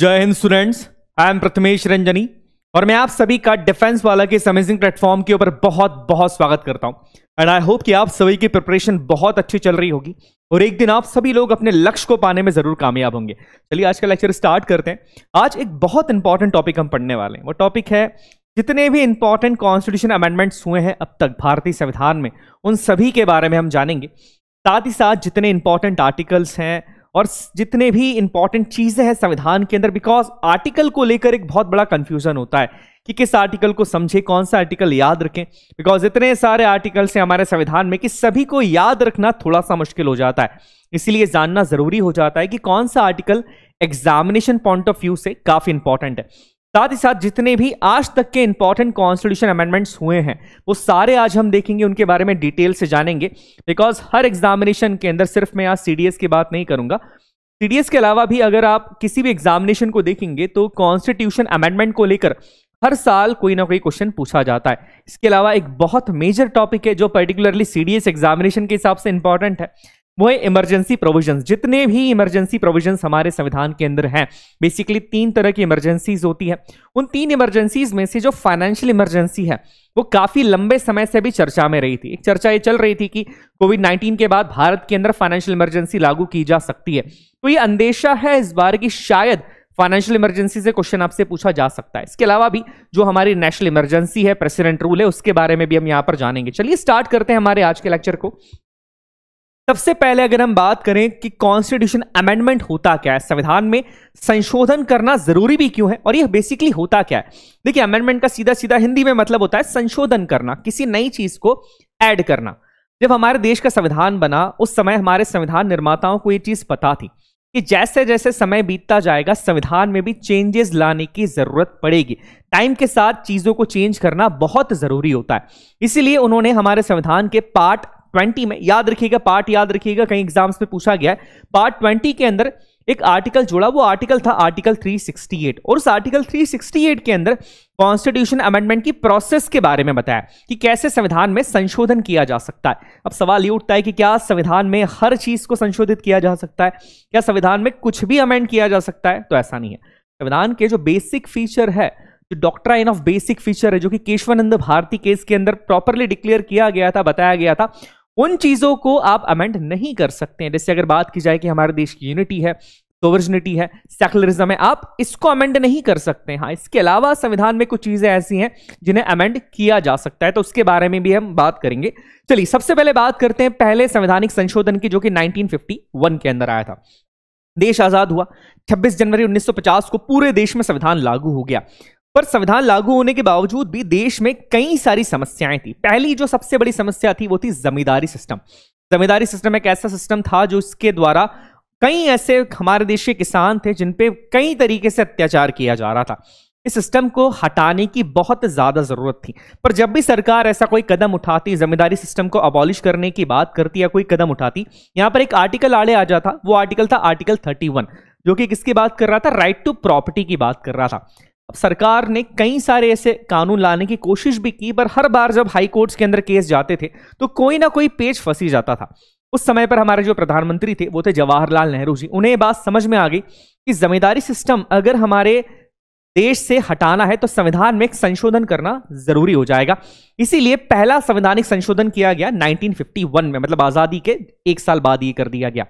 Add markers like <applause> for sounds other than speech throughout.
जय Hind students I am Prathmesh Ranjani और मैं आप सभी का डिफेंस वाला के समेजिंग प्लेटफॉर्म के ऊपर बहुत बहुत स्वागत करता हूं एंड आई होप कि आप सभी की प्रिपरेशन बहुत अच्छी चल रही होगी और एक दिन आप सभी लोग अपने लक्ष्य को पाने में जरूर कामयाब होंगे चलिए आज का लेक्चर स्टार्ट करते हैं आज एक बहुत इंपॉर्टेंट टॉपिक हम पढ़ने वाले हैं वो टॉपिक है जितने भी इंपॉर्टेंट कॉन्स्टिट्यूशन अमेंडमेंट्स हुए हैं अब तक भारतीय संविधान में उन सभी के बारे में हम जानेंगे साथ ही साथ जितने इंपॉर्टेंट आर्टिकल्स हैं और जितने भी इंपॉर्टेंट चीजें हैं संविधान के अंदर बिकॉज आर्टिकल को लेकर एक बहुत बड़ा कंफ्यूजन होता है कि किस आर्टिकल को समझे कौन सा आर्टिकल याद रखें बिकॉज इतने सारे आर्टिकल से हमारे संविधान में कि सभी को याद रखना थोड़ा सा मुश्किल हो जाता है इसीलिए जानना जरूरी हो जाता है कि कौन सा article examination point of view से काफी इंपॉर्टेंट है साथ ही साथ जितने भी आज तक के इंपॉर्टेंट कॉन्स्टिट्यूशन अमेंडमेंट्स हुए हैं वो सारे आज हम देखेंगे उनके बारे में डिटेल से जानेंगे बिकॉज हर एग्जामिनेशन के अंदर सिर्फ मैं आज सीडीएस की बात नहीं करूंगा सीडीएस के अलावा भी अगर आप किसी भी एग्जामिनेशन को देखेंगे तो कॉन्स्टिट्यूशन अमेंडमेंट को लेकर हर साल कोई ना कोई क्वेश्चन पूछा जाता है इसके अलावा एक बहुत मेजर टॉपिक है जो पर्टिकुलरली सीडीएस एग्जामिनेशन के हिसाब से इंपॉर्टेंट है वो है इमरजेंसी प्रोविजंस जितने भी इमरजेंसी प्रोविजंस हमारे संविधान के अंदर हैं बेसिकली तीन तरह की इमरजेंसीज होती है उन तीन इमरजेंसीज में से जो फाइनेंशियल इमरजेंसी है वो काफी लंबे समय से भी चर्चा में रही थी एक चर्चा ये चल रही थी कि कोविड 19 के बाद भारत के अंदर फाइनेंशियल इमरजेंसी लागू की जा सकती है तो ये अंदेशा है इस बार की शायद फाइनेंशियल इमरजेंसी से क्वेश्चन आपसे पूछा जा सकता है इसके अलावा भी जो हमारी नेशनल इमरजेंसी है प्रेसिडेंट रूल है उसके बारे में भी हम यहाँ पर जानेंगे चलिए स्टार्ट करते हैं हमारे आज के लेक्चर को सबसे पहले अगर हम बात करें कि कॉन्स्टिट्यूशन अमेंडमेंट होता क्या है संविधान में संशोधन करना जरूरी भी क्यों है और यह बेसिकली होता क्या है देखिए अमेंडमेंट का सीधा सीधा हिंदी में मतलब होता है संशोधन करना किसी नई चीज को ऐड करना जब हमारे देश का संविधान बना उस समय हमारे संविधान निर्माताओं को ये चीज पता थी कि जैसे जैसे समय बीतता जाएगा संविधान में भी चेंजेस लाने की जरूरत पड़ेगी टाइम के साथ चीजों को चेंज करना बहुत जरूरी होता है इसीलिए उन्होंने हमारे संविधान के पार्ट ट्वेंटी में याद रखिएगा पार्ट याद रखिएगा कहीं एग्जाम्स में पूछा गया है पार्ट ट्वेंटी के अंदर एक आर्टिकल जोड़ा वो आर्टिकल था आर्टिकल 368 और उस आर्टिकल 368 के अंदर कॉन्स्टिट्यूशन अमेंडमेंट की प्रोसेस के बारे में बताया कि कैसे संविधान में संशोधन किया जा सकता है अब सवाल ये उठता है कि क्या संविधान में हर चीज को संशोधित किया जा सकता है क्या संविधान में कुछ भी अमेंड किया जा सकता है तो ऐसा नहीं है संविधान के जो बेसिक फीचर है जो डॉक्ट्राइन ऑफ बेसिक फीचर है जो कि केशवानंद भारती केस के अंदर प्रॉपरली डिक्लेयर किया गया था बताया गया था उन चीजों को आप अमेंड नहीं कर सकते हैं जैसे अगर बात की जाए कि हमारे देश की यूनिटी है सोवर्जनिटी है सेकुलरिज्म है आप इसको अमेंड नहीं कर सकते हाँ इसके अलावा संविधान में कुछ चीजें ऐसी हैं जिन्हें अमेंड किया जा सकता है तो उसके बारे में भी हम बात करेंगे चलिए सबसे पहले बात करते हैं पहले संवैधानिक संशोधन की जो कि 1951 के अंदर आया था देश आजाद हुआ 26 जनवरी 1950 को पूरे देश में संविधान लागू हो गया पर संविधान लागू होने के बावजूद भी देश में कई सारी समस्याएं थी पहली जो सबसे बड़ी समस्या थी वो थी जमींदारी सिस्टम जमींदारी सिस्टम एक ऐसा सिस्टम था जो इसके द्वारा कई ऐसे हमारे देश के किसान थे जिन पे कई तरीके से अत्याचार किया जा रहा था इस सिस्टम को हटाने की बहुत ज़्यादा ज़रूरत थी पर जब भी सरकार ऐसा कोई कदम उठाती जमींदारी सिस्टम को अबॉलिश करने की बात करती या कोई कदम उठाती यहां पर एक आर्टिकल आड़े आ जाता वो आर्टिकल था आर्टिकल 31 जो कि किसकी बात कर रहा था राइट टू प्रॉपर्टी की बात कर रहा था अब सरकार ने कई सारे ऐसे कानून लाने की कोशिश भी की पर हर बार जब हाई कोर्ट्स के अंदर केस जाते थे तो कोई ना कोई पेज फंसी जाता था उस समय पर हमारे जो प्रधानमंत्री थे वो थे जवाहरलाल नेहरू जी उन्हें ये बात समझ में आ गई कि जमींदारी सिस्टम अगर हमारे देश से हटाना है तो संविधान में एक संशोधन करना जरूरी हो जाएगा इसीलिए पहला संवैधानिक संशोधन किया गया 1951 में मतलब आजादी के एक साल बाद ये कर दिया गया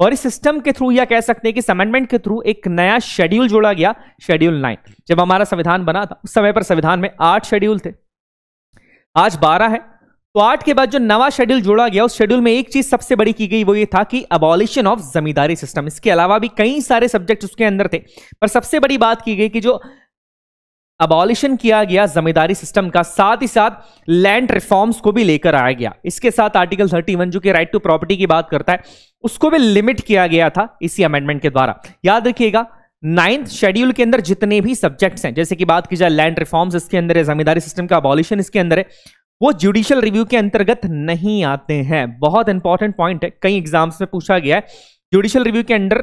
और इस सिस्टम के थ्रू या कह सकते हैं कि अमेंडमेंट के थ्रू एक नया शेड्यूल जोड़ा गया शेड्यूल नाइन जब हमारा संविधान बना था उस समय पर संविधान में आठ शेड्यूल थे आज बारह है तो आठ के बाद जो नवा शेड्यूल जोड़ा गया उस शेड्यूल में एक चीज सबसे बड़ी की गई वो ये था कि अबॉलिशन ऑफ जमींदारी सिस्टम इसके अलावा भी कई सारे सब्जेक्ट उसके अंदर थे पर सबसे बड़ी बात की गई कि जो अबॉलिशन किया गया जमींदारी सिस्टम का साथ ही साथ लैंड रिफॉर्म्स को भी लेकर आया गया इसके साथ आर्टिकल 31 जो कि राइट टू प्रॉपर्टी की बात करता है उसको भी लिमिट किया गया था इसी अमेंडमेंट के द्वारा याद रखिएगा नाइन्थ शेड्यूल के अंदर जितने भी सब्जेक्ट्स हैं जैसे कि बात की जाए लैंड रिफॉर्म्स इसके अंदर है जमींदारी सिस्टम का अबॉलिशन इसके अंदर है वो जुडिशियल रिव्यू के अंतर्गत नहीं आते हैं बहुत इंपॉर्टेंट पॉइंट है कई एग्जाम्स में पूछा गया है जुडिशियल रिव्यू के अंडर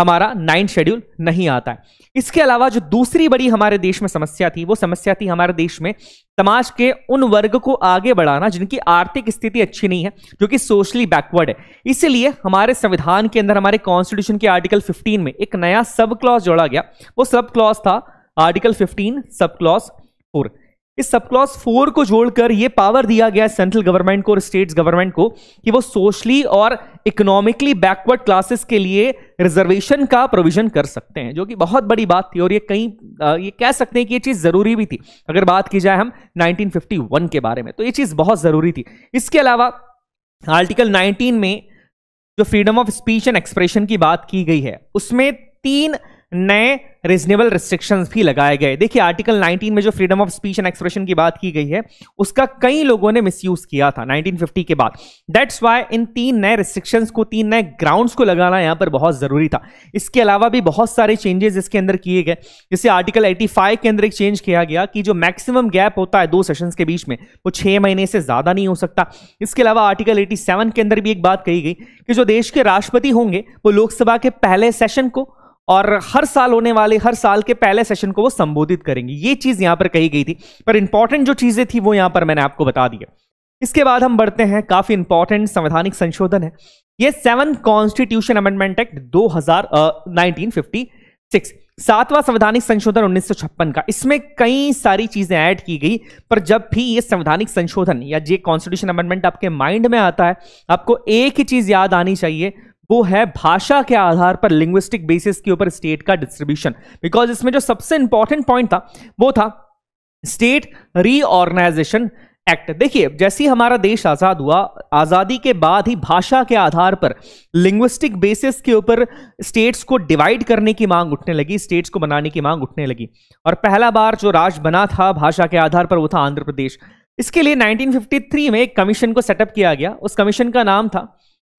हमारा नाइन्थ शेड्यूल नहीं आता है इसके अलावा जो दूसरी बड़ी हमारे देश में समस्या थी वो समस्या थी हमारे देश में समाज के उन वर्ग को आगे बढ़ाना जिनकी आर्थिक स्थिति अच्छी नहीं है जो कि सोशली बैकवर्ड है इसीलिए हमारे संविधान के अंदर हमारे कॉन्स्टिट्यूशन के आर्टिकल 15 में एक नया सब क्लॉज जोड़ा गया वो सब क्लॉज था आर्टिकल 15 सब क्लॉज फोर इस सब क्लॉज फोर को जोड़कर यह पावर दिया गया है सेंट्रल गवर्नमेंट को और स्टेट्स गवर्नमेंट को कि वो सोशली और इकोनॉमिकली बैकवर्ड क्लासेस के लिए रिजर्वेशन का प्रोविजन कर सकते हैं जो कि बहुत बड़ी बात थी और ये कहीं ये कह सकते हैं कि ये चीज़ ज़रूरी भी थी अगर बात की जाए हम 1951 के बारे में तो ये चीज़ बहुत ज़रूरी थी इसके अलावा आर्टिकल 19 में जो freedom of speech and expression की बात की गई है उसमें तीन नए रीजनेबल रिस्ट्रिक्शंस भी लगाए गए देखिए आर्टिकल 19 में जो freedom of speech and expression की बात की गई है उसका कई लोगों ने मिसयूज किया था 1950 के बाद दैट्स वाई इन तीन नए रिस्ट्रिक्शंस को तीन नए ग्राउंड्स को लगाना यहां पर बहुत जरूरी था इसके अलावा भी बहुत सारे चेंजेस इसके अंदर किए गए जैसे आर्टिकल एटी के अंदर एक चेंज किया गया कि जो मैक्सिमम गैप होता है दो सेशन के बीच में वो छह महीने से ज्यादा नहीं हो सकता इसके अलावा आर्टिकल एटी के अंदर भी एक बात कही गई कि जो देश के राष्ट्रपति होंगे वो लोकसभा के पहले सेशन को और हर साल होने वाले हर साल के पहले सेशन को वो संबोधित करेंगी ये चीज यहां पर कही गई थी पर इंपॉर्टेंट जो चीजें थी वो यहां पर मैंने आपको बता दिया इसके बाद हम बढ़ते हैं काफी इंपॉर्टेंट संवैधानिक संशोधन है ये सेवन कॉन्स्टिट्यूशन अमेंडमेंट एक्ट दो हजार सातवां संवैधानिक संशोधन उन्नीस का इसमें कई सारी चीजें ऐड की गई पर जब भी ये संवैधानिक संशोधन या जे कॉन्स्टिट्यूशन अमेंडमेंट आपके माइंड में आता है आपको एक ही चीज याद आनी चाहिए वो है भाषा के आधार पर लिंग्विस्टिक बेसिस के ऊपर स्टेट का डिस्ट्रीब्यूशन बिकॉज इसमें जो सबसे इंपॉर्टेंट पॉइंट था वो था स्टेट रीऑर्गेनाइजेशन एक्ट देखिए जैसे ही हमारा देश आज़ाद हुआ आज़ादी के बाद ही भाषा के आधार पर लिंग्विस्टिक बेसिस के ऊपर स्टेट्स को डिवाइड करने की मांग उठने लगी स्टेट्स को बनाने की मांग उठने लगी और पहला बार जो राज्य बना था भाषा के आधार पर वो था आंध्र प्रदेश इसके लिए 1953 में एक कमीशन को सेटअप किया गया उस कमीशन का नाम था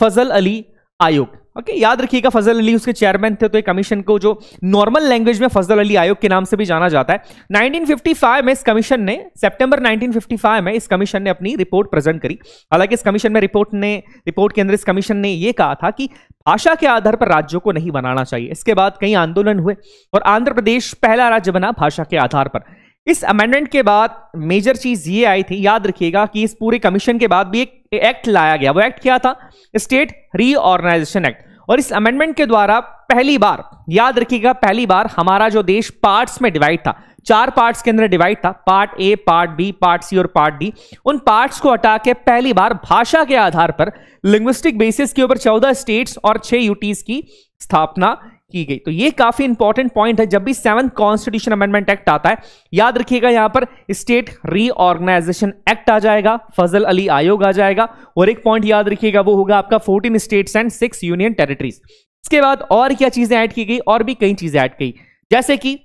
फजल अली आयोग ओके okay, याद रखिएगा फजल अली उसके चेयरमैन थे तो एक कमीशन को जो नॉर्मल लैंग्वेज में फजल अली आयोग के नाम से भी जाना जाता है 1955 में इस कमीशन ने सितंबर 1955 में इस कमीशन ने अपनी रिपोर्ट प्रेजेंट करी हालांकि इस कमीशन में रिपोर्ट ने रिपोर्ट के अंदर इस कमीशन ने यह कहा था कि भाषा के आधार पर राज्यों को नहीं बनाना चाहिए इसके बाद कई आंदोलन हुए और आंध्र प्रदेश पहला राज्य बना भाषा के आधार पर इस अमेंडमेंट के बाद मेजर चीज ये आई थी याद रखिएगा कि इस पूरे कमीशन के बाद भी एक एक्ट लाया गया वो एक्ट क्या था स्टेट रीऑर्गेनाइजेशन एक्ट और इस अमेंडमेंट के द्वारा पहली बार याद रखिएगा पहली बार हमारा जो देश पार्ट्स में डिवाइड था चार पार्ट्स के अंदर डिवाइड था part A part B part C और पार्ट डी उन पार्ट्स को हटा के पहली बार भाषा के आधार पर लिंग्विस्टिक बेसिस के ऊपर चौदह स्टेट्स और छह यूटीज की स्थापना की गई तो ये काफी इंपॉर्टेंट पॉइंट है जब भी सेवन कॉन्स्टिट्यूशन अमेंडमेंट एक्ट आता है याद रखिएगा यहां पर स्टेट रीऑर्गेनाइजेशन एक्ट आ जाएगा फजल अली आयोग आ जाएगा और एक पॉइंट याद रखिएगा वो होगा आपका fourteen states and six union territories इसके बाद और क्या चीजें ऐड की गई और भी कई चीजें ऐड की जैसे कि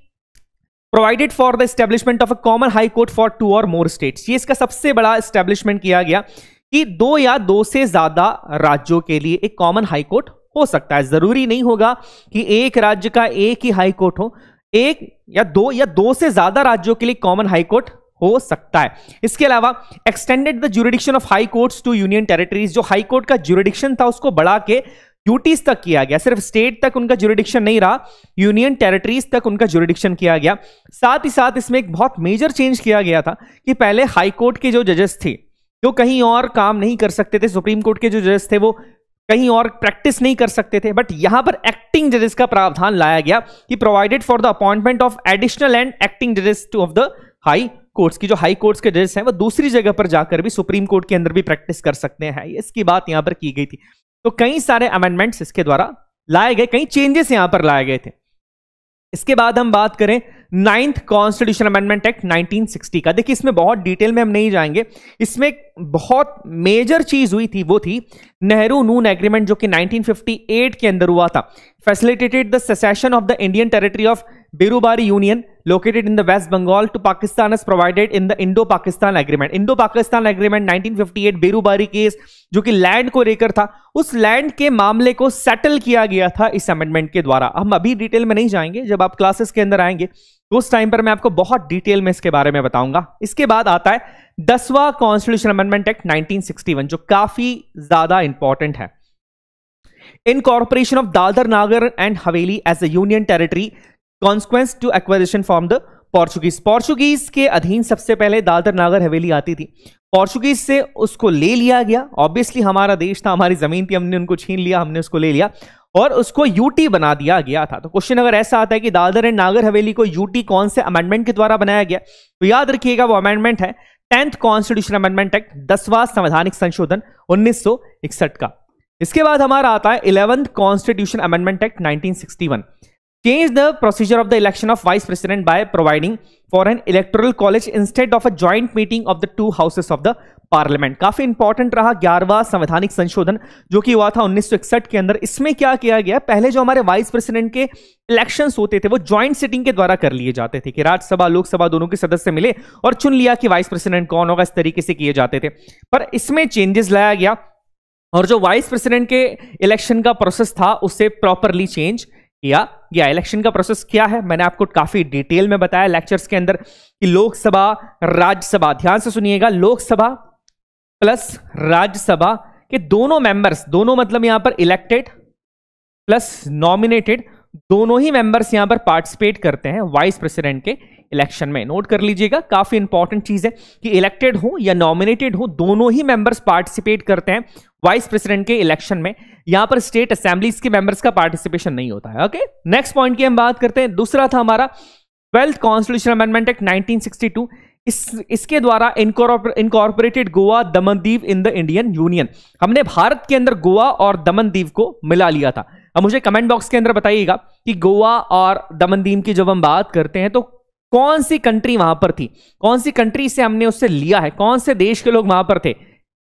provided for the establishment of a common high court for two or more states ये इसका सबसे बड़ा स्टेब्लिशमेंट किया गया कि दो या दो से ज्यादा राज्यों के लिए एक कॉमन हाई कोर्ट हो सकता है जरूरी नहीं होगा कि एक राज्य का एक ही हाई कोर्ट हो एक या दो या दो से ज्यादा राज्यों के लिए कॉमन हाई कोर्ट हो सकता है इसके अलावा extended the jurisdiction of high courts to union territories जो हाई कोर्ट का ज्यूरिडिक्शन था उसको बढ़ा के यूटीज तक किया गया सिर्फ स्टेट तक उनका जुरिडिक्शन नहीं रहा यूनियन टेरिटरीज तक उनका जुरिडिक्शन किया गया साथ ही साथ इसमें एक बहुत मेजर चेंज किया गया था कि पहले हाई कोर्ट के जो जजेस थे जो कहीं और काम नहीं कर सकते थे सुप्रीम कोर्ट के जो जजेस थे वो कहीं और प्रैक्टिस नहीं कर सकते थे बट यहां पर एक्टिंग जजेस का प्रावधान लाया गया कि provided for the appointment of additional and acting जजेस to of the high courts की जो हाई कोर्ट्स के जजेस हैं वो दूसरी जगह पर जाकर भी सुप्रीम कोर्ट के अंदर भी प्रैक्टिस कर सकते हैं इसकी बात यहां पर की गई थी तो कई सारे अमेंडमेंट्स इसके द्वारा लाए गए कई चेंजेस यहां पर लाए गए थे इसके बाद हम बात करें नाइन्थ कॉन्स्टिट्यूशन अमेंडमेंट एक्ट 1960 का देखिए इसमें बहुत डिटेल में हम नहीं जाएंगे इसमें बहुत मेजर चीज हुई थी वो थी नेहरू नून एग्रीमेंट जो कि 1958 के अंदर हुआ था facilitated the secession of the Indian territory of Birubari Union located in the West Bengal to Pakistan as provided in the Indo-Pakistan Agreement. Indo-Pakistan Agreement 1958 birubari case jo ki land ko lekar tha us land ke mamle ko settle kiya gaya tha is amendment ke dwara hum abhi detail mein nahi jayenge jab aap classes ke andar aayenge तो उस time पर मैं आपको बहुत detail में इसके बारे में बताऊंगा इसके बाद आता है दसवां कॉन्स्टिट्यूशन अमेंडमेंट एक्ट 1961 जो काफी ज्यादा इंपॉर्टेंट है incorporation of Dadar Nagar and Haveli as a union territory consequence to acquisition from the Portuguese Portuguese के अधीन सबसे पहले दादर नागर हवेली आती थी पोर्चुगीज से उसको ले लिया गया ऑब्वियसली हमारा देश था हमारी जमीन थी हमने उनको छीन लिया हमने उसको ले लिया और उसको यूटी बना दिया गया था तो क्वेश्चन अगर ऐसा आता है कि दादर एंड नागर हवेली को यूटी कौन से अमेंडमेंट के द्वारा बनाया गया तो याद रखिएगा वो अमेंडमेंट है टेंथ कॉन्स्टिट्यूशन अमेंडमेंट एक्ट दसवां संवैधानिक संशोधन 1961 का इसके बाद हमारा आता है eleventh constitution amendment act 1961 change the procedure of the election of vice president by providing for an electoral college instead of a joint meeting of the two houses of the parliament काफी important रहा ग्यारहवा संवैधानिक संशोधन जो कि हुआ था 1961 के अंदर इसमें क्या किया गया पहले जो हमारे वाइस प्रेसिडेंट के इलेक्शंस होते थे वो ज्वाइंट सिटिंग के द्वारा कर लिए जाते थे कि राज्यसभा लोकसभा दोनों के सदस्य मिले और चुन लिया कि वाइस प्रेसिडेंट कौन होगा इस तरीके से किए जाते थे पर इसमें चेंजेस लाया गया और जो वाइस प्रेसिडेंट के इलेक्शन का प्रोसेस था उसे प्रॉपरली चेंज किया गया इलेक्शन का प्रोसेस क्या है मैंने आपको काफी डिटेल में बताया लेक्चर्स के अंदर कि लोकसभा राज्यसभा ध्यान से सुनिएगा लोकसभा प्लस राज्यसभा के दोनों मेंबर्स दोनों मतलब यहां पर इलेक्टेड प्लस नॉमिनेटेड दोनों ही मेंबर्स यहां पर पार्टिसिपेट करते हैं वाइस प्रेसिडेंट के इलेक्शन में नोट कर लीजिएगा काफी इंपॉर्टेंट चीज है कि इलेक्टेड हो या नॉमिनेटेड हो दोनों ही मेंबर्स पार्टिसिपेट करते हैं वाइस प्रेसिडेंट के इलेक्शन में यहां पर स्टेट असेंबलीज के मेंबर्स का पार्टिसिपेशन नहीं होता है ओके नेक्स्ट पॉइंट की हम बात करते हैं दूसरा था हमारा twelfth constitution amendment act nineteen इस इसके द्वारा incorporated Goa Daman Diu in the Indian union हमने भारत के अंदर गोवा और दमनदीव को मिला लिया था अब मुझे कमेंट बॉक्स के अंदर बताइएगा कि गोवा और दमनदीव की जब हम बात करते हैं तो कौन सी कंट्री वहां पर थी कौन सी कंट्री से हमने उससे लिया है कौन से देश के लोग वहां पर थे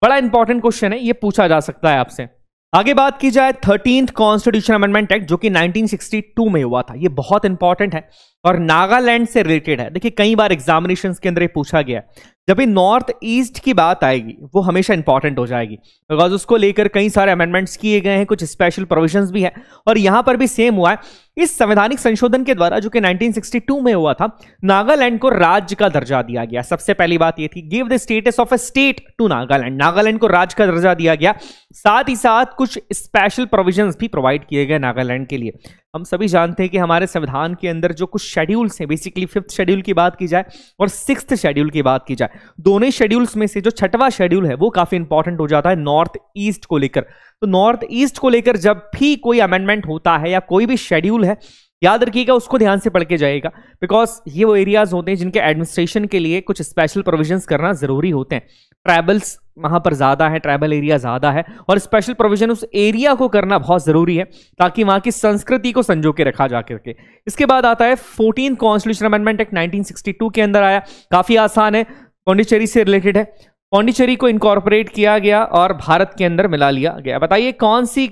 बड़ा इंपॉर्टेंट क्वेश्चन है ये पूछा जा सकता है आपसे आगे बात की जाए थर्टींथ कॉन्स्टिट्यूशन अमेंडमेंट एक्ट जो कि 1962 में हुआ था ये बहुत इंपॉर्टेंट है और नागालैंड से रिलेटेड है देखिए कई बार एग्जामिनेशन के अंदर पूछा गया जब भी नॉर्थ ईस्ट की बात आएगी वो हमेशा इंपॉर्टेंट हो जाएगी बिकॉज उसको लेकर कई सारे अमेंडमेंट्स किए गए हैं कुछ स्पेशल प्रोविजंस भी हैं और यहां पर भी सेम हुआ है इस संवैधानिक संशोधन के द्वारा जो कि 1962 में हुआ था नागालैंड को राज्य का दर्जा दिया गया सबसे पहली बात ये थी give the status of a state to Nagaland Nagaland को राज्य का दर्जा दिया गया साथ ही साथ कुछ स्पेशल प्रोविजन भी प्रोवाइड किए गए नागालैंड के लिए हम सभी जानते हैं कि हमारे संविधान के अंदर जो कुछ शेड्यूल्स हैं बेसिकली फिफ्थ शेड्यूल की बात की जाए और सिक्स्थ शेड्यूल की बात की जाए दोनों शेड्यूल्स में से जो छठवां शेड्यूल है वो काफ़ी इंपॉर्टेंट हो जाता है नॉर्थ ईस्ट को लेकर तो नॉर्थ ईस्ट को लेकर जब भी कोई अमेंडमेंट होता है या कोई भी शेड्यूल है याद रखिएगा उसको ध्यान से पढ़ के जाएगा बिकॉज ये वो एरियाज होते हैं जिनके एडमिनिस्ट्रेशन के लिए कुछ स्पेशल प्रोविजंस करना जरूरी होते हैं ट्राइबल्स वहाँ पर ज़्यादा है ट्राइबल एरिया ज़्यादा है और स्पेशल प्रोविजन उस एरिया को करना बहुत ज़रूरी है ताकि वहाँ की संस्कृति को संजो के रखा जा करके इसके बाद आता है fourteen constitution amendment act nineteen के अंदर आया काफ़ी आसान है पौंडिचेरी से रिलेटेड है पौंडीचेरी को इनकॉर्पोरेट किया गया और भारत के अंदर मिला लिया गया बताइए कौन सी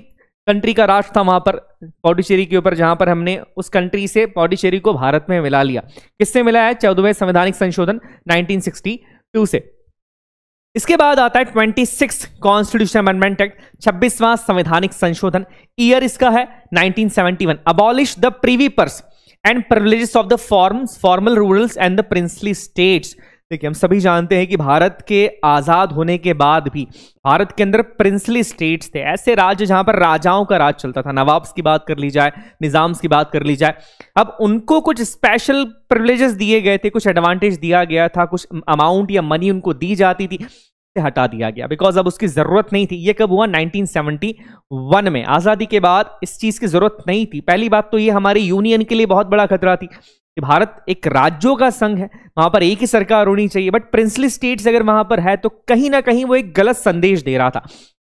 कंट्री का राष्ट्र था वहां पर पौडुचेरी के ऊपर जहां पर हमने उस कंट्री से पौडुचेरी को भारत में मिला लिया किससे मिला है चौदहवें संवैधानिक संशोधन 1962 से इसके बाद आता है twenty six constitution amendment act छब्बीसवां संवैधानिक संशोधन ईयर इसका है 1971 abolish the privy purse and privileges of the forms formal rulers and the princely states देखिए हम सभी जानते हैं कि भारत के आज़ाद होने के बाद भी भारत के अंदर प्रिंसली स्टेट्स थे ऐसे राज्य जहां पर राजाओं का राज चलता था नवाब्स की बात कर ली जाए निज़ाम्स की बात कर ली जाए अब उनको कुछ स्पेशल प्रिवलेजेस दिए गए थे कुछ एडवांटेज दिया गया था कुछ अमाउंट या मनी उनको दी जाती थी से हटा दिया गया बिकॉज अब उसकी जरूरत नहीं थी ये कब हुआ 1971 में आजादी के बाद इस चीज की जरूरत नहीं थी पहली बात तो ये हमारे यूनियन के लिए बहुत बड़ा खतरा थी कि भारत एक राज्यों का संघ है वहां पर एक ही सरकार होनी चाहिए बट प्रिंसली स्टेट्स अगर वहां पर है तो कहीं ना कहीं वो एक गलत संदेश दे रहा था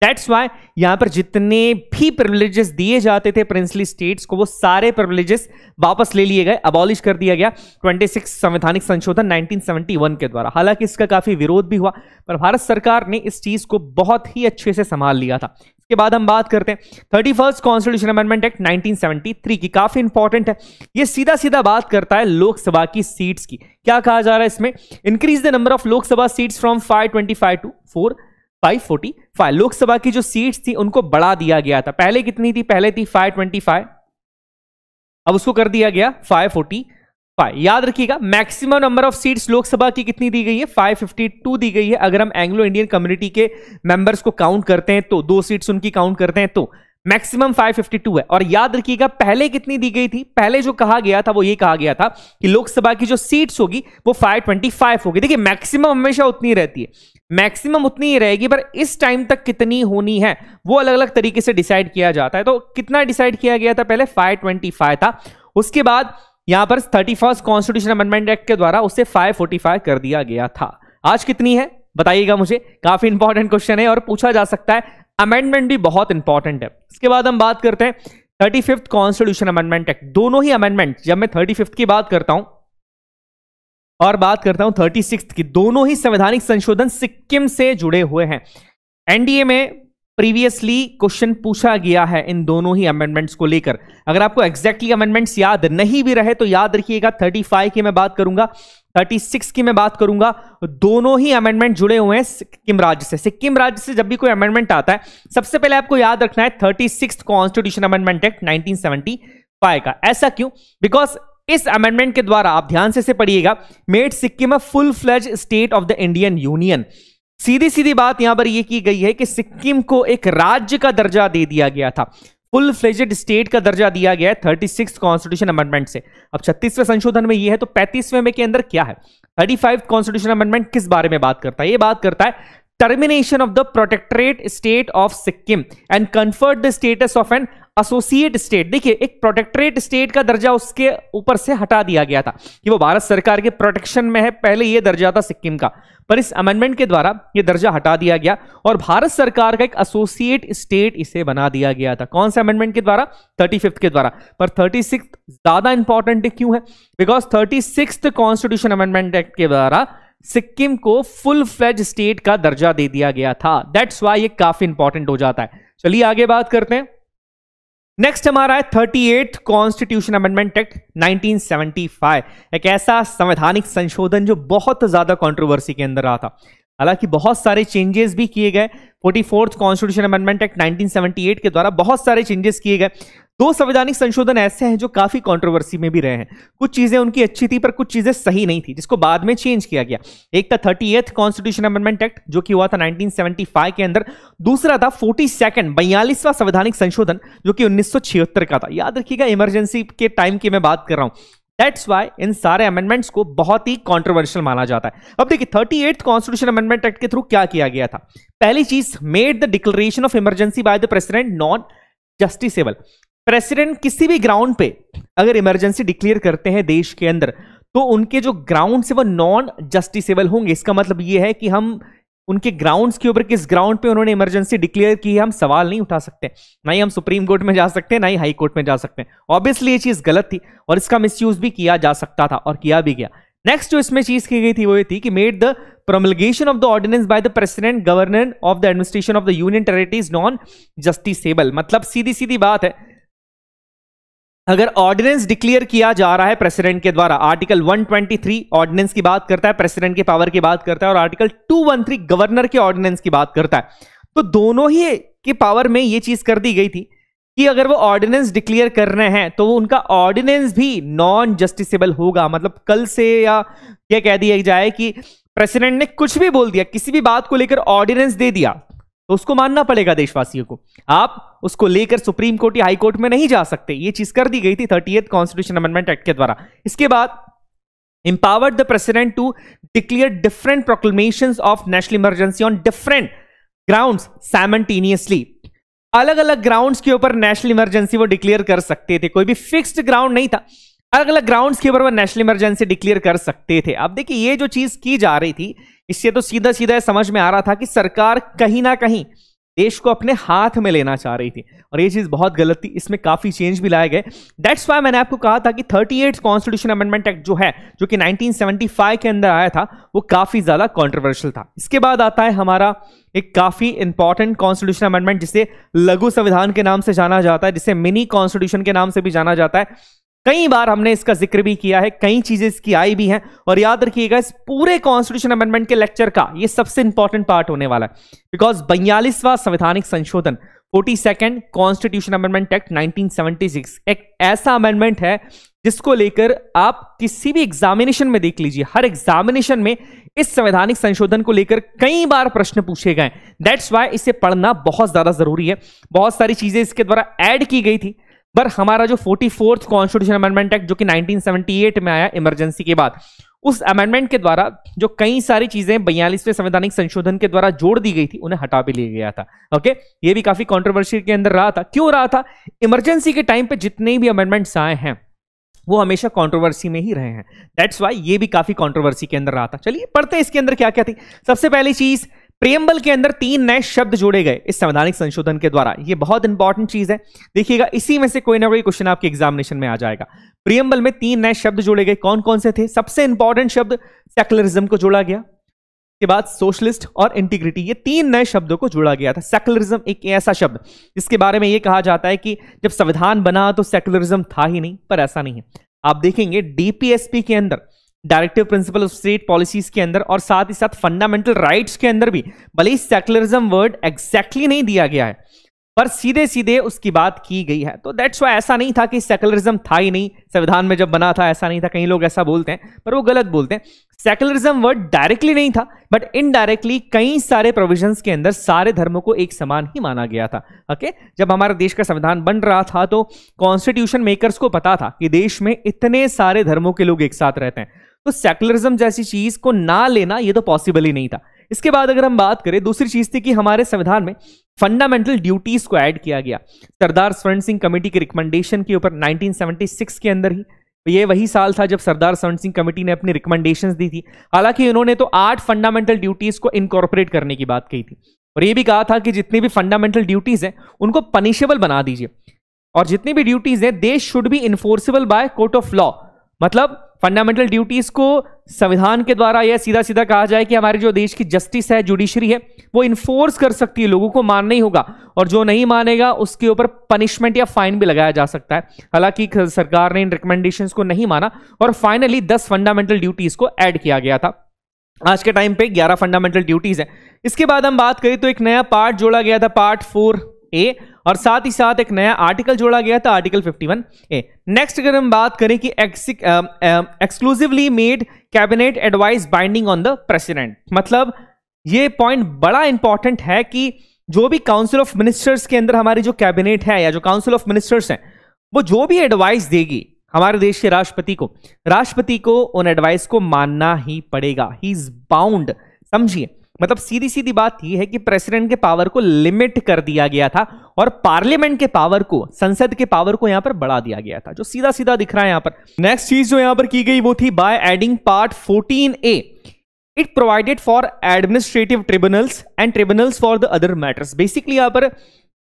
दैट्स वाई यहां पर जितने भी प्रिवलेजेस दिए जाते थे प्रिंसली स्टेट्स को वो सारे प्रिवलेजेस वापस ले लिए गए अबॉलिश कर दिया गया 26 संवैधानिक संशोधन 1971 के द्वारा हालांकि इसका काफ़ी विरोध भी हुआ पर भारत सरकार ने इस चीज़ को बहुत ही अच्छे से संभाल लिया था इसके बाद हम बात करते हैं thirty first constitution amendment act 1973 की काफी इंपॉर्टेंट है ये सीधा सीधा बात करता है लोकसभा की सीट्स की क्या कहा जा रहा है इसमें increase the number of Lok Sabha seats from five to four 545 Lok Sabha की जो सीट्स थी उनको बढ़ा दिया गया था पहले कितनी थी पहले थी 525 अब उसको कर दिया गया 545 याद रखिएगा maximum number of seats Lok Sabha की कितनी दी गई है 552 दी गई है अगर हम एंग्लो इंडियन कम्युनिटी के मेंबर्स को काउंट करते हैं तो दो सीट्स उनकी काउंट करते हैं तो मैक्सिमम 552 है और याद रखिएगा पहले कितनी दी गई थी पहले जो कहा गया था वो ये कहा गया था कि लोकसभा की जो सीट्स होगी वो 525 होगी देखिए मैक्सिमम हमेशा उतनी रहती है मैक्सिमम उतनी ही रहेगी पर इस टाइम तक कितनी होनी है वो अलग अलग तरीके से डिसाइड किया जाता है तो कितना डिसाइड किया गया था पहले 525 था उसके बाद यहां पर thirty first constitution amendment act के द्वारा उसे 545 कर दिया गया था आज कितनी है बताइएगा मुझे काफी इंपॉर्टेंट क्वेश्चन है और पूछा जा सकता है अमेंडमेंट भी बहुत इंपॉर्टेंट है इसके बाद हम बात करते हैं thirty fifth constitution amendment act दोनों ही अमेंडमेंट जब मैं थर्टी फिफ्थ की बात करता हूं और बात करता हूं थर्टी सिक्स की दोनों ही संवैधानिक संशोधन सिक्किम से जुड़े हुए हैं एनडीए में प्रीवियसली क्वेश्चन पूछा गया है इन दोनों ही अमेंडमेंट्स को लेकर अगर आपको एग्जैक्टली अमेंडमेंट्स याद नहीं भी रहे तो याद रखिएगा थर्टी फाइव की मैं बात करूंगा थर्टी सिक्स की मैं बात करूंगा दोनों ही अमेंडमेंट जुड़े हुए हैं सिक्किम राज्य से सिक्किम राज्य से जब भी कोई अमेंडमेंट आता है सबसे पहले आपको याद रखना है thirty six constitution amendment act nineteen का ऐसा क्यों बिकॉज इस अमेंडमेंट के द्वारा आप ध्यान से, पढ़िएगा made Sikkim a full fledge state of the Indian union सीधी सीधी बात यहां पर यह की गई है कि सिक्किम को एक राज्य का दर्जा दे दिया गया था फुल फ्लेजेड स्टेट का दर्जा दिया गया है थर्टी सिक्स कॉन्स्टिट्यूशन अमेंडमेंट से अब छत्तीसवें संशोधन में यह है तो पैंतीसवें में के अंदर क्या है थर्टी फाइव कॉन्स्टिट्यूशन अमेंडमेंट किस बारे में बात करता है यह बात करता है termination of the protectorate state of Sikkim and conferred the status of an associate state देखिए एक प्रोटेक्टरेट स्टेट का दर्जा उसके ऊपर से हटा दिया गया था कि वो भारत सरकार के प्रोटेक्शन में है पहले ये दर्जा था सिक्किम का पर इस अमेंडमेंट के द्वारा ये दर्जा हटा दिया गया और भारत सरकार का एक एसोसिएट स्टेट इसे बना दिया गया था कौन से अमेंडमेंट के द्वारा थर्टी के द्वारा पर थर्टी ज्यादा इंपॉर्टेंट क्यों है because thirty constitution amendment act के द्वारा सिक्किम को फुल फ्लेज स्टेट का दर्जा दे दिया गया था दैट्स वाई ये काफी इंपॉर्टेंट हो जाता है चलिए आगे बात करते हैं नेक्स्ट हमारा है thirty eight constitution amendment act 1975 एक ऐसा संवैधानिक संशोधन जो बहुत ज्यादा कंट्रोवर्सी के अंदर रहा था हालांकि बहुत सारे चेंजेस भी किए गए forty fourth constitution amendment act 1978 के द्वारा बहुत सारे चेंजेस किए गए दो संवैधानिक संशोधन ऐसे हैं जो काफी कंट्रोवर्सी में भी रहे हैं कुछ चीजें उनकी अच्छी थी पर कुछ चीजें सही नहीं थी जिसको बाद में चेंज किया गया एक था thirty eighth constitution amendment act जो कि हुआ था 1975 के अंदर दूसरा था फोर्टी सेकेंड बयालीसवा संवैधानिक संशोधन जो कि उन्नीस का था याद रखिएगा इमरजेंसी के टाइम की मैं बात कर रहा हूं दैट्स वाई इन सारे अमेंडमेंट्स को बहुत ही कॉन्ट्रोवर्शियल माना जाता है अब देखिए thirty eight constitution amendment act के थ्रू क्या किया गया था पहली चीज made the declaration of emergency by the president non justiciable president किसी भी ग्राउंड पे अगर इमरजेंसी डिक्लेयर करते हैं देश के अंदर तो उनके जो ग्राउंड है वो नॉन जस्टिसेबल होंगे इसका मतलब ये है कि हम उनके ग्राउंड्स के ऊपर किस ग्राउंड पे उन्होंने इमरजेंसी डिक्लेयर की है हम सवाल नहीं उठा सकते ना ही हम सुप्रीम कोर्ट में जा सकते हैं ना ही हाई कोर्ट में जा सकते हैं ऑब्वियसली ये चीज़ गलत थी और इसका मिसयूज भी किया जा सकता था और किया भी गया नेक्स्ट जो इसमें चीज की गई थी वो ये थी कि made the promulgation of the ordinance by the president governor of the administration of the union territories non justiciable मतलब सीधी सीधी बात है अगर ऑर्डिनेंस डिक्लेयर किया जा रहा है प्रेसिडेंट के द्वारा आर्टिकल 123 ऑर्डिनेंस की बात करता है प्रेसिडेंट के पावर की बात करता है और आर्टिकल 213 गवर्नर के ऑर्डिनेंस की बात करता है तो दोनों ही के पावर में ये चीज कर दी गई थी कि अगर वो ऑर्डिनेंस डिक्लेयर कर रहे हैं तो उनका ऑर्डिनेंस भी नॉन जस्टिसेबल होगा मतलब कल से या यह कह दिया जाए कि प्रेसिडेंट ने कुछ भी बोल दिया किसी भी बात को लेकर ऑर्डिनेंस दे दिया तो उसको मानना पड़ेगा देशवासियों को आप उसको लेकर सुप्रीम कोर्ट या हाई कोर्ट में नहीं जा सकते ये चीज कर दी गई थी थर्टी कॉन्स्टिट्यूशन अमेंडमेंट एक्ट के द्वारा इसके बाद empower the president to declare different proclamation of national emergency on different ground simultaneously अलग अलग ग्राउंड के ऊपर नेशनल इमरजेंसी वो डिक्लेयर कर सकते थे कोई भी फिक्स्ड ग्राउंड नहीं था अलग अलग ग्राउंड्स के ऊपर वह नेशनल इमरजेंसी डिक्लेयर कर सकते थे अब देखिए ये जो चीज की जा रही थी इससे तो सीधा सीधा समझ में आ रहा था कि सरकार कहीं ना कहीं देश को अपने हाथ में लेना चाह रही थी और ये चीज़ बहुत गलत थी इसमें काफ़ी चेंज भी लाए गए डेट्स वाई मैंने आपको कहा था कि thirty eight constitution amendment act जो है जो कि 1975 के अंदर आया था वो काफ़ी ज़्यादा कॉन्ट्रोवर्शियल था इसके बाद आता है हमारा एक काफ़ी इंपॉर्टेंट कॉन्स्टिट्यूशन अमेंडमेंट जिसे लघु संविधान के नाम से जाना जाता है जिसे मिनी कॉन्स्टिट्यूशन के नाम से भी जाना जाता है कई बार हमने इसका जिक्र भी किया है कई चीजें इसकी आई भी हैं और याद रखिएगा इस पूरे कॉन्स्टिट्यूशन अमेंडमेंट के लेक्चर का ये सबसे इंपॉर्टेंट पार्ट होने वाला है बिकॉज बयालीसवां संवैधानिक संशोधन forty second constitution amendment act 1976 एक ऐसा अमेंडमेंट है जिसको लेकर आप किसी भी एग्जामिनेशन में देख लीजिए हर एग्जामिनेशन में इस संवैधानिक संशोधन को लेकर कई बार प्रश्न पूछे गए दैट्स वाई इसे पढ़ना बहुत ज्यादा जरूरी है बहुत सारी चीजें इसके द्वारा ऐड की गई थी पर हमारा जो forty fourth constitution amendment act जो कि 1978 में आया इमरजेंसी के बाद उस अमेंडमेंट के द्वारा जो कई सारी चीजें बयालीसवें संवैधानिक संशोधन के द्वारा जोड़ दी गई थी उन्हें हटा भी लिया गया था ओके ये भी काफी कॉन्ट्रोवर्सी के अंदर रहा था क्यों रहा था इमरजेंसी के टाइम पे जितने भी अमेंडमेंट्स आए हैं वो हमेशा कंट्रोवर्सी में ही रहे हैं दैट्स वाई ये भी काफी कंट्रोवर्सी के अंदर रहा था चलिए पढ़ते हैं इसके अंदर क्या क्या थी सबसे पहली चीज प्रियम्बल के अंदर तीन नए शब्द जोड़े गए इस संवैधानिक संशोधन के द्वारा ये बहुत इंपॉर्टेंट चीज है देखिएगा इसी में से कोई ना कोई क्वेश्चन आपके एग्जामिनेशन में आ जाएगा प्रियम्बल में तीन नए शब्द जोड़े गए कौन कौन से थे सबसे इंपॉर्टेंट शब्द सेकुलरिज्म को जोड़ा गया के बाद सोशलिस्ट और इंटीग्रिटी ये तीन नए शब्दों को जोड़ा गया था सेकुलरिज्म एक ऐसा शब्द जिसके बारे में ये कहा जाता है कि जब संविधान बना तो सेकुलरिज्म था ही नहीं पर ऐसा नहीं है आप देखेंगे डीपीएसपी के अंदर directive principle of state policies के अंदर और साथ ही साथ फंडामेंटल राइट्स के अंदर भी भले ही सेक्युलरिज्म वर्ड एग्जैक्टली नहीं दिया गया है पर सीधे सीधे उसकी बात की गई है तो दैट्स वाई ऐसा नहीं था कि सेकुलरिज्म था ही नहीं संविधान में जब बना था ऐसा नहीं था कई लोग ऐसा बोलते हैं पर वो गलत बोलते हैं सेकुलरिज्म वर्ड डायरेक्टली नहीं था बट इनडायरेक्टली कई सारे प्रोविजंस के अंदर सारे धर्मों को एक समान ही माना गया था ओके जब हमारे देश का संविधान बन रहा था तो कॉन्स्टिट्यूशन मेकर्स को पता था कि देश में इतने सारे धर्मों के लोग एक साथ रहते हैं तो सेकुलरिज्म जैसी चीज को ना लेना ये तो पॉसिबल ही नहीं था इसके बाद अगर हम बात करें दूसरी चीज थी कि हमारे संविधान में फंडामेंटल ड्यूटीज को ऐड किया गया सरदार स्वर्ण सिंह कमेटी के रिकमेंडेशन के ऊपर 1976 के अंदर ही तो ये वही साल था जब सरदार स्वर्ण सिंह कमेटी ने अपनी रिकमेंडेशन दी थी हालांकि उन्होंने तो आठ फंडामेंटल ड्यूटीज को इनकॉर्पोरेट करने की बात कही थी और ये भी कहा था कि जितनी भी फंडामेंटल ड्यूटीज हैं उनको पनिशेबल बना दीजिए और जितनी भी ड्यूटीज हैं they should be enforceable by court of law मतलब फंडामेंटल ड्यूटीज को संविधान के द्वारा यह सीधा सीधा कहा जाए कि हमारे जो देश की जस्टिस है जुडिशरी है वो इन्फोर्स कर सकती है लोगों को मानना ही होगा और जो नहीं मानेगा उसके ऊपर पनिशमेंट या फाइन भी लगाया जा सकता है हालांकि सरकार ने इन रिकमेंडेशंस को नहीं माना और फाइनली दस फंडामेंटल ड्यूटीज को ऐड किया गया था आज के टाइम पे 11 फंडामेंटल ड्यूटीज है इसके बाद हम बात करें तो एक नया पार्ट जोड़ा गया था पार्ट फोर ए और साथ ही साथ एक नया आर्टिकल जोड़ा गया था आर्टिकल 51 ए नेक्स्ट अगर हम बात करें कि exclusively made cabinet advice binding on the president मतलब ये पॉइंट बड़ा इंपॉर्टेंट है कि जो भी काउंसिल ऑफ मिनिस्टर्स के अंदर हमारी जो कैबिनेट है या जो काउंसिल ऑफ मिनिस्टर्स है वो जो भी एडवाइस देगी हमारे देश के राष्ट्रपति को राष्ट्रपति को उन एडवाइस को मानना ही पड़ेगा ही इज बाउंड समझिए मतलब सीधी सीधी बात यह है कि प्रेसिडेंट के पावर को लिमिट कर दिया गया था और पार्लियामेंट के पावर को संसद के पावर को यहां पर बढ़ा दिया गया था जो सीधा सीधा दिख रहा है यहां पर नेक्स्ट चीज जो यहां पर की गई वो थी by adding part fourteen A it provided for administrative tribunals and tribunals for the other matters basically यहां पर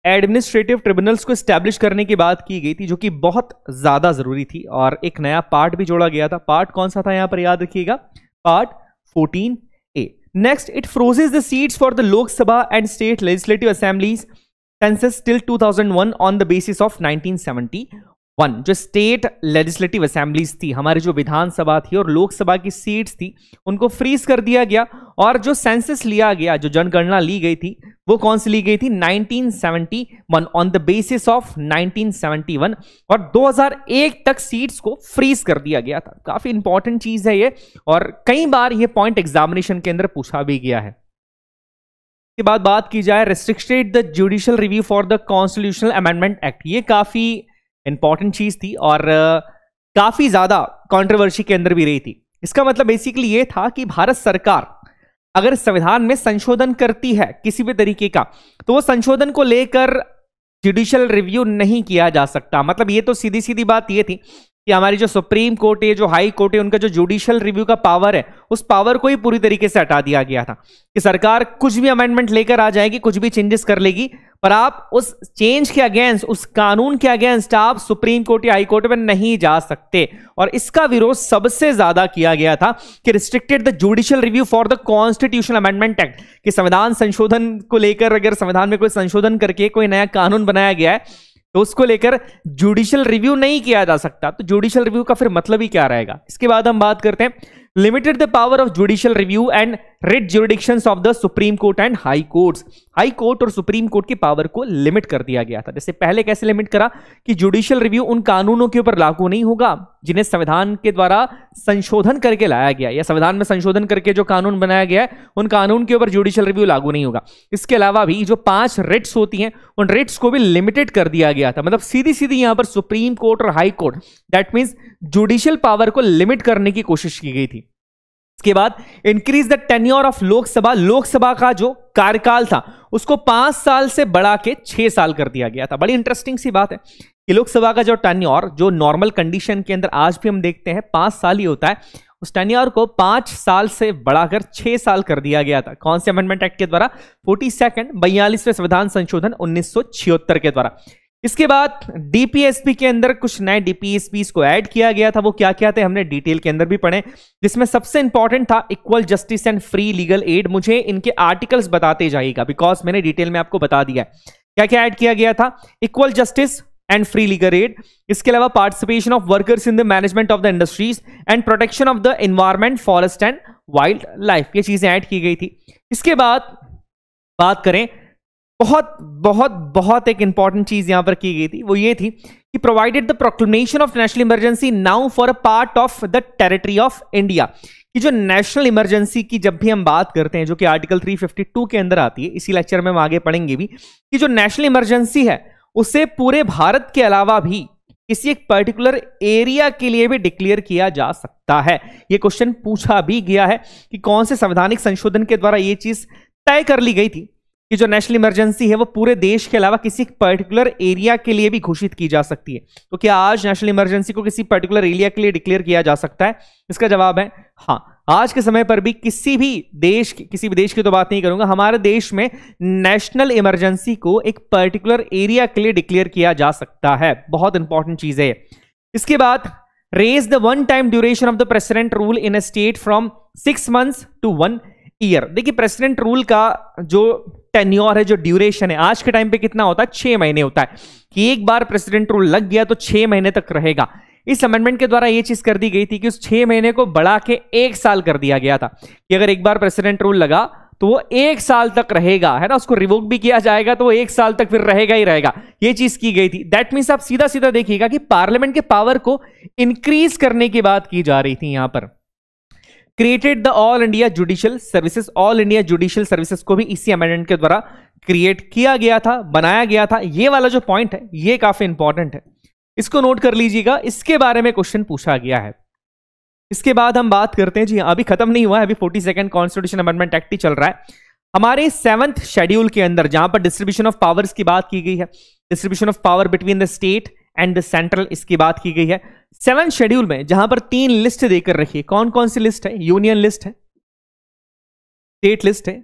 एडमिनिस्ट्रेटिव ट्रिब्यूनल्स को स्टैब्लिश करने की बात की गई थी जो कि बहुत ज्यादा जरूरी थी और एक नया पार्ट भी जोड़ा गया था पार्ट कौन सा था यहां पर याद रखिएगा part fourteen Next, it freezes the seats for the Lok Sabha and state legislative assemblies census till 2001 on the basis of 1970 one जो स्टेट लेजिस्लेटिव असेंबलीज थी हमारी जो विधानसभा थी और लोकसभा की सीट्स थी उनको फ्रीज कर दिया गया और जो सेंसस लिया गया जो जनगणना ली गई थी वो कौन सी ली गई थी 1971 ऑन द बेसिस ऑफ 1971 और 2001 तक सीट्स को फ्रीज कर दिया गया था काफी इंपॉर्टेंट चीज है ये और कई बार ये पॉइंट एग्जामिनेशन के अंदर पूछा भी गया है के बाद बात की जाए restricted the judicial review for the constitutional amendment act ये काफी इंपॉर्टेंट चीज़ थी और काफ़ी ज़्यादा कॉन्ट्रोवर्सी के अंदर भी रही थी इसका मतलब बेसिकली ये था कि भारत सरकार अगर संविधान में संशोधन करती है किसी भी तरीके का तो वो संशोधन को लेकर जुडिशियल रिव्यू नहीं किया जा सकता मतलब ये तो सीधी सीधी बात ये थी कि हमारी जो सुप्रीम कोर्ट है जो हाई कोर्ट है उनका जो जुडिशियल रिव्यू का पावर है उस पावर को ही पूरी तरीके से हटा दिया गया था कि सरकार कुछ भी अमेंडमेंट लेकर आ जाएगी कुछ भी चेंजेस कर लेगी पर आप उस चेंज के अगेंस्ट उस कानून के अगेंस्ट आप सुप्रीम कोर्ट या हाई कोर्ट में नहीं जा सकते और इसका विरोध सबसे ज्यादा किया गया था कि restricted the judicial review for the constitution amendment act कि संविधान संशोधन को लेकर अगर संविधान में कोई संशोधन करके कोई नया कानून बनाया गया है तो उसको लेकर जुडिशियल रिव्यू नहीं किया जा सकता तो जुडिशियल रिव्यू का फिर मतलब ही क्या रहेगा इसके बाद हम बात करते हैं limited the power of judicial review and writ jurisdictions of the supreme court and high courts high court और सुप्रीम कोर्ट की पावर को लिमिट कर दिया गया था जैसे पहले कैसे लिमिट करा कि जुडिशियल रिव्यू उन कानूनों के ऊपर लागू नहीं होगा जिन्हें संविधान के द्वारा संशोधन करके लाया गया या संविधान में संशोधन करके जो कानून बनाया गया है उन कानून के ऊपर जुडिशियल रिव्यू लागू नहीं होगा इसके अलावा भी जो पांच रिट्स होती हैं उन रिट्स को भी लिमिटेड कर दिया गया था मतलब सीधी सीधी यहां पर सुप्रीम कोर्ट और high court that means judicial power को लिमिट करने की कोशिश की गई थी इसके बाद increase the tenure of Lok Sabha Lok Sabha का जो कार्यकाल था उसको पांच साल से बढ़ा के छह साल कर दिया गया था बड़ी इंटरेस्टिंग सी बात है कि लोकसभा का जो टेन्योर जो नॉर्मल कंडीशन के अंदर आज भी हम देखते हैं पांच साल ही होता है उस टेन्योर को पांच साल से बढ़ाकर छह साल कर दिया गया था कौन से अमेंडमेंट एक्ट के द्वारा फोर्टी सेकेंड बयालीसवें संविधान संशोधन उन्नीस के द्वारा इसके बाद डीपीएसपी के अंदर कुछ नए डीपीएसपी को ऐड किया गया था वो क्या क्या थे हमने डिटेल के अंदर भी पढ़े जिसमें सबसे इंपॉर्टेंट था equal justice and free legal aid मुझे इनके आर्टिकल्स बताते जाइएगा बिकॉज मैंने डिटेल में आपको बता दिया है क्या क्या ऐड किया गया था equal justice and free legal aid इसके अलावा participation of workers in the management of the industries and protection of the environment forest and wild life ये चीजें ऐड की गई थी इसके बाद बात करें बहुत बहुत बहुत एक इंपॉर्टेंट चीज यहां पर की गई थी वो ये थी कि provided the proclamation of national emergency now for a part of the territory of India कि जो नेशनल इमरजेंसी की जब भी हम बात करते हैं जो कि आर्टिकल 352 के अंदर आती है इसी लेक्चर में हम आगे पढ़ेंगे भी कि जो नेशनल इमरजेंसी है उसे पूरे भारत के अलावा भी किसी एक पर्टिकुलर एरिया के लिए भी डिक्लेयर किया जा सकता है ये क्वेश्चन पूछा भी गया है कि कौन से संवैधानिक संशोधन के द्वारा ये चीज तय कर ली गई थी कि जो नेशनल इमरजेंसी है वो पूरे देश के अलावा किसी पर्टिकुलर एरिया के लिए भी घोषित की जा सकती है तो क्या आज नेशनल इमरजेंसी को किसी पर्टिकुलर एरिया के लिए डिक्लेयर किया जा सकता है इसका जवाब है हाँ आज के समय पर भी किसी भी देश किसी भी देश की तो बात नहीं करूंगा हमारे देश में नेशनल इमरजेंसी को एक पर्टिकुलर एरिया के लिए डिक्लेयर किया जा सकता है बहुत इंपॉर्टेंट चीज है इसके बाद raise the one time duration of the president rule in a state from six months to one year देखिए प्रेसिडेंट रूल का जो टेन्योर है जो ड्यूरेशन है आज के टाइम पे कितना होता है छह महीने होता है कि एक बार प्रेसिडेंट रूल लग गया तो छह महीने तक रहेगा इस अमेंडमेंट के द्वारा यह चीज कर दी गई थी कि उस छह महीने को बढ़ा के एक साल कर दिया गया था कि अगर एक बार प्रेसिडेंट रूल लगा तो वो एक साल तक रहेगा है ना उसको रिवोक भी किया जाएगा तो वो एक साल तक फिर रहेगा ही रहेगा ये चीज की गई थी दैट मीन्स आप सीधा सीधा देखिएगा कि पार्लियामेंट के पावर को इंक्रीज करने की बात की जा रही थी यहां पर created the all India judicial services all India judicial services को भी इसी अमेंडमेंट के द्वारा क्रिएट किया गया था बनाया गया था ये वाला जो पॉइंट है ये काफी इंपॉर्टेंट है इसको नोट कर लीजिएगा इसके बारे में क्वेश्चन पूछा गया है इसके बाद हम बात करते हैं जी हाँ, अभी खत्म नहीं हुआ है अभी forty second constitution amendment act ही चल रहा है हमारे सेवंथ शेड्यूल के अंदर जहां पर डिस्ट्रीब्यूशन ऑफ पावर्स की बात की गई है distribution of power between the state and central इसकी बात की गई है सेवन शेड्यूल में जहां पर तीन लिस्ट देकर रखिए कौन कौन सी लिस्ट है यूनियन लिस्ट है स्टेट लिस्ट है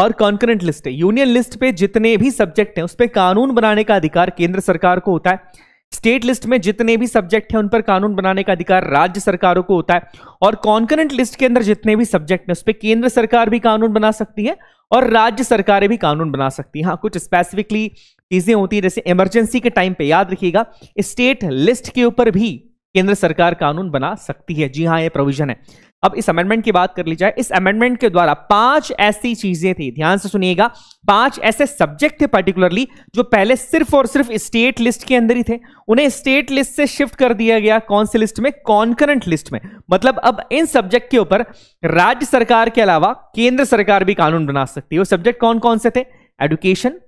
और कॉन्करेंट लिस्ट है यूनियन लिस्ट पे जितने भी सब्जेक्ट हैं उस पर कानून बनाने का अधिकार केंद्र सरकार को होता है स्टेट लिस्ट में जितने भी सब्जेक्ट हैं उन पर कानून बनाने का अधिकार राज्य सरकारों को होता है और कॉन्करेंट लिस्ट के अंदर जितने भी सब्जेक्ट हैं उस पर केंद्र सरकार भी कानून बना सकती है और राज्य सरकारें भी कानून बना सकती हैं हाँ कुछ स्पेसिफिकली चीजें होती हैं जैसे इमरजेंसी के टाइम पे याद रखिएगा स्टेट लिस्ट के ऊपर भी केंद्र सरकार कानून बना सकती है जी हाँ ये प्रोविजन है अब इस अमेंडमेंट की बात कर ली जाए इस अमेंडमेंट के द्वारा पांच ऐसी चीजें थी ध्यान से सुनिएगा पांच ऐसे सब्जेक्ट थे पर्टिकुलरली जो पहले सिर्फ और सिर्फ स्टेट लिस्ट के अंदर ही थे उन्हें स्टेट लिस्ट से शिफ्ट कर दिया गया कौन से लिस्ट में कॉन्करेंट लिस्ट में मतलब अब इन सब्जेक्ट के ऊपर राज्य सरकार के अलावा केंद्र सरकार भी कानून बना सकती है वो सब्जेक्ट कौन कौन से थे education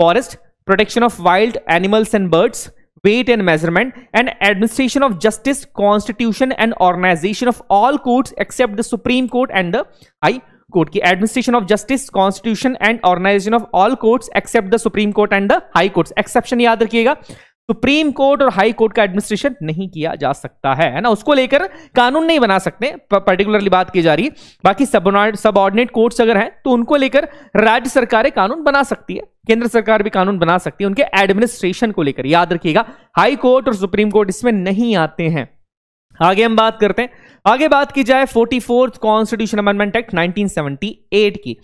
forest protection of wild animals and birds weight and measurement and administration of justice constitution and organization of all courts except the supreme court and the high court की administration of justice constitution and organisation of all courts except the supreme court and the high courts exception याद रखिएगा supreme court और high court का administration नहीं किया जा सकता है ना उसको लेकर कानून नहीं बना सकते पर्टिकुलरली बात की जा रही बाकी सब सबऑर्डिनेट कोर्ट्स अगर हैं तो उनको लेकर राज्य सरकारें कानून बना सकती है केंद्र सरकार भी कानून बना सकती है उनके एडमिनिस्ट्रेशन को लेकर याद रखिएगा हाई कोर्ट और सुप्रीम कोर्ट इसमें नहीं आते हैं आगे हम बात करते हैं आगे बात की जाए फोर्टी कॉन्स्टिट्यूशन अमेंडमेंट एक्ट 1978 की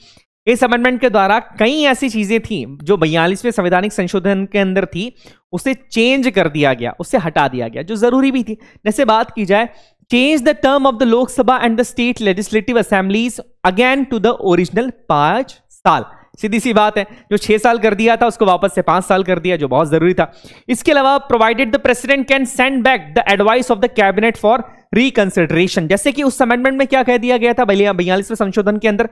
इस अमेंडमेंट के द्वारा कई ऐसी चीजें थी जो बयालीसवें संवैधानिक संशोधन के अंदर थी उसे चेंज कर दिया गया उसे हटा दिया गया जो जरूरी भी थी जैसे बात की जाए change the term of the Lok Sabha and the state legislative assemblies again to the original पांच साल सीधी सी बात है जो छह साल कर दिया था उसको वापस से पांच साल कर दिया जो बहुत जरूरी था इसके अलावा provided the president can send back the advice of the cabinet for reconsideration जैसे कि उस अमेंडमेंट में क्या कह दिया गया था बयालीसवें संशोधन के अंदर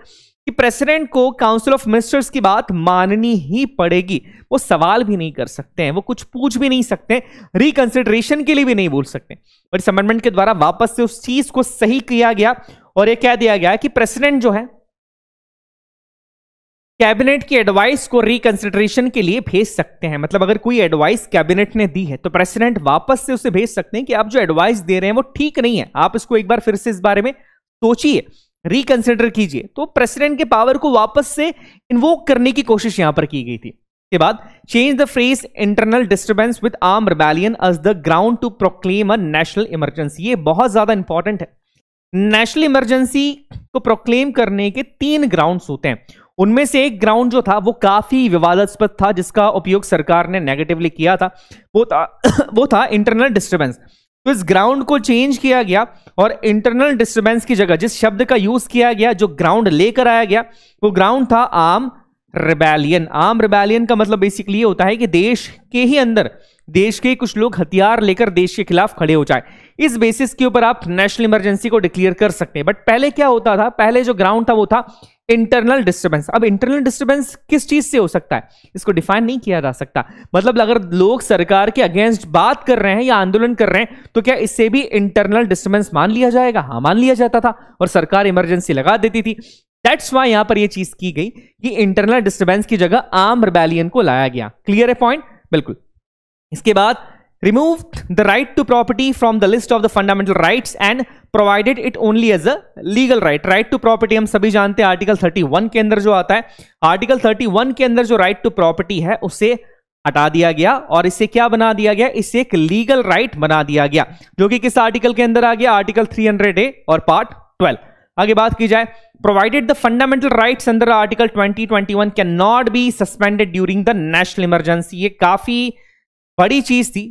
कि प्रेसिडेंट को काउंसिल ऑफ मिनिस्टर्स की बात माननी ही पड़ेगी वो सवाल भी नहीं कर सकते हैं वो कुछ पूछ भी नहीं सकते रिकंसिडरेशन के लिए भी नहीं बोल सकते और इस अमेंडमेंट के द्वारा वापस से उस चीज को सही किया गया और ये कह दिया गया कि प्रेसिडेंट जो है कैबिनेट की एडवाइस को रिकंसिडरेशन के लिए भेज सकते हैं मतलब अगर कोई एडवाइस कैबिनेट ने दी है तो प्रेसिडेंट वापस से उसे भेज सकते हैं कि आप जो एडवाइस दे रहे हैं वो ठीक नहीं है आप इसको एक बार फिर से इस बारे में सोचिए रिकंसिडर कीजिए तो प्रेसिडेंट के पावर को वापस से इन्वोक करने की कोशिश यहां पर की गई थी के बाद change the phrase internal disturbance with armed rebellion as the ground to proclaim a national emergency ये बहुत ज्यादा इंपॉर्टेंट है नेशनल इमरजेंसी को प्रोक्लेम करने के तीन ग्राउंड्स होते हैं उनमें से एक ग्राउंड जो था वो काफी विवादास्पद था जिसका उपयोग सरकार ने नेगेटिवली किया था वो था <coughs> वो था इंटरनल डिस्टर्बेंस तो इस ग्राउंड को चेंज किया गया और इंटरनल डिस्टर्बेंस की जगह जिस शब्द का यूज किया गया जो ग्राउंड लेकर आया गया वो ग्राउंड था आम रिबेलियन आम रिबेलियन का मतलब बेसिकली ये होता है कि देश के ही अंदर देश के कुछ लोग हथियार लेकर देश के खिलाफ खड़े हो जाए इस बेसिस के ऊपर आप नेशनल इमरजेंसी को डिक्लेयर कर सकते हैं बट पहले क्या होता था पहले जो ग्राउंड था वो था इंटरनल डिस्टर्बेंस अब इंटरनल डिस्टर्बेंस किस चीज से हो सकता है इसको डिफाइन नहीं किया जा सकता मतलब अगर लोग सरकार के अगेंस्ट बात कर रहे हैं या आंदोलन कर रहे हैं तो क्या इससे भी इंटरनल डिस्टर्बेंस मान लिया जाएगा हाँ मान लिया जाता था और सरकार इमरजेंसी लगा देती थी दैट्स वाई यहां पर यह चीज की गई कि इंटरनल डिस्टर्बेंस की जगह आम रिबेलियन को लाया गया क्लियर है पॉइंट बिल्कुल इसके बाद remove the right to property from the list of the fundamental rights and provided it only as a legal right right to property हम सभी जानते हैं आर्टिकल 31 के अंदर जो आता है आर्टिकल 31 के अंदर जो राइट टू प्रॉपर्टी है उसे हटा दिया गया और इसे क्या बना दिया गया इसे एक लीगल राइट बना दिया गया जो कि किस आर्टिकल के अंदर आ गया आर्टिकल 300 ए और पार्ट 12 आगे बात की जाए प्रोवाइडेड द फंडामेंटल राइट्स अंदर article 2021 can not be suspended during the national emergency ये काफी बड़ी चीज थी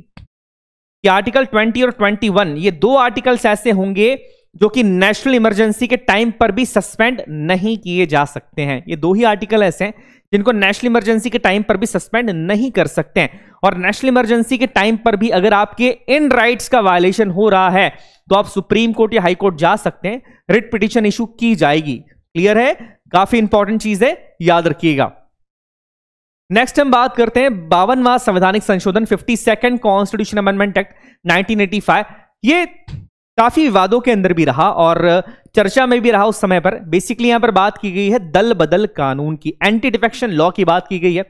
कि आर्टिकल 20 और 21 ये दो आर्टिकल्स ऐसे होंगे जो कि नेशनल इमरजेंसी के टाइम पर भी सस्पेंड नहीं किए जा सकते हैं ये दो ही आर्टिकल ऐसे हैं जिनको नेशनल इमरजेंसी के टाइम पर भी सस्पेंड नहीं कर सकते हैं और नेशनल इमरजेंसी के टाइम पर भी अगर आपके इन राइट्स का वायलेशन हो रहा है तो आप सुप्रीम कोर्ट या हाई कोर्ट जा सकते हैं रिट पिटिशन इशू की जाएगी क्लियर है काफी इंपॉर्टेंट चीज है याद रखिएगा नेक्स्ट हम बात करते हैं बावनवा संवैधानिक संशोधन fifty second constitution amendment act 1985 ये काफी विवादों के अंदर भी रहा और चर्चा में भी रहा उस समय पर बेसिकली यहां पर बात की गई है दल बदल कानून की एंटी डिफेक्शन लॉ की बात की गई है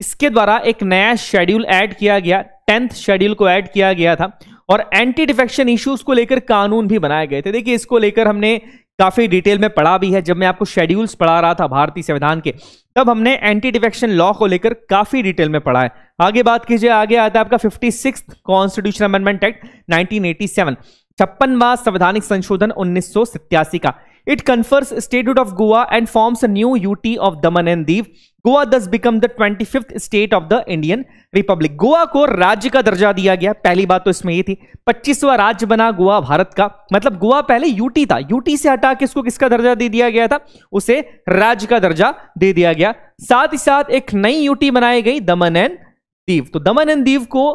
इसके द्वारा एक नया शेड्यूल ऐड किया गया टेंथ शेड्यूल को ऐड किया गया था और एंटी डिफेक्शन इश्यूज को लेकर कानून भी बनाए गए थे देखिए इसको लेकर हमने काफ़ी डिटेल में पढ़ा भी है जब मैं आपको शेड्यूल्स पढ़ा रहा था भारतीय संविधान के तब हमने एंटी डिफेक्शन लॉ को लेकर काफ़ी डिटेल में पढ़ा है आगे बात कीजिए आगे आता है आपका fifty constitution amendment act nineteen छप्पनवा संवैधानिक संशोधन उन्नीस का it confers statute of Goa and forms new UT of Daman and Diu Goa thus become the twenty fifth state of the Indian republic Goa को राज्य का दर्जा दिया गया पहली बात तो इसमें ये थी पच्चीसवा राज्य बना गोवा भारत का मतलब गोवा पहले यूटी था यूटी से हटा के इसको किसका दर्जा दे दिया गया था उसे राज्य का दर्जा दे दिया गया साथ ही साथ एक नई यूटी बनाई गई दमन एंड दीव तो दमन एंड दीव को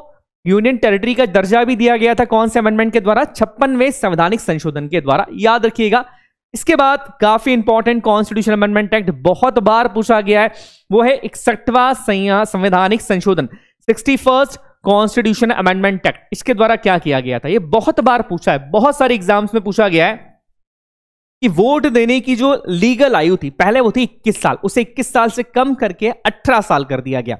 यूनियन टेरिटरी का दर्जा भी दिया गया था कौन से अमेंडमेंट के द्वारा छप्पनवे संवैधानिक संशोधन के द्वारा याद रखिएगा इसके बाद काफी इंपॉर्टेंट कॉन्स्टिट्यूशन अमेंडमेंट एक्ट बहुत बार पूछा गया है वो है इकसठवा संवैधानिक संशोधन sixty first constitution amendment act इसके द्वारा क्या किया गया था ये बहुत बार पूछा है बहुत सारे एग्जाम्स में पूछा गया है कि वोट देने की जो लीगल आयु थी पहले वो थी इक्कीस साल उसे इक्कीस साल से कम करके अठारह साल कर दिया गया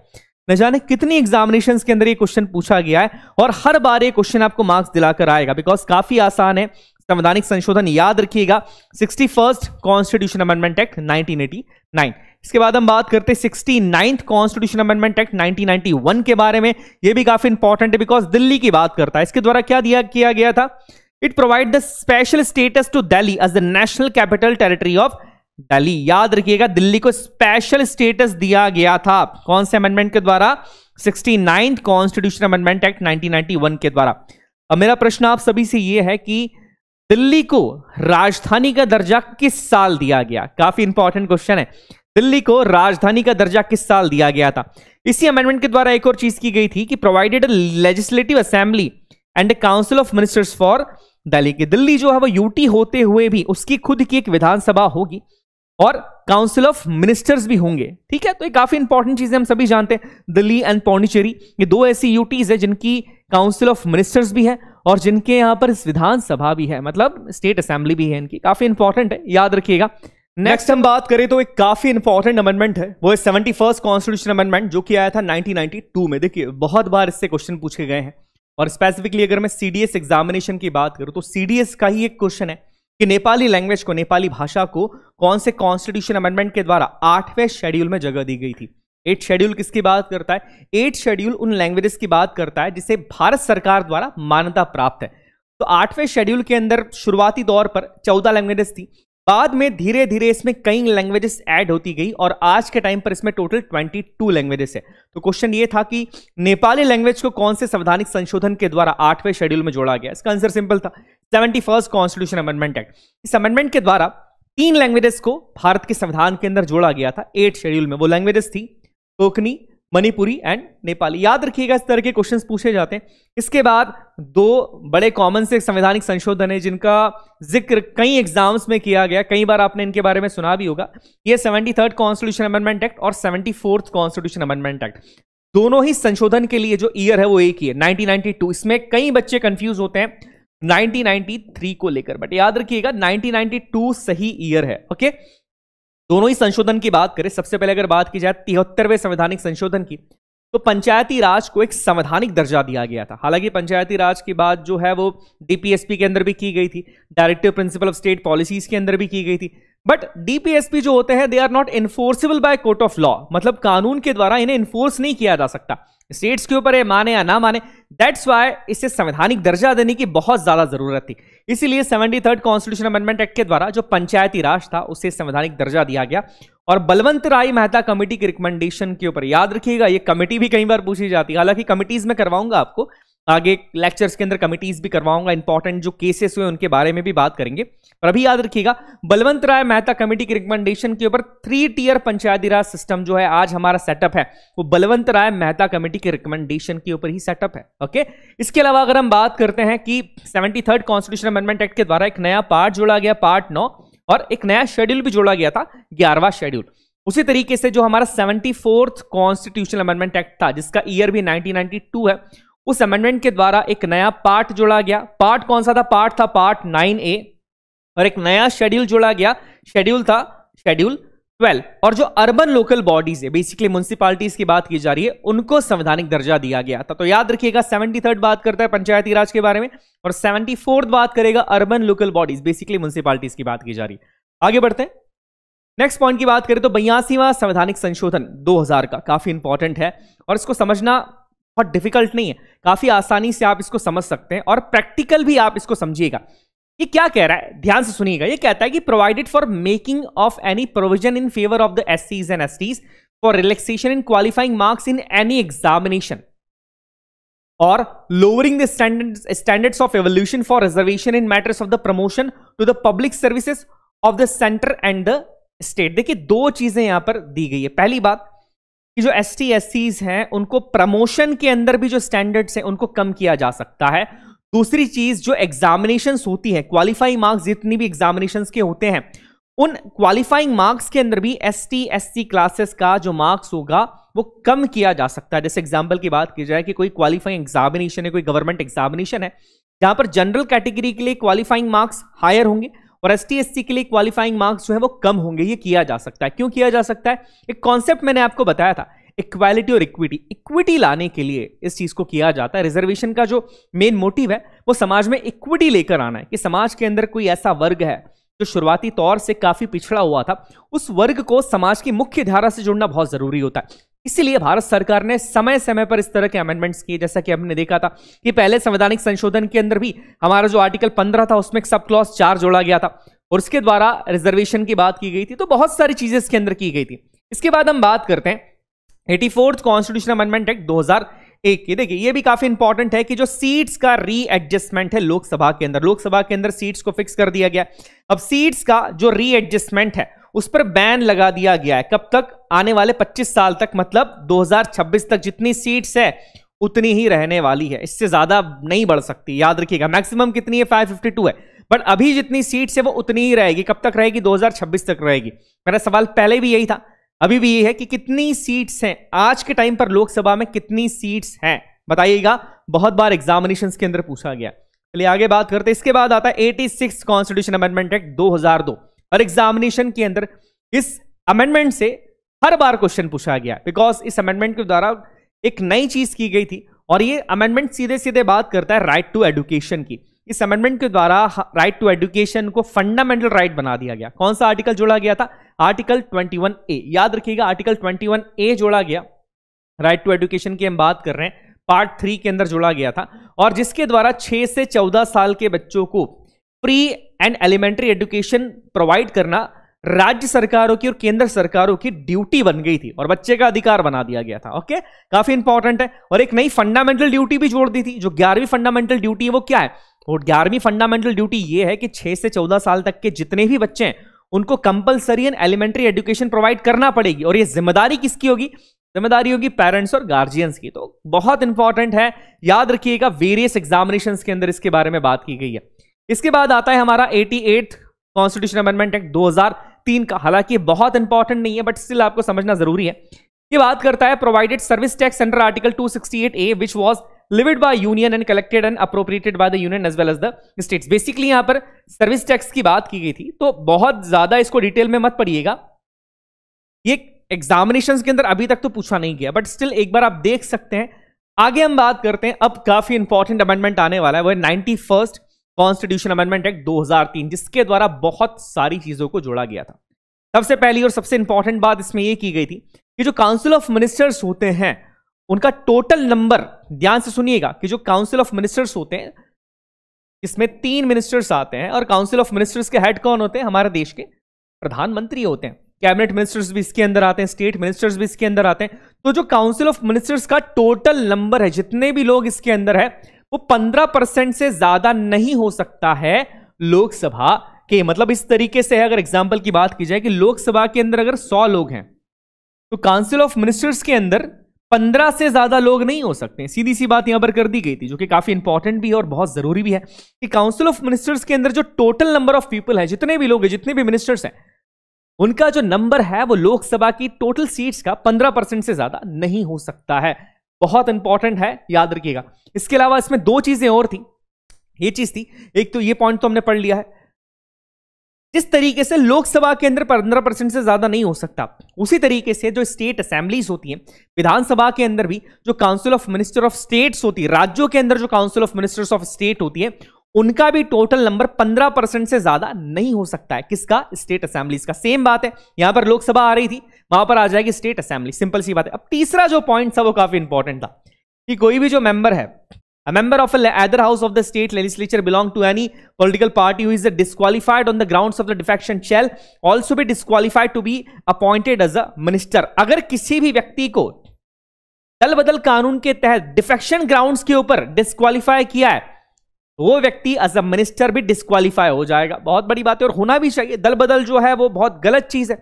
न जाने कितनी एग्जामिनेशन के अंदर ये क्वेश्चन पूछा गया है और हर बार ये क्वेश्चन आपको मार्क्स दिलाकर आएगा बिकॉज काफी आसान है संवैधानिक संशोधन याद रखिएगा sixty first constitution amendment act 1989 इसके बाद हम बात करते हैं sixty ninth constitution amendment act 1991 के बारे में यह भी काफी इंपॉर्टेंट है बिकॉज दिल्ली की बात करता है इसके द्वारा क्या दिया किया गया था it provide the special status to Delhi as the national capital territory of Delhi याद रखिएगा दिल्ली को स्पेशल स्टेटस दिया गया था कौन से अमेंडमेंट के द्वारा sixty ninth constitution amendment act 1991 के द्वारा अब मेरा प्रश्न आप सभी से यह है कि दिल्ली को राजधानी का दर्जा किस साल दिया गया काफी इंपॉर्टेंट क्वेश्चन है दिल्ली को राजधानी का दर्जा किस साल दिया गया था इसी अमेंडमेंट के द्वारा एक और चीज की गई थी कि provided legislative assembly and council of ministers for Delhi की दिल्ली जो है वो यूटी होते हुए भी उसकी खुद की एक विधानसभा होगी और काउंसिल ऑफ मिनिस्टर्स भी होंगे ठीक है तो ये काफी इंपॉर्टेंट चीजें हम सभी जानते हैं दिल्ली एंड पौंडीचेरी ये दो ऐसी यूटीज है जिनकी काउंसिल ऑफ मिनिस्टर्स भी है और जिनके यहां पर विधानसभा भी है मतलब स्टेट असेंबली भी है इनकी काफी इंपॉर्टेंट है याद रखिएगा नेक्स्ट हम बात करें तो एक काफी इंपॉर्टेंट अमेंडमेंट है वो है सेवेंटी फर्स्ट कॉन्स्टिट्यूशन अमेंडमेंट जो कि आया था 1992 में देखिए बहुत बार इससे क्वेश्चन पूछे गए हैं और स्पेसिफिकली अगर मैं सीडीएस एग्जामिनेशन की बात करूं तो सीडीएस का ही एक क्वेश्चन है कि नेपाली लैंग्वेज को नेपाली भाषा को कौन से कॉन्स्टिट्यूशन अमेंडमेंट के द्वारा आठवें शेड्यूल में जगह दी गई थी एट शेड्यूल किसकी बात करता है एट शेड्यूल उन लैंग्वेजेस की बात करता है जिसे भारत सरकार द्वारा मान्यता प्राप्त है तो आठवें शेड्यूल के अंदर शुरुआती दौर पर चौदह लैंग्वेजेस थी बाद में धीरे धीरे इसमें कई लैंग्वेजेस ऐड होती गई और आज के टाइम पर इसमें टोटल 22 लैंग्वेजेस है तो क्वेश्चन ये था कि नेपाली लैंग्वेज को कौन से संवैधानिक संशोधन के द्वारा आठवें शेड्यूल में जोड़ा गया इसका आंसर सिंपल था seventy first constitution amendment act इस अमेंडमेंट के द्वारा तीन लैंग्वेजेस को भारत के संविधान के अंदर जोड़ा गया था एट शेड्यूल में वो लैंग्वेजेस थी कोकनी मणिपुरी एंड नेपाली याद रखिएगा इस तरह के क्वेश्चंस पूछे जाते हैं इसके बाद दो बड़े कॉमन से संवैधानिक संशोधन है जिनका जिक्र कई एग्जाम्स में किया गया कई बार आपने इनके बारे में सुना भी होगा ये seventy third constitution amendment act और seventy fourth constitution amendment act दोनों ही संशोधन के लिए जो ईयर है वो एक ही है नाइनटीन इसमें कई बच्चे कंफ्यूज होते हैं 1993 को लेकर बट याद रखिएगा 1992 सही ईयर है ओके okay? दोनों ही संशोधन की बात करें सबसे पहले अगर बात की जाए तिहत्तरवें संवैधानिक संशोधन की तो पंचायती राज को एक संवैधानिक दर्जा दिया गया था हालांकि पंचायती राज की बात जो है वो डीपीएसपी के अंदर भी की गई थी directive principle of state policies के अंदर भी की गई थी बट डीपीएसपी जो होते हैं they are not enforceable by court of law मतलब कानून के द्वारा इन्हें इन्फोर्स नहीं किया जा सकता स्टेट्स के ऊपर है माने या ना माने दैट्स वाई इसे संवैधानिक दर्जा देने की बहुत ज्यादा जरूरत थी इसीलिए seventy third constitution amendment act के द्वारा जो पंचायती राज था उसे संवैधानिक दर्जा दिया गया और बलवंत राय मेहता कमेटी की रिकमेंडेशन के ऊपर याद रखिएगा ये कमेटी भी कई बार पूछी जाती है हालांकि कमिटीज में करवाऊंगा आपको आगे लेक्चर्स के अंदर कमिटीज भी करवाऊंगा इंपॉर्टेंट जो केसेस हुए उनके बारे में भी बात करेंगे और अभी याद रखिएगा बलवंत राय मेहता कमेटी की रिकमेंडेशन के ऊपर three tier Panchayati Raj system जो है आज हमारा सेटअप है वो बलवंत राय मेहता कमेटी के रिकमेंडेशन के ऊपर ही सेटअप है ओके इसके अलावा अगर हम बात करते हैं कि seventy third constitution amendment act के द्वारा एक नया पार्ट जोड़ा गया पार्ट नौ और एक नया शेड्यूल भी जोड़ा गया था ग्यारहवा शेड्यूल उसी तरीके से जो हमारा seventy fourth constitution amendment act था जिसका ईयर भी 1992 है उस अमेंडमेंट के द्वारा एक नया पार्ट जोड़ा गया पार्ट कौन सा था पार्ट था पार्ट नाइन ए और एक नया शेड्यूल जोड़ा गया शेड्यूल था शेड्यूल ट्वेल्व और जो अर्बन लोकल बॉडीज है बेसिकली म्यूनसिपालिटीज की बात की जा रही है उनको संवैधानिक दर्जा दिया गया था तो याद रखिएगा सेवेंटी थर्ड बात करता है पंचायती राज के बारे में और सेवेंटी फोर्थ बात करेगा urban local bodies basically municipalities की बात की जा रही है आगे बढ़ते हैं नेक्स्ट पॉइंट की बात करें तो बयासीवा संवैधानिक संशोधन 2000 का काफी इंपॉर्टेंट है और इसको समझना बहुत डिफिकल्ट नहीं है काफ़ी आसानी से आप इसको समझ सकते हैं और प्रैक्टिकल भी आप इसको समझिएगा ये क्या कह रहा है ध्यान से सुनिएगा ये कहता है कि provided for making of any provision in favour of the एस सीज and STs for relaxation in qualifying marks in any examination और lowering the stand standards of evaluation for reservation in matters of the promotion to the public services of the centre and the state देखिए दो चीजें यहां पर दी गई है पहली बात कि जो एस टी एस सीज हैं उनको प्रमोशन के अंदर भी जो स्टैंडर्ड्स हैं उनको कम किया जा सकता है दूसरी चीज जो एग्जामिनेशन होती है क्वालिफाइंग मार्क्स जितनी भी एग्जामिनेशन के होते हैं उन क्वालिफाइंग मार्क्स के अंदर भी S T S C classes का जो मार्क्स होगा वो कम किया जा सकता है जैसे एग्जाम्पल की बात की जाए कि कोई क्वालिफाइंग एग्जामिनेशन है कोई गवर्नमेंट एग्जामिनेशन है जहां पर जनरल कैटेगरी के लिए क्वालिफाइंग मार्क्स हायर होंगे और एस टी के लिए क्वालिफाइंग मार्क्स जो है वो कम होंगे ये किया जा सकता है क्यों किया जा सकता है एक कॉन्सेप्ट मैंने आपको बताया था इक्वालिटी और इक्विटी इक्विटी लाने के लिए इस चीज को किया जाता है रिजर्वेशन का जो मेन मोटिव है वो समाज में इक्विटी लेकर आना है कि समाज के अंदर कोई ऐसा वर्ग है जो शुरुआती तौर से काफी पिछड़ा हुआ था उस वर्ग को समाज की मुख्य धारा से जुड़ना बहुत जरूरी होता है इसीलिए भारत सरकार ने समय समय पर इस तरह के अमेंडमेंट्स किए जैसा कि हमने देखा था कि पहले संवैधानिक संशोधन के अंदर भी हमारा जो आर्टिकल पंद्रह था उसमें सब क्लॉज चार जोड़ा गया था और उसके द्वारा रिजर्वेशन की बात की गई थी तो बहुत सारी चीजें इसके अंदर की गई थी इसके बाद हम बात करते हैं eighty fourth constitution amendment act दो एक की देखिए ये भी काफी इंपॉर्टेंट है कि जो सीट्स का री एडजस्टमेंट है लोकसभा के अंदर लोकसभा के अंदर सीट्स को फिक्स कर दिया गया अब सीट्स का जो री एडजस्टमेंट है उस पर बैन लगा दिया गया है कब तक आने वाले 25 साल तक मतलब 2026 तक जितनी सीट्स है उतनी ही रहने वाली है इससे ज्यादा नहीं बढ़ सकती याद रखिएगा मैक्सिमम कितनी है 552 है बट अभी जितनी सीट्स है वो उतनी ही रहेगी कब तक रहेगी 2026 तक रहेगी मेरा सवाल पहले भी यही था अभी भी ये है कि कितनी सीट्स हैं आज के टाइम पर लोकसभा में कितनी सीट्स हैं बताइएगा बहुत बार एग्जामिनेशन के अंदर पूछा गया चलिए आगे बात करते हैं इसके बाद आता है eighty six constitution amendment act दो और एग्जामिनेशन के अंदर इस अमेंडमेंट से हर बार क्वेश्चन पूछा गया बिकॉज इस अमेंडमेंट के द्वारा एक नई चीज की गई थी और ये अमेंडमेंट सीधे सीधे बात करता है राइट टू एडुकेशन की इस अमेंडमेंट के द्वारा राइट टू एडुकेशन को फंडामेंटल राइट right बना दिया गया कौन सा आर्टिकल जोड़ा गया था आर्टिकल 21 ए याद रखिएगा आर्टिकल 21 ए जोड़ा गया राइट टू एडुकेशन की हम बात कर रहे हैं पार्ट थ्री के अंदर जोड़ा गया था और जिसके द्वारा छह से चौदह साल के बच्चों को pre and elementary education provide करना राज्य सरकारों की और केंद्र सरकारों की ड्यूटी बन गई थी और बच्चे का अधिकार बना दिया गया था ओके काफी इंपॉर्टेंट है और एक नई फंडामेंटल ड्यूटी भी जोड़ दी थी जो ग्यारहवीं फंडामेंटल ड्यूटी है वो क्या है और ग्यारहवीं फंडामेंटल ड्यूटी ये है कि छह से चौदह साल तक के जितने भी बच्चे हैं उनको compulsory and elementary education provide करना पड़ेगी और ये जिम्मेदारी किसकी होगी जिम्मेदारी होगी पेरेंट्स और गार्जियंस की तो बहुत इंपॉर्टेंट है याद रखिएगा वेरियस एग्जामिनेशन के अंदर इसके बारे में बात की गई है इसके बाद आता है हमारा eighty eight constitution amendment act 2003 का हालांकि बहुत इंपॉर्टेंट नहीं है बट स्टिल आपको समझना जरूरी है ये बात करता है provided service tax under article 268 A which was levied by union and collected and appropriated by the union as well as the states basically यहां पर सर्विस टैक्स की बात की गई थी तो बहुत ज्यादा इसको डिटेल में मत पढ़िएगा ये एग्जामिनेशन के अंदर अभी तक तो पूछा नहीं गया बट स्टिल एक बार आप देख सकते हैं आगे हम बात करते हैं अब काफी इंपॉर्टेंट अमेंडमेंट आने वाला है वह ninety first constitution amendment act 2003 जिसके द्वारा बहुत सारी चीजों को जोड़ा गया था सबसे पहली और सबसे इंपॉर्टेंट बात इसमें यह की गई थी कि जो काउंसिल ऑफ मिनिस्टर्स होते हैं उनका टोटल नंबर ध्यान से सुनिएगा कि जो काउंसिल ऑफ मिनिस्टर्स होते हैं इसमें तीन मिनिस्टर्स आते हैं और काउंसिल ऑफ मिनिस्टर्स के हेड कौन होते हैं हमारे देश के प्रधानमंत्री होते हैं कैबिनेट मिनिस्टर्स भी इसके अंदर आते हैं स्टेट मिनिस्टर्स भी इसके अंदर आते हैं तो जो काउंसिल ऑफ मिनिस्टर्स का टोटल नंबर है जितने भी लोग इसके अंदर है वो पंद्रह परसेंट से ज्यादा नहीं हो सकता है लोकसभा के मतलब इस तरीके से है अगर एग्जाम्पल की बात की जाए कि लोकसभा के अंदर अगर सौ लोग हैं तो काउंसिल ऑफ मिनिस्टर्स के अंदर पंद्रह से ज्यादा लोग नहीं हो सकते सीधी सी बात यहां पर कर दी गई थी जो कि काफी इंपॉर्टेंट भी है और बहुत जरूरी भी है कि काउंसिल ऑफ मिनिस्टर्स के अंदर जो टोटल नंबर ऑफ पीपल है जितने भी लोग हैं जितने भी मिनिस्टर्स हैं उनका जो नंबर है वो लोकसभा की टोटल सीट्स का पंद्रह परसेंट से ज्यादा नहीं हो सकता है बहुत इंपॉर्टेंट है याद रखिएगा इसके अलावा इसमें दो चीजें और थी ये चीज थी एक तो ये पॉइंट तो हमने पढ़ लिया है जिस तरीके से लोकसभा के अंदर पंद्रह परसेंट से ज्यादा नहीं हो सकता उसी तरीके से जो स्टेट असेंबलीज होती हैं विधानसभा के अंदर भी जो council of minister of states होती है राज्यों के अंदर जो council of ministers of state होती है उनका भी टोटल नंबर पंद्रह परसेंट से ज्यादा नहीं हो सकता है किसका स्टेट असेंबलीज का सेम बात है यहां पर लोकसभा आ रही थी वहां पर आ जाएगी स्टेट असेंबली सिंपल सी बात है अब तीसरा जो पॉइंट था वो काफी इंपॉर्टेंट था कि कोई भी जो मेंबर है member of other house of the state legislature belong to any political party who is is disqualified on the grounds of the defection shall also be disqualified to be appointed as a minister. अगर किसी भी व्यक्ति को दल बदल कानून के तहत डिफेक्शन ग्राउंड के ऊपर डिस्कालीफाई किया है वो व्यक्ति एज अ मिनिस्टर भी डिस्कालीफाई हो जाएगा बहुत बड़ी बात है और होना भी चाहिए दल बदल जो है वो बहुत गलत चीज है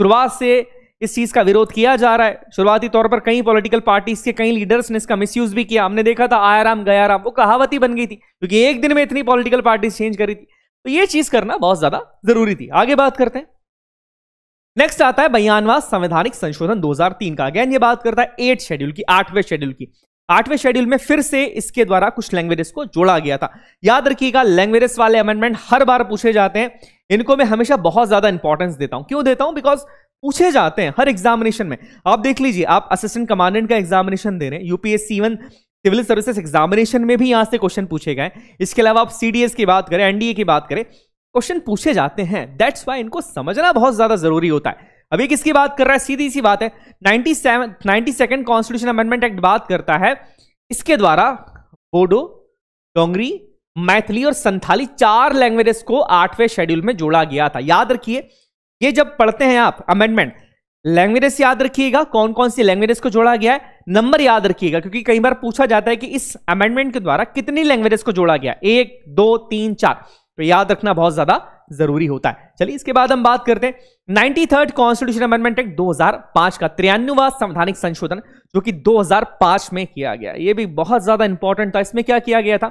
शुरुआत से इस चीज का विरोध किया जा रहा है शुरुआती तौर पर कई पॉलिटिकल पार्टीज के कई लीडर्स ने इसका मिसयूज भी किया हमने देखा था आया राम गया राम वो कहावत ही बन गई थी क्योंकि एक दिन में इतनी पॉलिटिकल पार्टीज चेंज करी थी तो ये चीज करना बहुत ज्यादा जरूरी थी आगे बात करते हैं नेक्स्ट आता है बयानवाद संवैधानिक संशोधन 2003 का अगेन ये बात करता है एट शेड्यूल की आठवें शेड्यूल की आठवें शेड्यूल में फिर से इसके द्वारा कुछ लैंग्वेजेस को जोड़ा गया था याद रखिएगा लैंग्वेजेस वाले अमेंडमेंट हर बार पूछे जाते हैं इनको मैं हमेशा बहुत ज्यादा इंपॉर्टेंस देता हूं क्यों देता हूं बिकॉज पूछे जाते हैं हर एग्जामिनेशन में आप देख लीजिए आप असिस्टेंट कमांडेंट का एग्जामिनेशन दे रहे हैं UPSC one civil services examination में भी यहां से क्वेश्चन पूछे गए इसके अलावा आप सीडीएस की बात करें एनडीए की बात करें क्वेश्चन पूछे जाते हैं दैट्स वाई इनको समझना बहुत ज्यादा जरूरी होता है अभी किसकी बात कर रहा है सीधी सी बात है ninety seven ninety second constitution amendment act बात करता है इसके द्वारा बोडो डोंगरी मैथिली और संथाली चार लैंग्वेजेस को आठवें शेड्यूल में जोड़ा गया था याद रखिए ये जब पढ़ते हैं आप अमेंडमेंट लैंग्वेजेस याद रखिएगा कौन कौन सी लैंग्वेजेस को जोड़ा गया है नंबर याद रखिएगा क्योंकि कई बार पूछा जाता है कि इस अमेंडमेंट के द्वारा कितनी लैंग्वेजेस को जोड़ा गया एक दो तीन चार तो याद रखना बहुत ज्यादा जरूरी होता है चलिए इसके बाद हम बात करते हैं ninety third constitution amendment act 2005 का त्रियानुवा संवैधानिक संशोधन जो कि 2005 में किया गया यह भी बहुत ज्यादा इंपॉर्टेंट था इसमें क्या किया गया था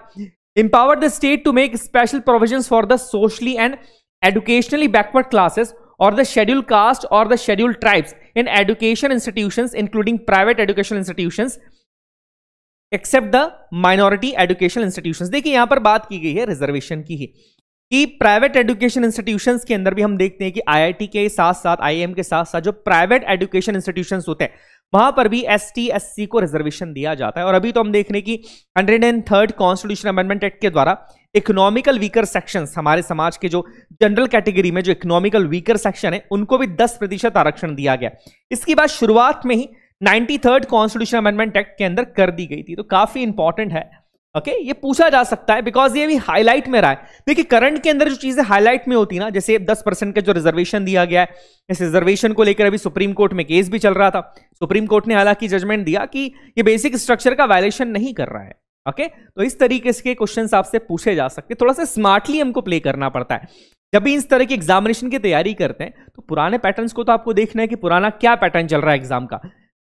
empower the state to make special provision for the socially and educationally backward classes or the scheduled caste or the scheduled tribes in education institutions including private educational institutions except the minority education institution देखिए यहां पर बात की गई है reservation की ही कि private education institution के अंदर भी हम देखते हैं कि आईआईटी के साथ साथ आईएम के साथ साथ जो प्राइवेट एजुकेशन इंस्टीट्यूशन होते हैं वहां पर भी एस टी को रिजर्वेशन दिया जाता है और अभी तो हम देख रहे हैं कि hundred and third constitution amendment act के द्वारा इकोनॉमिकल वीकर सेक्शन हमारे समाज के जो जनरल कैटेगरी में जो इकोनॉमिकल वीकर सेक्शन है उनको भी 10 प्रतिशत आरक्षण दिया गया इसकी बात शुरुआत में ही ninety third constitution amendment act के अंदर कर दी गई थी तो काफी इंपॉर्टेंट है ओके okay, ये पूछा जा सकता है बिकॉज ये भी हाईलाइट में रहा है देखिए करंट के अंदर जो चीजें हाईलाइट में होती ना जैसे 10 परसेंट का जो रिजर्वेशन दिया गया है इस रिजर्वेशन को लेकर अभी सुप्रीम कोर्ट में केस भी चल रहा था सुप्रीम कोर्ट ने हालांकि जजमेंट दिया कि ये बेसिक स्ट्रक्चर का वायलेशन नहीं कर रहा है ओके तो इस तरीके से क्वेश्चन आपसे पूछे जा सकते थोड़ा सा स्मार्टली हमको प्ले करना पड़ता है जब भी इस तरह की एग्जामिनेशन की तैयारी करते हैं तो पुराने पैटर्न को तो आपको देखना है कि पुराना क्या पैटर्न चल रहा है एग्जाम का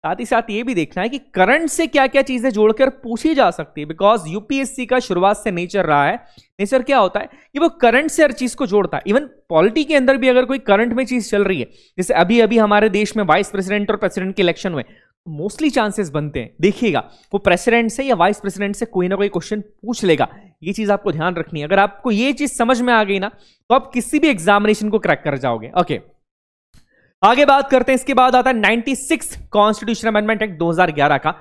साथ ही साथ ये भी देखना है कि करंट से क्या क्या चीजें जोड़कर पूछी जा सकती है बिकॉज यूपीएससी का शुरुआत से नेचर रहा है नेचर क्या होता है कि वो करंट से हर चीज को जोड़ता है इवन पॉलिटी के अंदर भी अगर कोई करंट में चीज चल रही है जैसे अभी अभी हमारे देश में वाइस प्रेसिडेंट और प्रेसिडेंट के इलेक्शन हुए मोस्टली चांसेस बनते हैं देखिएगा वो प्रेसिडेंट से या वाइस प्रेसिडेंट से कोई ना कोई क्वेश्चन पूछ लेगा ये चीज़ आपको ध्यान रखनी है अगर आपको ये चीज़ समझ में आ गई ना तो आप किसी भी एग्जामिनेशन को क्रैक कर जाओगे ओके आगे बात करते हैं इसके बाद आता है ninety six constitution amendment act दो हजार ग्यारह का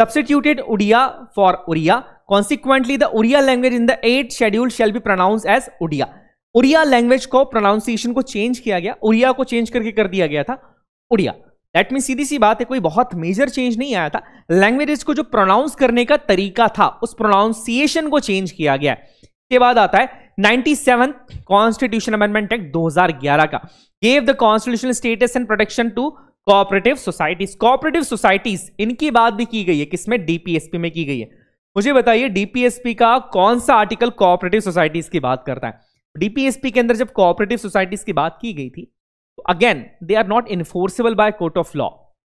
substituted Odia for Odia consequently the Odia language in the eighth schedule shall be pronounce as Odia Odia language को प्रोनाउंसिएशन को चेंज किया गया उड़िया को चेंज करके कर दिया गया था उड़िया दैट मीन सीधी सी बात है कोई बहुत मेजर चेंज नहीं आया था लैंग्वेजेस को जो प्रोनाउंस करने का तरीका था उस प्रोनाउंसिएशन को चेंज किया गया के बाद आता है ninety seven constitution amendment act 2011 का gave the constitutional status and protection to cooperative societies cooperative societies इनकी बात भी की गई है किसमें डीपीएसपी में की गई है मुझे बताइए डीपीएसपी का कौन सा आर्टिकल कोऑपरेटिव सोसाइटीज की बात करता है डीपीएसपी के अंदर जब कोऑपरेटिव सोसाइटीज की बात की गई थी again they are not enforceable by court of law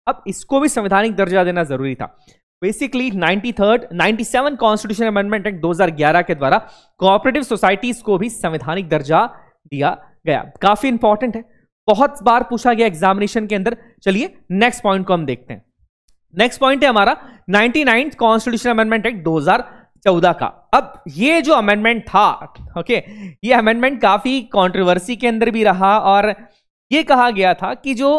अब इसको भी संवैधानिक दर्जा देना जरूरी था basically ninety third ninety seven constitution amendment act 2011 के द्वारा कोऑपरेटिव सोसाइटीज को भी संवैधानिक दर्जा दिया गया काफी इंपॉर्टेंट है बहुत बार पूछा गया एग्जामिनेशन के अंदर चलिए नेक्स्ट पॉइंट को हम देखते हैं नेक्स्ट पॉइंट है हमारा ninety ninth constitution amendment act दो चौदह का अब ये जो अमेंडमेंट था ओके ये अमेंडमेंट काफी कंट्रोवर्सी के अंदर भी रहा और ये कहा गया था कि जो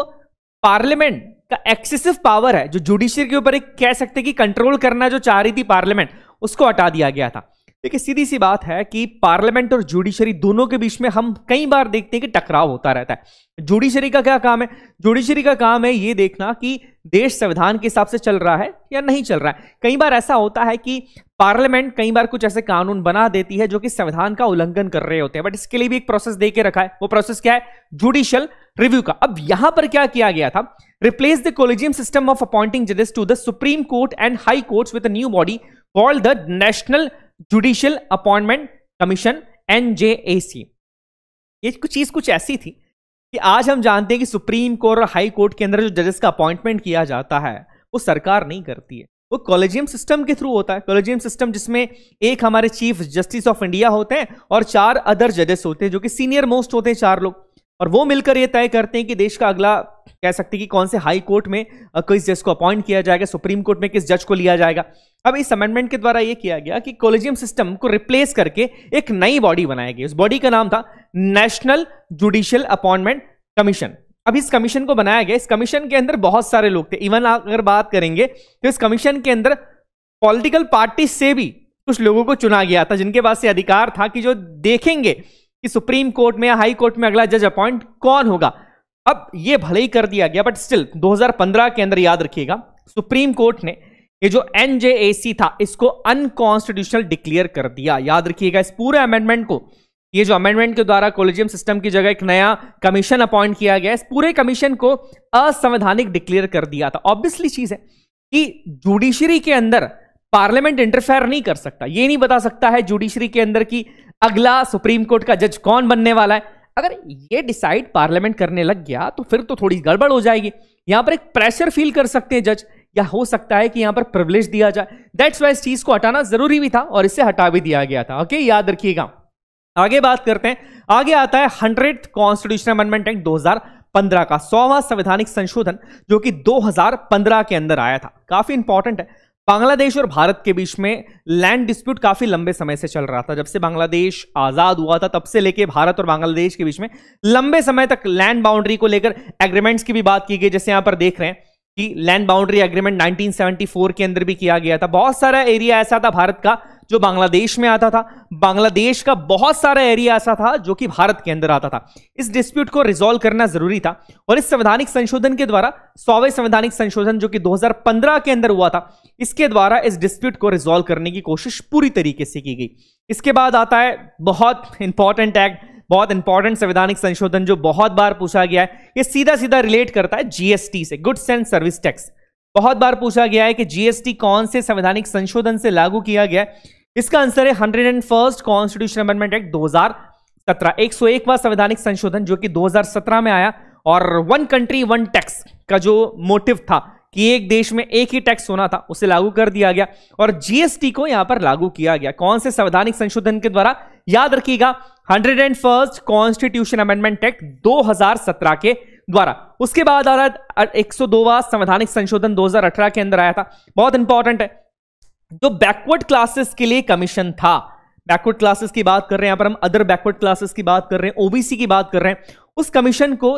पार्लियामेंट का एक्सेसिव पावर है जो जुडिशियर के ऊपर एक कह सकते कि कंट्रोल करना जो चाह रही थी पार्लियामेंट उसको हटा दिया गया था देखिए सीधी सी बात है कि पार्लियामेंट और जुडिशरी दोनों के बीच में हम कई बार देखते हैं कि टकराव होता रहता है जुडिशरी का क्या काम है जुडिशरी का काम है ये देखना कि देश संविधान के हिसाब से चल रहा है या नहीं चल रहा है कई बार ऐसा होता है कि पार्लियामेंट कई बार कुछ ऐसे कानून बना देती है जो कि संविधान का उल्लंघन कर रहे होते हैं बट इसके लिए भी एक प्रोसेस दे के रखा है वो प्रोसेस क्या है जुडिशियल रिव्यू का अब यहां पर क्या किया गया था replace the collegium system of appointing जजेस to the supreme court and high court with new body called the national judicial appointment commission an ये कुछ चीज़ कुछ ऐसी थी कि आज हम जानते हैं कि सुप्रीम कोर्ट और हाई कोर्ट के अंदर जो जजेस का अपॉइंटमेंट किया जाता है वो सरकार नहीं करती है वो कॉलेजियम सिस्टम के थ्रू होता है कॉलेजियम सिस्टम जिसमें एक हमारे चीफ जस्टिस ऑफ इंडिया होते हैं और चार अदर जजेस होते हैं जो कि सीनियर मोस्ट होते हैं चार लोग और वो मिलकर ये तय करते हैं कि देश का अगला कह सकते हैं कि कौन से हाई कोर्ट में किस जज को अपॉइंट किया जाएगा सुप्रीम कोर्ट में किस जज को लिया जाएगा अब इस अमेंडमेंट के द्वारा यह किया गया कि कोलेजियम सिस्टम को रिप्लेस करके एक नई बॉडी बनाई गई उस बॉडी का नाम था नेशनल जुडिशियल अपॉइंटमेंट कमीशन अब इस कमीशन को बनाया गया इस कमीशन के अंदर बहुत सारे लोग थे इवन अगर बात करेंगे तो इस कमीशन के अंदर पॉलिटिकल पार्टी से भी कुछ लोगों को चुना गया था जिनके पास ये अधिकार था कि जो देखेंगे कि सुप्रीम कोर्ट में या हाई कोर्ट में अगला जज अपॉइंट कौन होगा अब ये भले ही कर दिया गया बट स्टिल 2015 के अंदर याद रखिएगा सुप्रीम कोर्ट ने ये जो एनजेएसी था इसको अनकॉन्स्टिट्यूशनल डिक्लेयर कर दिया याद रखिएगा इस पूरे अमेंडमेंट को ये जो अमेंडमेंट के द्वारा कोलिजियम सिस्टम की जगह एक नया कमीशन अपॉइंट किया गया इस पूरे कमीशन को असंवैधानिक डिक्लेयर कर दिया था ऑब्वियसली चीज है कि जुडिशरी के अंदर पार्लियामेंट इंटरफेयर नहीं कर सकता ये नहीं बता सकता है जुडिशरी के अंदर की अगला सुप्रीम कोर्ट का जज कौन बनने वाला है अगर ये डिसाइड पार्लियामेंट करने लग गया तो फिर तो थोड़ी गड़बड़ हो जाएगी यहां पर एक प्रेशर फील कर सकते हैं जज या हो सकता है कि यहां पर प्रिवलेज दिया जाए दैट्स वाई इस चीज को हटाना जरूरी भी था और इसे हटा भी दिया गया था ओके याद रखिएगा आगे बात करते हैं आगे आता है हंड्रेड कॉन्स्टिट्यूशन अमेंडमेंट एक्ट दो पंद्रह का सौवा संवैधानिक संशोधन जो कि 2015 के अंदर आया था काफी इंपॉर्टेंट है बांग्लादेश और भारत के बीच में लैंड डिस्प्यूट काफी लंबे समय से चल रहा था जब से बांग्लादेश आजाद हुआ था तब से लेके भारत और बांग्लादेश के बीच में लंबे समय तक लैंड बाउंड्री को लेकर एग्रीमेंट्स की भी बात की गई जैसे यहां पर देख रहे हैं कि लैंड बाउंड्री एग्रीमेंट 1974 के अंदर भी किया गया था बहुत सारा एरिया ऐसा था भारत का जो बांग्लादेश में आता था बांग्लादेश का बहुत सारा एरिया ऐसा था जो कि भारत के अंदर आता था इस डिस्प्यूट को रिजोल्व करना जरूरी था और इस संवैधानिक संशोधन के द्वारा सौवे संवैधानिक संशोधन जो कि 2015 के अंदर हुआ था इसके द्वारा इस डिस्प्यूट को रिजॉल्व करने की कोशिश पूरी तरीके से की गई इसके बाद आता है बहुत इंपॉर्टेंट एक्ट बहुत इंपॉर्टेंट संवैधानिक संशोधन जो बहुत बार पूछा गया है ये सीधा सीधा रिलेट करता है जीएसटी से गुड्स एंड सर्विस टैक्स बहुत बार पूछा गया है कि जीएसटी कौन से संवैधानिक संशोधन से लागू किया गया है इसका आंसर है hundred and first constitution amendment act दो हजार सत्रह एक सौ एकवा संवैधानिक संशोधन जो कि दो में आया और वन कंट्री वन टैक्स का जो मोटिव था कि एक देश में एक ही टैक्स होना था उसे लागू कर दिया गया और जीएसटी को यहां पर लागू किया गया कौन से संवैधानिक संशोधन के द्वारा याद रखिएगा hundred and first constitution amendment act 2017 के द्वारा उसके बाद आ रहा है एक संवैधानिक संशोधन 2018 के अंदर आया था बहुत इंपॉर्टेंट है जो बैकवर्ड क्लासेस के लिए कमीशन था बैकवर्ड क्लासेस की बात कर रहे हैं यहां पर हम अदर बैकवर्ड क्लासेस की बात कर रहे हैं ओबीसी की बात कर रहे हैं उस कमीशन को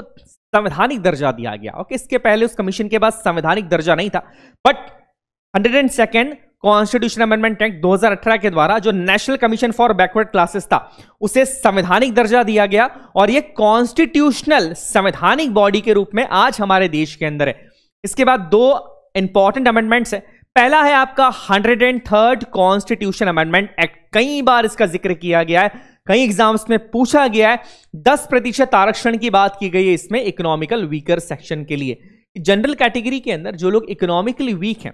संवैधानिक दर्जा दिया गया ओके इसके पहले उस कमीशन के पास संवैधानिक दर्जा नहीं था but hundred and second constitution amendment act 2018 के द्वारा जो national commission for backward classes था उसे संवैधानिक दर्जा दिया गया और ये कॉन्स्टिट्यूशनल संवैधानिक बॉडी के रूप में आज हमारे देश के अंदर है इसके बाद दो इंपॉर्टेंट अमेंडमेंट्स है पहला है आपका hundred and third constitution amendment act कई बार इसका जिक्र किया गया है कई एग्जाम्स में पूछा गया है दस प्रतिशत आरक्षण की बात की गई है इसमें इकोनॉमिकल वीकर सेक्शन के लिए जनरल कैटेगरी के अंदर जो लोग इकोनॉमिकली वीक हैं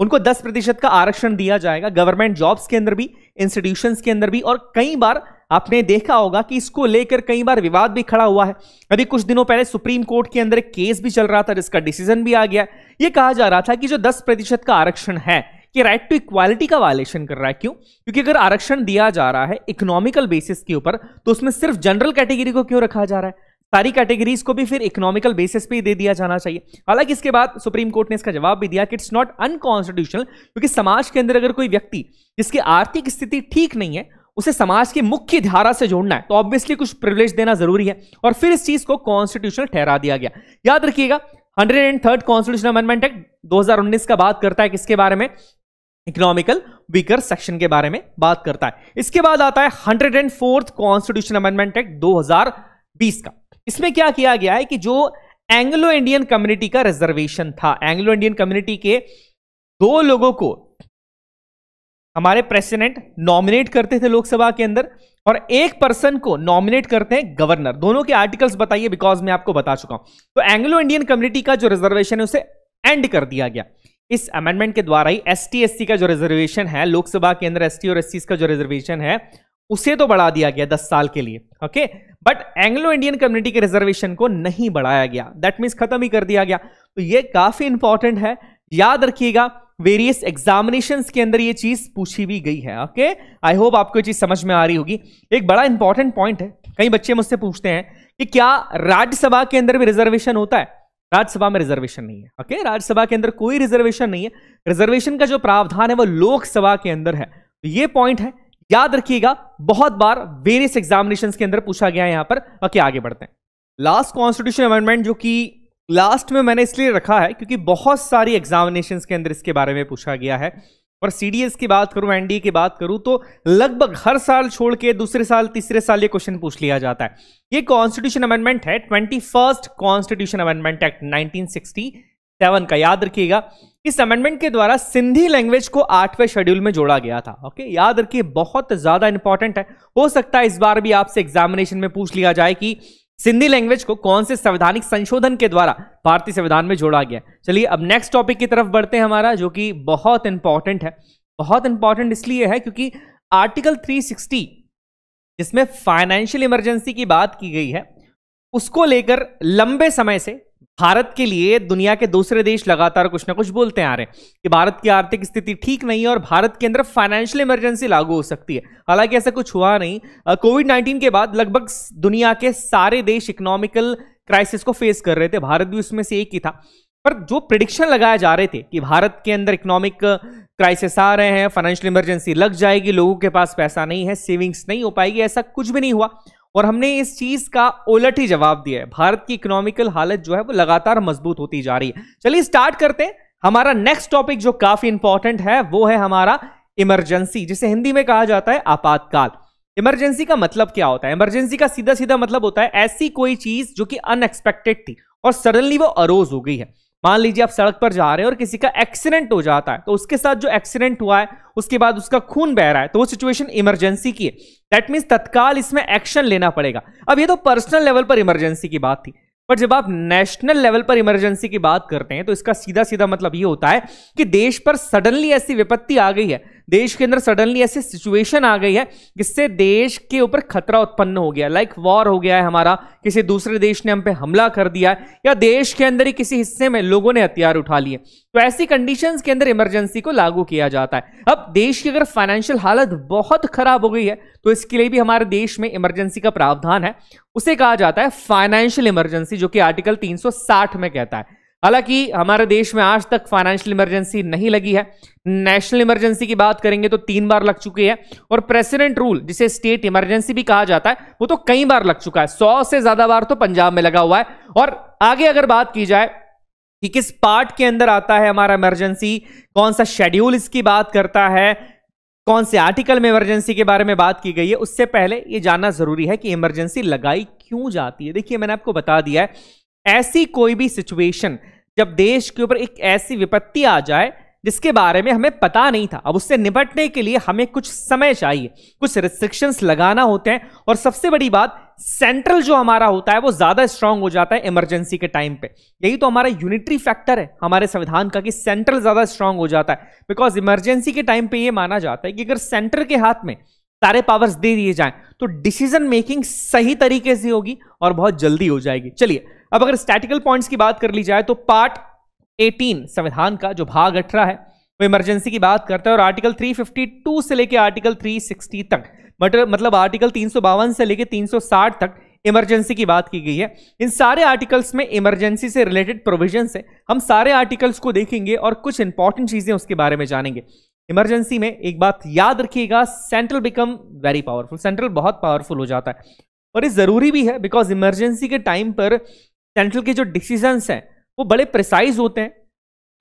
उनको दस प्रतिशत का आरक्षण दिया जाएगा गवर्नमेंट जॉब्स के अंदर भी इंस्टीट्यूशन के अंदर भी और कई बार आपने देखा होगा कि इसको लेकर कई बार विवाद भी खड़ा हुआ है अभी कुछ दिनों पहले सुप्रीम कोर्ट के अंदर एक केस भी चल रहा था जिसका डिसीजन भी आ गया ये कहा जा रहा था कि जो दस प्रतिशत का आरक्षण है कि राइट टू इक्वालिटी का वायलेशन कर रहा है क्यों क्योंकि अगर आरक्षण दिया जा रहा है इकोनॉमिकल बेसिस के ऊपर तो उसमें सिर्फ जनरल कैटेगरी को क्यों रखा जा रहा है सारी कैटेगरीज को भी फिर इकोनॉमिकल बेसिस पे दे दिया जाना चाहिए हालांकि इसके बाद सुप्रीम कोर्ट ने इसका जवाब भी दिया कि इट्स नॉट अनकॉन्स्टिट्यूशनल क्योंकि समाज के अंदर अगर कोई व्यक्ति जिसकी आर्थिक स्थिति ठीक नहीं है उसे समाज की मुख्य धारा से जोड़ना है तो ऑब्वियसली कुछ प्रिवलेज देना जरूरी है और फिर इस चीज को कॉन्स्टिट्यूशनल ठहरा दिया गया याद रखिएगा hundred and third constitution amendment act 2019 का बात करता है किसके बारे में इकोनॉमिकल वीकर सेक्शन के बारे में बात करता है इसके बाद आता है hundred and fourth constitution amendment act 2020 का इसमें क्या किया गया है कि जो एंग्लो इंडियन कम्युनिटी का रिजर्वेशन था एंग्लो इंडियन कम्युनिटी के दो लोगों को हमारे प्रेसिडेंट नॉमिनेट करते थे लोकसभा के अंदर और एक पर्सन को नॉमिनेट करते हैं गवर्नर दोनों के आर्टिकल्स बताइए बिकॉज मैं आपको बता चुका हूं तो एंग्लो इंडियन कम्युनिटी का जो रिजर्वेशन है उसे एंड कर दिया गया इस अमेंडमेंट के द्वारा ही एस टी का जो रिजर्वेशन है लोकसभा के अंदर एस और एस का जो रिजर्वेशन है उसे तो बढ़ा दिया गया दस साल के लिए okay but Anglo Indian community के रिजर्वेशन को नहीं बढ़ाया गया दैट मीन्स खत्म ही कर दिया गया तो ये काफी इंपॉर्टेंट है याद रखिएगा वेरियस एग्जामिनेशन के अंदर ये चीज पूछी भी गई है ओके आई होप आपको ये चीज समझ में आ रही होगी एक बड़ा इंपॉर्टेंट पॉइंट है कई बच्चे मुझसे पूछते हैं कि क्या राज्यसभा के अंदर भी रिजर्वेशन होता है राज्यसभा में रिजर्वेशन नहीं है ओके राज्यसभा के अंदर कोई रिजर्वेशन नहीं है रिजर्वेशन का जो प्रावधान है वो लोकसभा के अंदर है तो ये पॉइंट है याद रखिएगा बहुत बार वेरियस एग्जामिनेशन के अंदर पूछा गया है यहां पर ओके आगे बढ़ते हैं लास्ट कॉन्स्टिट्यूशन अमेंडमेंट जो कि लास्ट में मैंने इसलिए रखा है क्योंकि बहुत सारी एग्जामिनेशन के अंदर इसके बारे में पूछा गया है और सीडीएस की बात करूं एनडीए की बात करूं तो लगभग हर साल छोड़ के दूसरे साल तीसरे साल ये क्वेश्चन पूछ लिया जाता है ये कॉन्स्टिट्यूशन अमेंडमेंट है twenty first constitution amendment act nineteen का याद रखिएगा इस अमेंडमेंट के द्वारा सिंधी लैंग्वेज को आठवें शेड्यूल में जोड़ा गया था ओके याद रखिए बहुत ज्यादा इंपॉर्टेंट है हो सकता है इस बार भी आपसे एग्जामिनेशन में पूछ लिया जाए कि सिंधी लैंग्वेज को कौन से संवैधानिक संशोधन के द्वारा भारतीय संविधान में जोड़ा गया चलिए अब नेक्स्ट टॉपिक की तरफ बढ़ते हैं हमारा जो कि बहुत इंपॉर्टेंट है बहुत इंपॉर्टेंट इसलिए है क्योंकि आर्टिकल 360 जिसमें फाइनेंशियल इमरजेंसी की बात की गई है उसको लेकर लंबे समय से भारत के लिए दुनिया के दूसरे देश लगातार कुछ ना कुछ बोलते आ रहे हैं कि भारत की आर्थिक स्थिति ठीक नहीं है और भारत के अंदर फाइनेंशियल इमरजेंसी लागू हो सकती है हालांकि ऐसा कुछ हुआ नहीं कोविड नाइन्टीन के बाद लगभग दुनिया के सारे देश इकोनॉमिकल क्राइसिस को फेस कर रहे थे भारत भी उसमें से एक ही था पर जो प्रिडिक्शन लगाए जा रहे थे कि भारत के अंदर इकोनॉमिक क्राइसिस आ रहे हैं फाइनेंशियल इमरजेंसी लग जाएगी लोगों के पास पैसा नहीं है सेविंग्स नहीं हो पाएगी ऐसा कुछ भी नहीं हुआ और हमने इस चीज का उलट ही जवाब दिया है भारत की इकोनॉमिकल हालत जो है वो लगातार मजबूत होती जा रही है चलिए स्टार्ट करते हैं हमारा नेक्स्ट टॉपिक जो काफी इंपॉर्टेंट है वो है हमारा इमरजेंसी जिसे हिंदी में कहा जाता है आपातकाल इमरजेंसी का मतलब क्या होता है इमरजेंसी का सीधा सीधा मतलब होता है ऐसी कोई चीज जो कि अनएक्सपेक्टेड थी और सडनली वो अरोज हो गई है मान लीजिए आप सड़क पर जा रहे हो और किसी का एक्सीडेंट हो जाता है तो उसके साथ जो एक्सीडेंट हुआ है उसके बाद उसका खून बह रहा है तो वो सिचुएशन इमरजेंसी की है दैट मीन्स तत्काल इसमें एक्शन लेना पड़ेगा अब ये तो पर्सनल लेवल पर इमरजेंसी की बात थी पर जब आप नेशनल लेवल पर इमरजेंसी की बात करते हैं तो इसका सीधा सीधा मतलब ये होता है कि देश पर सडनली ऐसी विपत्ति आ गई है देश के अंदर सडनली ऐसी सिचुएशन आ गई है जिससे देश के ऊपर खतरा उत्पन्न हो गया लाइक वॉर हो गया है हमारा किसी दूसरे देश ने हम पे हमला कर दिया है या देश के अंदर ही किसी हिस्से में लोगों ने हथियार उठा लिए तो ऐसी कंडीशन के अंदर इमरजेंसी को लागू किया जाता है अब देश की अगर फाइनेंशियल हालत बहुत खराब हो गई है तो इसके लिए भी हमारे देश में इमरजेंसी का प्रावधान है उसे कहा जाता है फाइनेंशियल इमरजेंसी जो कि आर्टिकल 360 में कहता है हालांकि हमारे देश में आज तक फाइनेंशियल इमरजेंसी नहीं लगी है नेशनल इमरजेंसी की बात करेंगे तो तीन बार लग चुकी है और प्रेसिडेंट रूल जिसे स्टेट इमरजेंसी भी कहा जाता है वो तो कई बार लग चुका है सौ से ज्यादा बार तो पंजाब में लगा हुआ है और आगे अगर बात की जाए कि किस पार्ट के अंदर आता है हमारा इमरजेंसी कौन सा शेड्यूल इसकी बात करता है कौन से आर्टिकल में इमरजेंसी के बारे में बात की गई है उससे पहले ये जानना जरूरी है कि इमरजेंसी लगाई क्यों जाती है देखिए मैंने आपको बता दिया है ऐसी कोई भी सिचुएशन जब देश के ऊपर एक ऐसी विपत्ति आ जाए जिसके बारे में हमें पता नहीं था अब उससे निपटने के लिए हमें कुछ समय चाहिए कुछ रिस्ट्रिक्शंस लगाना होते हैं और सबसे बड़ी बात सेंट्रल जो हमारा होता है वो ज्यादा स्ट्रांग हो जाता है इमरजेंसी के टाइम पे यही तो हमारा यूनिटरी फैक्टर है हमारे संविधान का कि सेंट्रल ज्यादा स्ट्रांग हो जाता है बिकॉज इमरजेंसी के टाइम पे ये माना जाता है कि अगर सेंटर के हाथ में सारे पावर्स दे दिए जाएं तो डिसीजन मेकिंग सही तरीके से होगी और बहुत जल्दी हो जाएगी चलिए अब अगर स्टैटिकल पॉइंट्स की बात कर ली जाए तो पार्ट 18 संविधान का जो भाग अठारह है वो इमरजेंसी की बात करता है और आर्टिकल 352 से लेकर आर्टिकल 360 तक मतलब आर्टिकल मतलब तीन से लेकर 360 तक इमरजेंसी की बात की गई है इन सारे आर्टिकल्स में इमरजेंसी से रिलेटेड प्रोविजन है हम सारे आर्टिकल्स को देखेंगे और कुछ इंपॉर्टेंट चीजें उसके बारे में जानेंगे इमरजेंसी में एक बात याद रखिएगा central become very powerful central बहुत पावरफुल हो जाता है और ये ज़रूरी भी है बिकॉज इमरजेंसी के टाइम पर सेंट्रल के जो डिसीजंस हैं वो बड़े प्रिसाइज होते हैं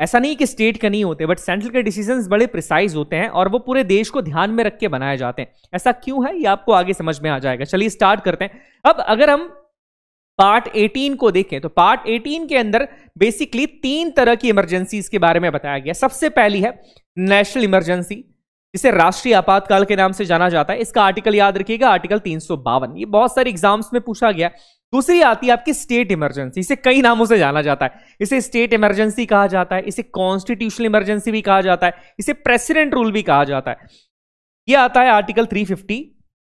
ऐसा नहीं कि स्टेट का नहीं होते बट सेंट्रल के डिसीजंस बड़े प्रिसाइज होते हैं और वो पूरे देश को ध्यान में रख के बनाए जाते हैं ऐसा क्यों है ये आपको आगे समझ में आ जाएगा चलिए स्टार्ट करते हैं अब अगर हम पार्ट 18 को देखें तो पार्ट 18 के अंदर बेसिकली तीन तरह की इमरजेंसीज के बारे में बताया गया सबसे पहली है नेशनल इमरजेंसी जिसे राष्ट्रीय आपातकाल के नाम से जाना जाता है इसका आर्टिकल याद रखिएगा आर्टिकल तीन ये बहुत सारे एग्जाम्स में पूछा गया दूसरी आती है आपकी स्टेट इमरजेंसी इसे कई नामों से जाना जाता है इसे स्टेट इमरजेंसी कहा जाता है इसे कॉन्स्टिट्यूशनल इमरजेंसी भी कहा जाता है इसे प्रेसिडेंट रूल भी कहा जाता है यह आता है आर्टिकल 350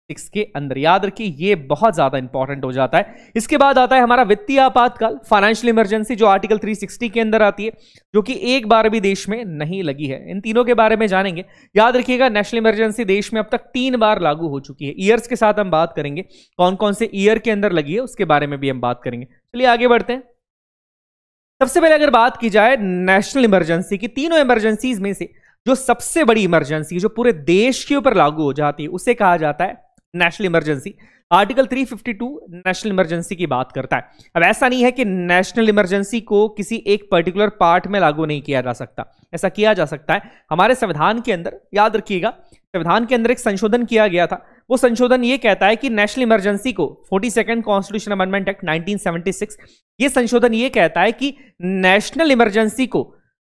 सिक्स के अंदर याद रखिए ये बहुत ज्यादा इंपॉर्टेंट हो जाता है इसके बाद आता है हमारा वित्तीय आपातकाल फाइनेंशियल इमरजेंसी जो आर्टिकल 360 के अंदर आती है जो कि एक बार भी देश में नहीं लगी है इन तीनों के बारे में जानेंगे याद रखिएगा नेशनल इमरजेंसी देश में अब तक तीन बार लागू हो चुकी है ईयर्स के साथ हम बात करेंगे कौन कौन से ईयर के अंदर लगी है उसके बारे में भी हम बात करेंगे चलिए आगे बढ़ते हैं सबसे पहले अगर बात की जाए नेशनल इमरजेंसी की तीनों इमरजेंसीज में से जो सबसे बड़ी इमरजेंसी जो पूरे देश के ऊपर लागू हो जाती है उसे कहा जाता है national emergency article 352 national emergency की बात करता है अब ऐसा नहीं है कि नेशनल इमरजेंसी को किसी एक पर्टिकुलर पार्ट में लागू नहीं किया जा सकता ऐसा किया जा सकता है हमारे संविधान के अंदर याद रखिएगा संविधान के अंदर एक संशोधन किया गया था वो संशोधन ये कहता है कि नेशनल इमरजेंसी को forty second constitution amendment act 1976 ये संशोधन ये कहता है कि नेशनल इमरजेंसी को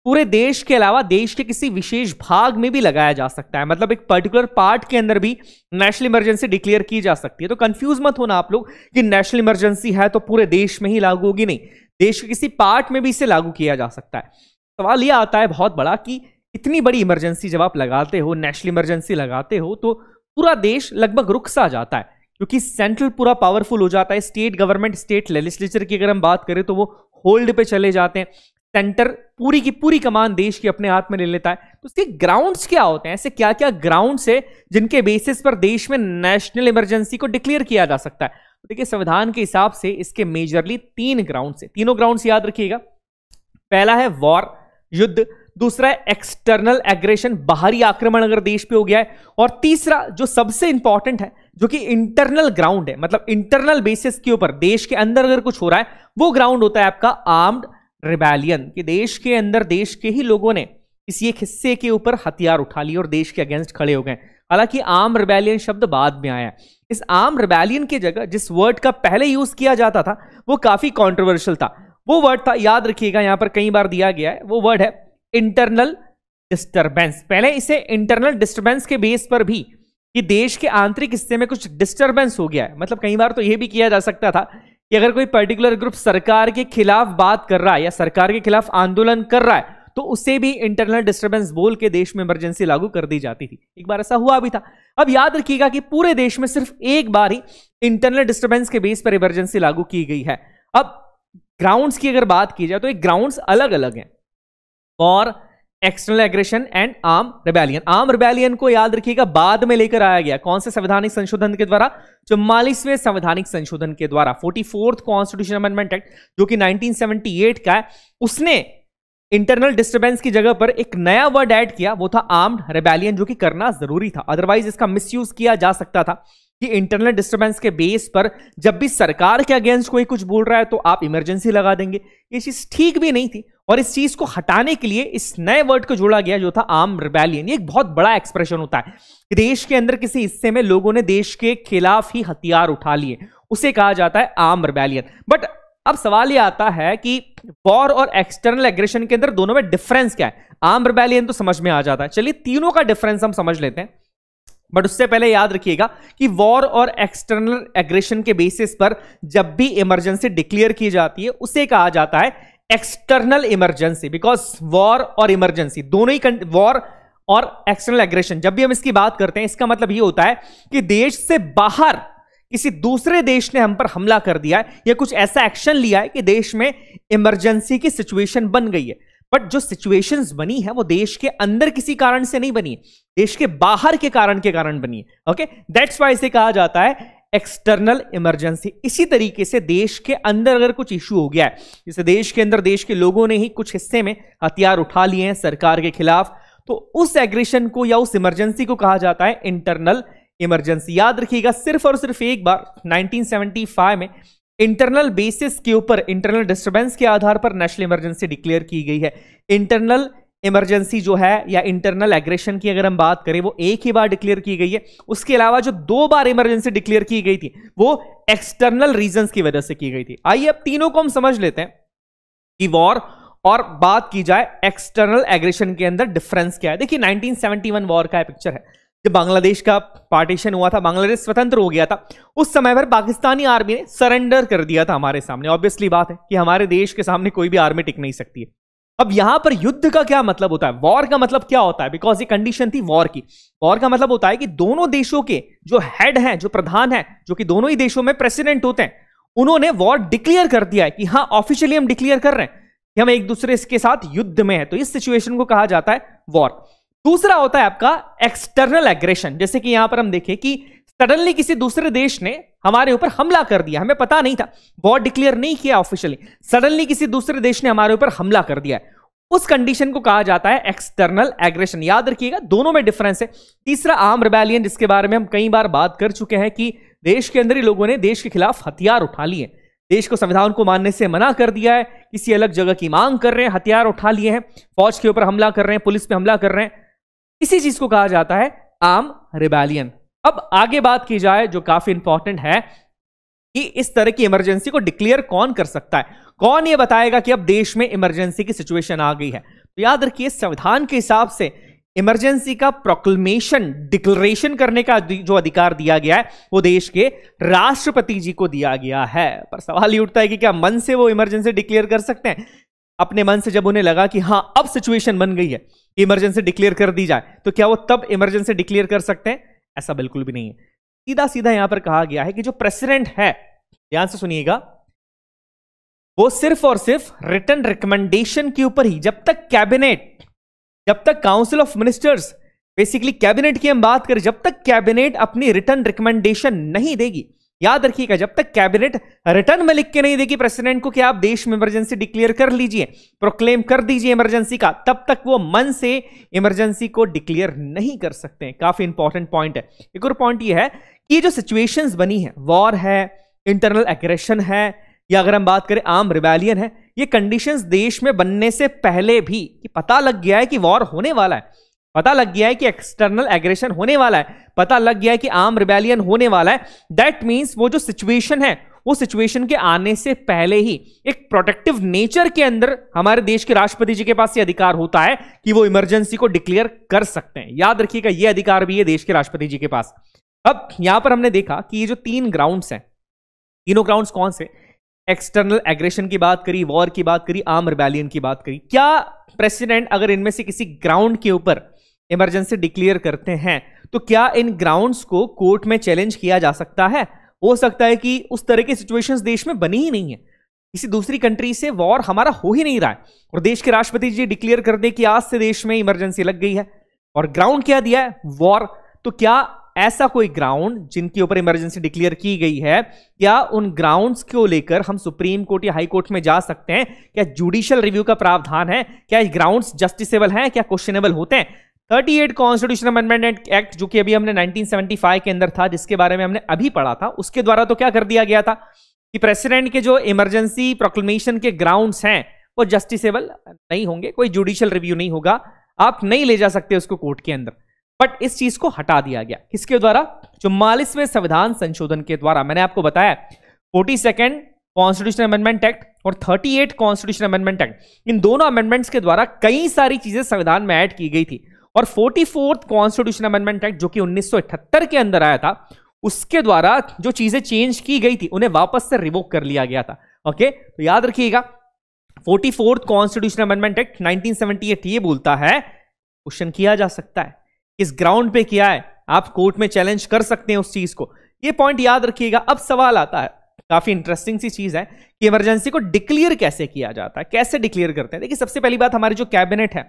पूरे देश के अलावा देश के किसी विशेष भाग में भी लगाया जा सकता है मतलब एक पर्टिकुलर पार्ट के अंदर भी नेशनल इमरजेंसी डिक्लेयर की जा सकती है तो कंफ्यूज मत होना आप लोग कि नेशनल इमरजेंसी है तो पूरे देश में ही लागू होगी नहीं देश के किसी पार्ट में भी इसे लागू किया जा सकता है सवाल यह आता है बहुत बड़ा कि इतनी बड़ी इमरजेंसी जब आप लगाते हो नेशनल इमरजेंसी लगाते हो तो पूरा देश लगभग रुक सा जाता है क्योंकि सेंट्रल पूरा पावरफुल हो जाता है स्टेट गवर्नमेंट स्टेट लेजिस्लेचर की अगर हम बात करें तो वो होल्ड पे चले जाते हैं सेंटर पूरी की पूरी कमान देश की अपने हाथ में ले लेता है तो उसके ग्राउंड्स क्या होते हैं ऐसे क्या क्या ग्राउंड्स है जिनके बेसिस पर देश में नेशनल इमरजेंसी को डिक्लेयर किया जा सकता है तो देखिए संविधान के हिसाब से इसके मेजरली तीन ग्राउंड है तीनों ग्राउंड याद रखिएगा पहला है वॉर युद्ध दूसरा है एक्सटर्नल एग्रेशन बाहरी आक्रमण अगर देश पे हो गया है और तीसरा जो सबसे इंपॉर्टेंट है जो कि इंटरनल ग्राउंड है मतलब इंटरनल बेसिस के ऊपर देश के अंदर अगर कुछ हो रहा है वो ग्राउंड होता है आपका आर्म्ड रिबेलियन कि देश के अंदर देश के ही लोगों ने किसी एक हिस्से के ऊपर हथियार उठा लिए और देश के अगेंस्ट खड़े हो गए हालांकि आम रिबेलियन शब्द बाद में आया इस आम रिबेलियन की जगह जिस वर्ड का पहले यूज किया जाता था वो काफी कॉन्ट्रोवर्शियल था वो वर्ड था याद रखिएगा यहां पर कई बार दिया गया है वो वर्ड है इंटरनल डिस्टर्बेंस पहले इसे इंटरनल डिस्टर्बेंस के बेस पर भी कि देश के आंतरिक हिस्से में कुछ डिस्टर्बेंस हो गया है मतलब कई बार तो यह भी किया जा सकता था कि अगर कोई पर्टिकुलर ग्रुप सरकार के खिलाफ बात कर रहा है या सरकार के खिलाफ आंदोलन कर रहा है तो उसे भी इंटरनल डिस्टर्बेंस बोल के देश में इमरजेंसी लागू कर दी जाती थी एक बार ऐसा हुआ भी था अब याद रखिएगा कि पूरे देश में सिर्फ एक बार ही इंटरनल डिस्टर्बेंस के बेस पर इमरजेंसी लागू की गई है अब ग्राउंड्स की अगर बात की जाए तो एक ग्राउंड्स अलग अलग हैं और external aggression and arm rebellion arm rebellion को याद रखिएगा बाद में लेकर आया गया कौन से संवैधानिक संशोधन के द्वारा चौवालीसवें संवैधानिक संशोधन के द्वारा forty fourth constitution amendment act जो कि 1978 का है उसने इंटरनल डिस्टर्बेंस की जगह पर एक नया वर्ड ऐड किया वो था आर्म्ड रेबेलियन जो कि करना जरूरी था अदरवाइज इसका मिसयूज किया जा सकता था कि इंटरनल डिस्टरबेंस के बेस पर जब भी सरकार के अगेंस्ट कोई कुछ बोल रहा है तो आप इमरजेंसी लगा देंगे ये चीज ठीक भी नहीं थी और इस चीज को हटाने के लिए इस नए वर्ड को जोड़ा गया जो था आम रिबेलियन ये एक बहुत बड़ा एक्सप्रेशन होता है देश के अंदर किसी हिस्से में लोगों ने देश के खिलाफ ही हथियार उठा लिए उसे कहा जाता है आम रिबेलियन बट अब सवाल ये आता है कि वॉर और एक्सटर्नल एग्रेशन के अंदर दोनों में डिफरेंस क्या है आम रिबेलियन तो समझ में आ जाता है चलिए तीनों का डिफरेंस हम समझ लेते हैं बट उससे पहले याद रखिएगा कि वॉर और एक्सटर्नल एग्रेशन के बेसिस पर जब भी इमरजेंसी डिक्लेयर की जाती है उसे कहा जाता है एक्सटर्नल इमरजेंसी बिकॉज वॉर और इमरजेंसी दोनों ही वॉर और एक्सटर्नल एग्रेशन जब भी हम इसकी बात करते हैं इसका मतलब ये होता है कि देश से बाहर किसी दूसरे देश ने हम पर हमला कर दिया है या कुछ ऐसा एक्शन लिया है कि देश में इमरजेंसी की सिचुएशन बन गई है बट जो सिचुएशंस बनी है वो देश के अंदर किसी कारण से नहीं बनी है देश के बाहर के कारण के कारण बनी है ओके दैट्स वाई इसे कहा जाता है एक्सटर्नल इमरजेंसी इसी तरीके से देश के अंदर अगर कुछ इशू हो गया है जैसे देश के अंदर देश के लोगों ने ही कुछ हिस्से में हथियार उठा लिए हैं सरकार के खिलाफ तो उस एग्रेशन को या उस इमरजेंसी को कहा जाता है इंटरनल इमरजेंसी याद रखिएगा सिर्फ और सिर्फ एक बार 1975 में इंटरनल बेसिस के ऊपर इंटरनल डिस्टर्बेंस के आधार पर नेशनल इमरजेंसी डिक्लेयर की गई है इंटरनल इमरजेंसी जो है या इंटरनल एग्रेशन की अगर हम बात करें वो एक ही बार डिक्लेयर की गई है उसके अलावा जो दो बार इमरजेंसी डिक्लेयर की गई थी वो एक्सटर्नल रीजंस की वजह से की गई थी आइए अब तीनों को हम समझ लेते हैं कि वॉर और बात की जाए एक्सटर्नल एग्रेशन के अंदर डिफरेंस क्या है देखिए 1971 वॉर का पिक्चर है जब बांग्लादेश का पार्टीशन हुआ था बांग्लादेश स्वतंत्र हो गया था उस समय पर पाकिस्तानी आर्मी ने सरेंडर कर दिया था हमारे सामने ऑब्वियसली बात है कि हमारे देश के सामने कोई भी आर्मी टिक नहीं सकती है अब यहां पर युद्ध का क्या मतलब होता है वॉर का मतलब क्या होता है बिकॉज ये कंडीशन थी वॉर की वॉर का मतलब होता है कि दोनों देशों के जो हेड हैं जो प्रधान हैं जो कि दोनों ही देशों में प्रेसिडेंट होते हैं उन्होंने वॉर डिक्लेयर कर दिया है कि हाँ ऑफिशियली हम डिक्लेयर कर रहे हैं कि हम एक दूसरे के साथ युद्ध में है तो इस सिचुएशन को कहा जाता है वॉर दूसरा होता है आपका एक्सटर्नल एग्रेशन जैसे कि यहां पर हम देखें कि सडनली किसी दूसरे देश ने हमारे ऊपर हमला कर दिया हमें पता नहीं था वॉर डिक्लेयर नहीं किया ऑफिशियली सडनली किसी दूसरे देश ने हमारे ऊपर हमला कर दिया है उस कंडीशन को कहा जाता है एक्सटर्नल एग्रेशन याद रखिएगा दोनों में डिफरेंस है तीसरा आम रिबेलियन जिसके बारे में हम कई बार बात कर चुके हैं कि देश के अंदर ही लोगों ने देश के खिलाफ हथियार उठा लिए देश को संविधान को मानने से मना कर दिया है किसी अलग जगह की मांग कर रहे हैं हथियार उठा लिए हैं फौज के ऊपर हमला कर रहे हैं पुलिस पे हमला कर रहे हैं इसी चीज को कहा जाता है आम रिबेलियन अब आगे बात की जाए जो काफी इंपॉर्टेंट है कि इस तरह की इमरजेंसी को डिक्लेयर कौन कर सकता है कौन ये बताएगा कि अब देश में इमरजेंसी की सिचुएशन आ गई है तो याद रखिए संविधान के हिसाब से इमरजेंसी का प्रोक्लमेशन डिक्लेरेशन करने का जो अधिकार दिया गया है वो देश के राष्ट्रपति जी को दिया गया है पर सवाल ये उठता है कि क्या मन से वो इमरजेंसी डिक्लेयर कर सकते हैं अपने मन से जब उन्हें लगा कि हाँ अब सिचुएशन बन गई है इमरजेंसी डिक्लेयर कर दी जाए तो क्या वो तब इमरजेंसी डिक्लेयर कर सकते हैं ऐसा बिल्कुल भी नहीं है सीधा सीधा यहां पर कहा गया है कि जो प्रेसिडेंट है ध्यान से सुनिएगा वो सिर्फ और सिर्फ रिटर्न रिकमेंडेशन के ऊपर ही जब तक कैबिनेट जब तक council of ministers basically cabinet की हम बात करें जब तक कैबिनेट अपनी रिटर्न रिकमेंडेशन नहीं देगी याद रखिएगा जब तक कैबिनेट रिटर्न में लिख के नहीं देगी प्रेसिडेंट को कि आप देश में इमरजेंसी डिक्लेयर कर लीजिए प्रोक्लेम कर दीजिए इमरजेंसी का तब तक वो मन से इमरजेंसी को डिक्लेयर नहीं कर सकते काफी इंपॉर्टेंट पॉइंट है एक और पॉइंट ये है कि जो सिचुएशन बनी है वॉर है इंटरनल एग्रेशन है या अगर हम बात करें आम रिवेलियन है ये कंडीशंस देश में बनने से पहले भी कि पता लग गया है कि वॉर होने वाला है पता लग गया है कि एक्सटर्नल एग्रेशन होने वाला है पता लग गया है कि आम रिबेलियन होने वाला है दैट मीन्स वो जो सिचुएशन है वो सिचुएशन के आने से पहले ही एक प्रोटेक्टिव नेचर के अंदर हमारे देश के राष्ट्रपति जी के पास ये अधिकार होता है कि वो इमरजेंसी को डिक्लेयर कर सकते हैं याद रखिएगा ये अधिकार भी है देश के राष्ट्रपति जी के पास अब यहां पर हमने देखा कि ये जो तीन ग्राउंड्स हैं तीनों ग्राउंड्स कौन से एक्सटर्नल एग्रेशन की बात करी वॉर की बात करी आम रिबेलियन की बात करी क्या प्रेसिडेंट अगर इनमें से किसी ग्राउंड के ऊपर इमरजेंसी डिक्लेयर करते हैं तो क्या इन ग्राउंड्स को कोर्ट में चैलेंज किया जा सकता है हो सकता है कि उस तरह की सिचुएशंस देश में बनी ही नहीं है किसी दूसरी कंट्री से वॉर हमारा हो ही नहीं रहा है और देश के राष्ट्रपति जी डिक्लेयर कर दे कि आज से देश में इमरजेंसी लग गई है और ग्राउंड क्या दिया है वॉर तो क्या ऐसा कोई ग्राउंड जिनके ऊपर इमरजेंसी डिक्लेयर की गई है क्या उन ग्राउंड्स को लेकर हम सुप्रीम कोर्ट या हाई कोर्ट में जा सकते हैं क्या जुडिशियल रिव्यू का प्रावधान है क्या ग्राउंड्स जस्टिसेबल हैं क्या क्वेश्चनेबल होते हैं एट कॉन्स्टिट्यूशन अमेंडमेंट एक्ट जो कि अभी हमने 1975 के अंदर था जिसके बारे में हमने अभी पढ़ा था उसके द्वारा तो क्या कर दिया गया था कि प्रेसिडेंट के जो इमरजेंसी प्रोक्लेमेशन के ग्राउंड्स हैं वो जस्टिसेबल नहीं होंगे कोई जुडिशियल रिव्यू नहीं होगा आप नहीं ले जा सकते उसको कोर्ट के अंदर बट इस चीज को हटा दिया गया किसके द्वारा चौवालीसवें संविधान संशोधन के द्वारा मैंने आपको बताया forty second constitution amendment act और 38 कॉन्स्टिट्यूशन अमेंडमेंट एक्ट इन दोनों अमेंडमेंट्स के द्वारा कई सारी चीजें संविधान में ऐड की गई थी और forty fourth constitution amendment act जो कि 1978 के अंदर आया था उसके द्वारा जो चीजें चेंज की गई थी उन्हें वापस से रिवोक कर लिया गया था ओके तो याद रखिएगा forty fourth constitution amendment act 1978 ये बोलता है क्वेश्चन किया जा सकता है किस ग्राउंड पे किया है आप कोर्ट में चैलेंज कर सकते हैं उस चीज को ये पॉइंट याद रखिएगा अब सवाल आता है काफी इंटरेस्टिंग सी चीज है कि इमरजेंसी को डिक्लेयर कैसे किया जाता है कैसे डिक्लेयर करते हैं देखिए सबसे पहली बात हमारी जो कैबिनेट है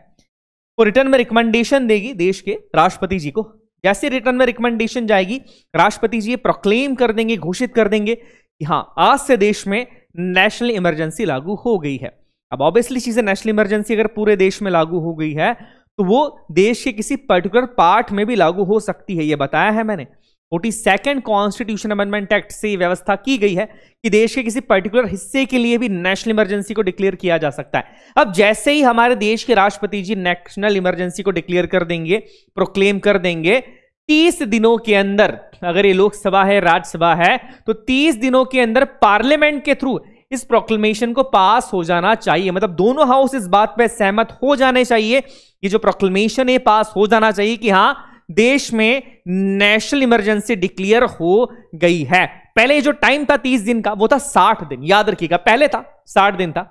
वो रिटर्न में रिकमेंडेशन देगी देश के राष्ट्रपति जी को जैसे रिटर्न में रिकमेंडेशन जाएगी राष्ट्रपति जी ये प्रोक्लेम कर देंगे घोषित कर देंगे कि हाँ आज से देश में नेशनल इमरजेंसी लागू हो गई है अब ऑब्वियसली चीजें नेशनल इमरजेंसी अगर पूरे देश में लागू हो गई है तो वो देश के किसी पर्टिकुलर पार्ट में भी लागू हो सकती है ये बताया है मैंने forty second constitution amendment act से व्यवस्था की गई है कि देश के किसी पर्टिकुलर हिस्से के लिए भी नेशनल इमरजेंसी को डिक्लेयर किया जा सकता है अब जैसे ही हमारे देश के राष्ट्रपति जी नेशनल इमरजेंसी को डिक्लेयर कर देंगे प्रोक्लेम कर देंगे तीस दिनों के अंदर अगर ये लोकसभा है राज्यसभा है तो तीस दिनों के अंदर पार्लियामेंट के थ्रू इस प्रोक्लेमेशन को पास हो जाना चाहिए मतलब दोनों हाउस इस बात पर सहमत हो जाने चाहिए कि जो प्रोक्लेमेशन है पास हो जाना चाहिए कि हाँ देश में नेशनल इमरजेंसी डिक्लेयर हो गई है पहले जो टाइम था तीस दिन का वो था साठ दिन याद रखिएगा पहले था साठ दिन था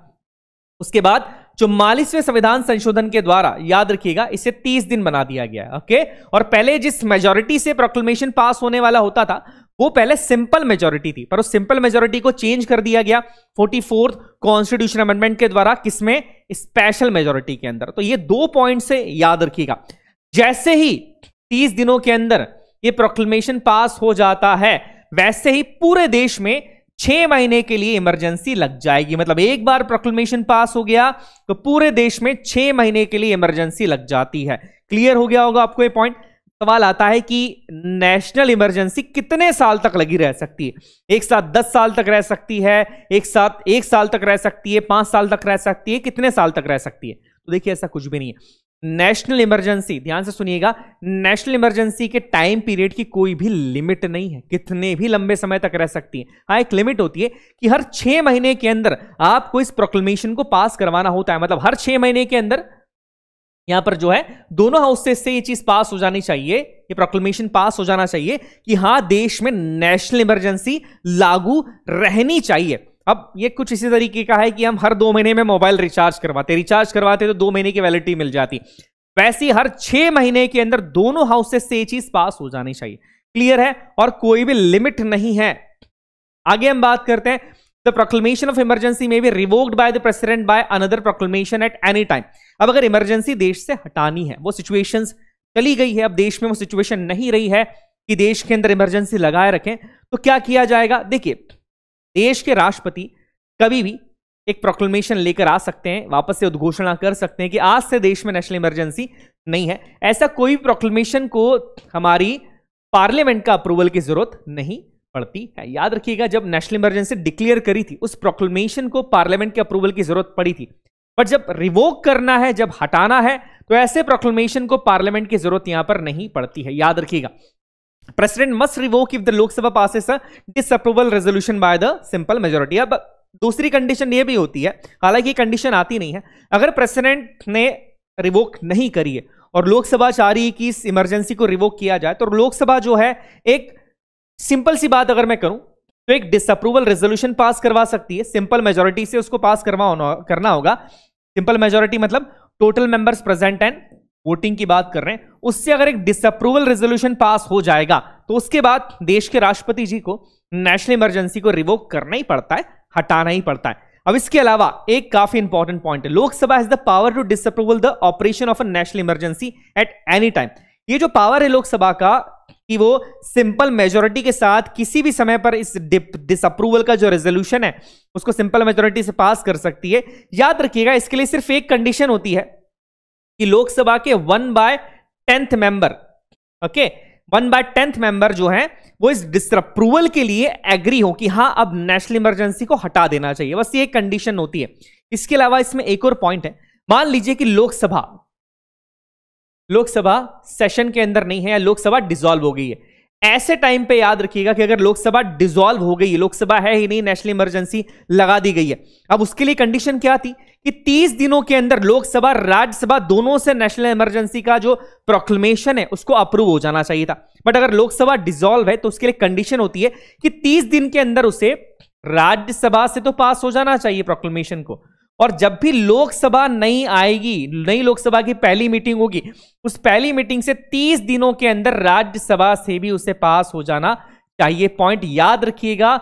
उसके बाद चौवालीसवें संविधान संशोधन के द्वारा याद रखिएगा इसे 30 दिन बना दिया गया ओके और पहले जिस मेजोरिटी से प्रोक्लेमेशन पास होने वाला होता था वो पहले सिंपल मेजोरिटी थी पर उस सिंपल मेजोरिटी को चेंज कर दिया गया फोर्टी फोर्थ कॉन्स्टिट्यूशन अमेंडमेंट के द्वारा किसमें स्पेशल मेजोरिटी के अंदर तो ये दो पॉइंट से याद रखिएगा जैसे ही तीस दिनों के अंदर ये प्रोक्लेमेशन पास हो जाता है वैसे ही पूरे देश में छह महीने के लिए इमरजेंसी लग जाएगी मतलब एक बार प्रोक्लेमेशन पास हो गया तो पूरे देश में छह महीने के लिए इमरजेंसी लग जाती है क्लियर हो गया होगा आपको ये पॉइंट सवाल आता है कि नेशनल इमरजेंसी कितने साल तक लगी रह सकती है एक साथ दस साल तक रह सकती है एक साथ एक साल तक रह सकती है पांच साल तक रह सकती है कितने साल तक रह सकती है तो देखिए ऐसा कुछ भी नहीं है नेशनल इमरजेंसी ध्यान से सुनिएगा नेशनल इमरजेंसी के टाइम पीरियड की कोई भी लिमिट नहीं है कितने भी लंबे समय तक रह सकती है हाँ एक लिमिट होती है कि हर छह महीने के अंदर आपको इस प्रोक्लेमेशन को पास करवाना होता है मतलब हर छह महीने के अंदर यहां पर जो है दोनों हाउसेस से ये चीज पास हो जानी चाहिए ये प्रोक्लेमेशन पास हो जाना चाहिए कि हाँ देश में नेशनल इमरजेंसी लागू रहनी चाहिए अब ये कुछ इसी तरीके का है कि हम हर दो महीने में मोबाइल रिचार्ज करवाते रिचार्ज करवाते तो दो महीने की वैलिडिटी मिल जाती वैसी हर छह महीने के अंदर दोनों हाउसेस से ये चीज पास हो जानी चाहिए क्लियर है और कोई भी लिमिट नहीं है आगे हम बात करते हैं द प्रोक्लेमेशन ऑफ इमरजेंसी में भी revoked by the president by another proclamation at any time अब अगर इमरजेंसी देश से हटानी है वो सिचुएशन चली गई है अब देश में वो सिचुएशन नहीं रही है कि देश के अंदर इमरजेंसी लगाए रखें तो क्या किया जाएगा देखिए देश के राष्ट्रपति कभी भी एक प्रोक्लेमेशन लेकर आ सकते हैं वापस से उद्घोषणा कर सकते हैं कि आज से देश में नेशनल इमरजेंसी नहीं है ऐसा कोई प्रोक्लेमेशन को हमारी पार्लियामेंट का अप्रूवल की जरूरत नहीं पड़ती है याद रखिएगा जब नेशनल इमरजेंसी डिक्लेयर करी थी उस प्रोक्लेमेशन को पार्लियामेंट के अप्रूवल की जरूरत पड़ी थी बट जब रिवोक करना है जब हटाना है तो ऐसे प्रोक्लेमेशन को पार्लियामेंट की जरूरत यहां पर नहीं पड़ती है याद रखिएगा president must revoke if the Lok Sabha sabha disapproval resolution by the simple majority अब दूसरी कंडीशन ये भी होती है हालांकि ये कंडीशन आती नहीं है अगर प्रेसिडेंट ने रिवोक नहीं करी है और लोकसभा चाह रही कि इस इमरजेंसी को रिवोक किया जाए तो लोकसभा जो है एक सिंपल सी बात अगर मैं करूं तो एक डिसअप्रूवल रेजोल्यूशन पास करवा सकती है सिंपल मेजोरिटी से उसको पास करवा करना होगा सिंपल मेजोरिटी मतलब total members present and voting की बात कर रहे हैं उससे अगर एक डिसअप्रूवल रेजोल्यूशन पास हो जाएगा तो उसके बाद देश के राष्ट्रपति जी को नेशनल इमरजेंसी को रिवोक करना ही पड़ता है हटाना ही पड़ता है अब इसके अलावा एक काफी इंपॉर्टेंट पॉइंट है Lok Sabha has the power to disapproval the operation of a national emergency at any time ये जो पावर है लोकसभा का कि वो सिंपल मेजोरिटी के साथ किसी भी समय पर इस डिसअप्रूवल का जो रेजोल्यूशन है उसको सिंपल मेजोरिटी से पास कर सकती है याद रखिएगा इसके लिए सिर्फ एक कंडीशन होती है कि लोकसभा के one by tenth member okay one by tenth member जो है वो इस डिसअप्रूवल के लिए एग्री हो कि हाँ अब नेशनल इमरजेंसी को हटा देना चाहिए बस ये कंडीशन होती है इसके अलावा इसमें एक और पॉइंट है मान लीजिए कि लोकसभा लोकसभा सेशन के अंदर नहीं है या लोकसभा डिसॉल्व हो गई है ऐसे टाइम पे याद रखिएगा कि अगर लोकसभा डिसॉल्व हो गई लोकसभा है ही नहीं नेशनल इमरजेंसी लगा दी गई है अब उसके लिए कंडीशन क्या थी कि 30 दिनों के अंदर लोकसभा राज्यसभा दोनों से नेशनल इमरजेंसी का जो प्रोक्लेमेशन है उसको अप्रूव हो जाना चाहिए था बट अगर लोकसभा डिसॉल्व है तो उसके लिए कंडीशन होती है कि 30 दिन के अंदर उसे राज्यसभा से तो पास हो जाना चाहिए प्रोक्लेमेशन को और जब भी लोकसभा नई आएगी नई लोकसभा की पहली मीटिंग होगी उस पहली मीटिंग से तीस दिनों के अंदर राज्यसभा से भी उसे पास हो जाना चाहिए पॉइंट याद रखिएगा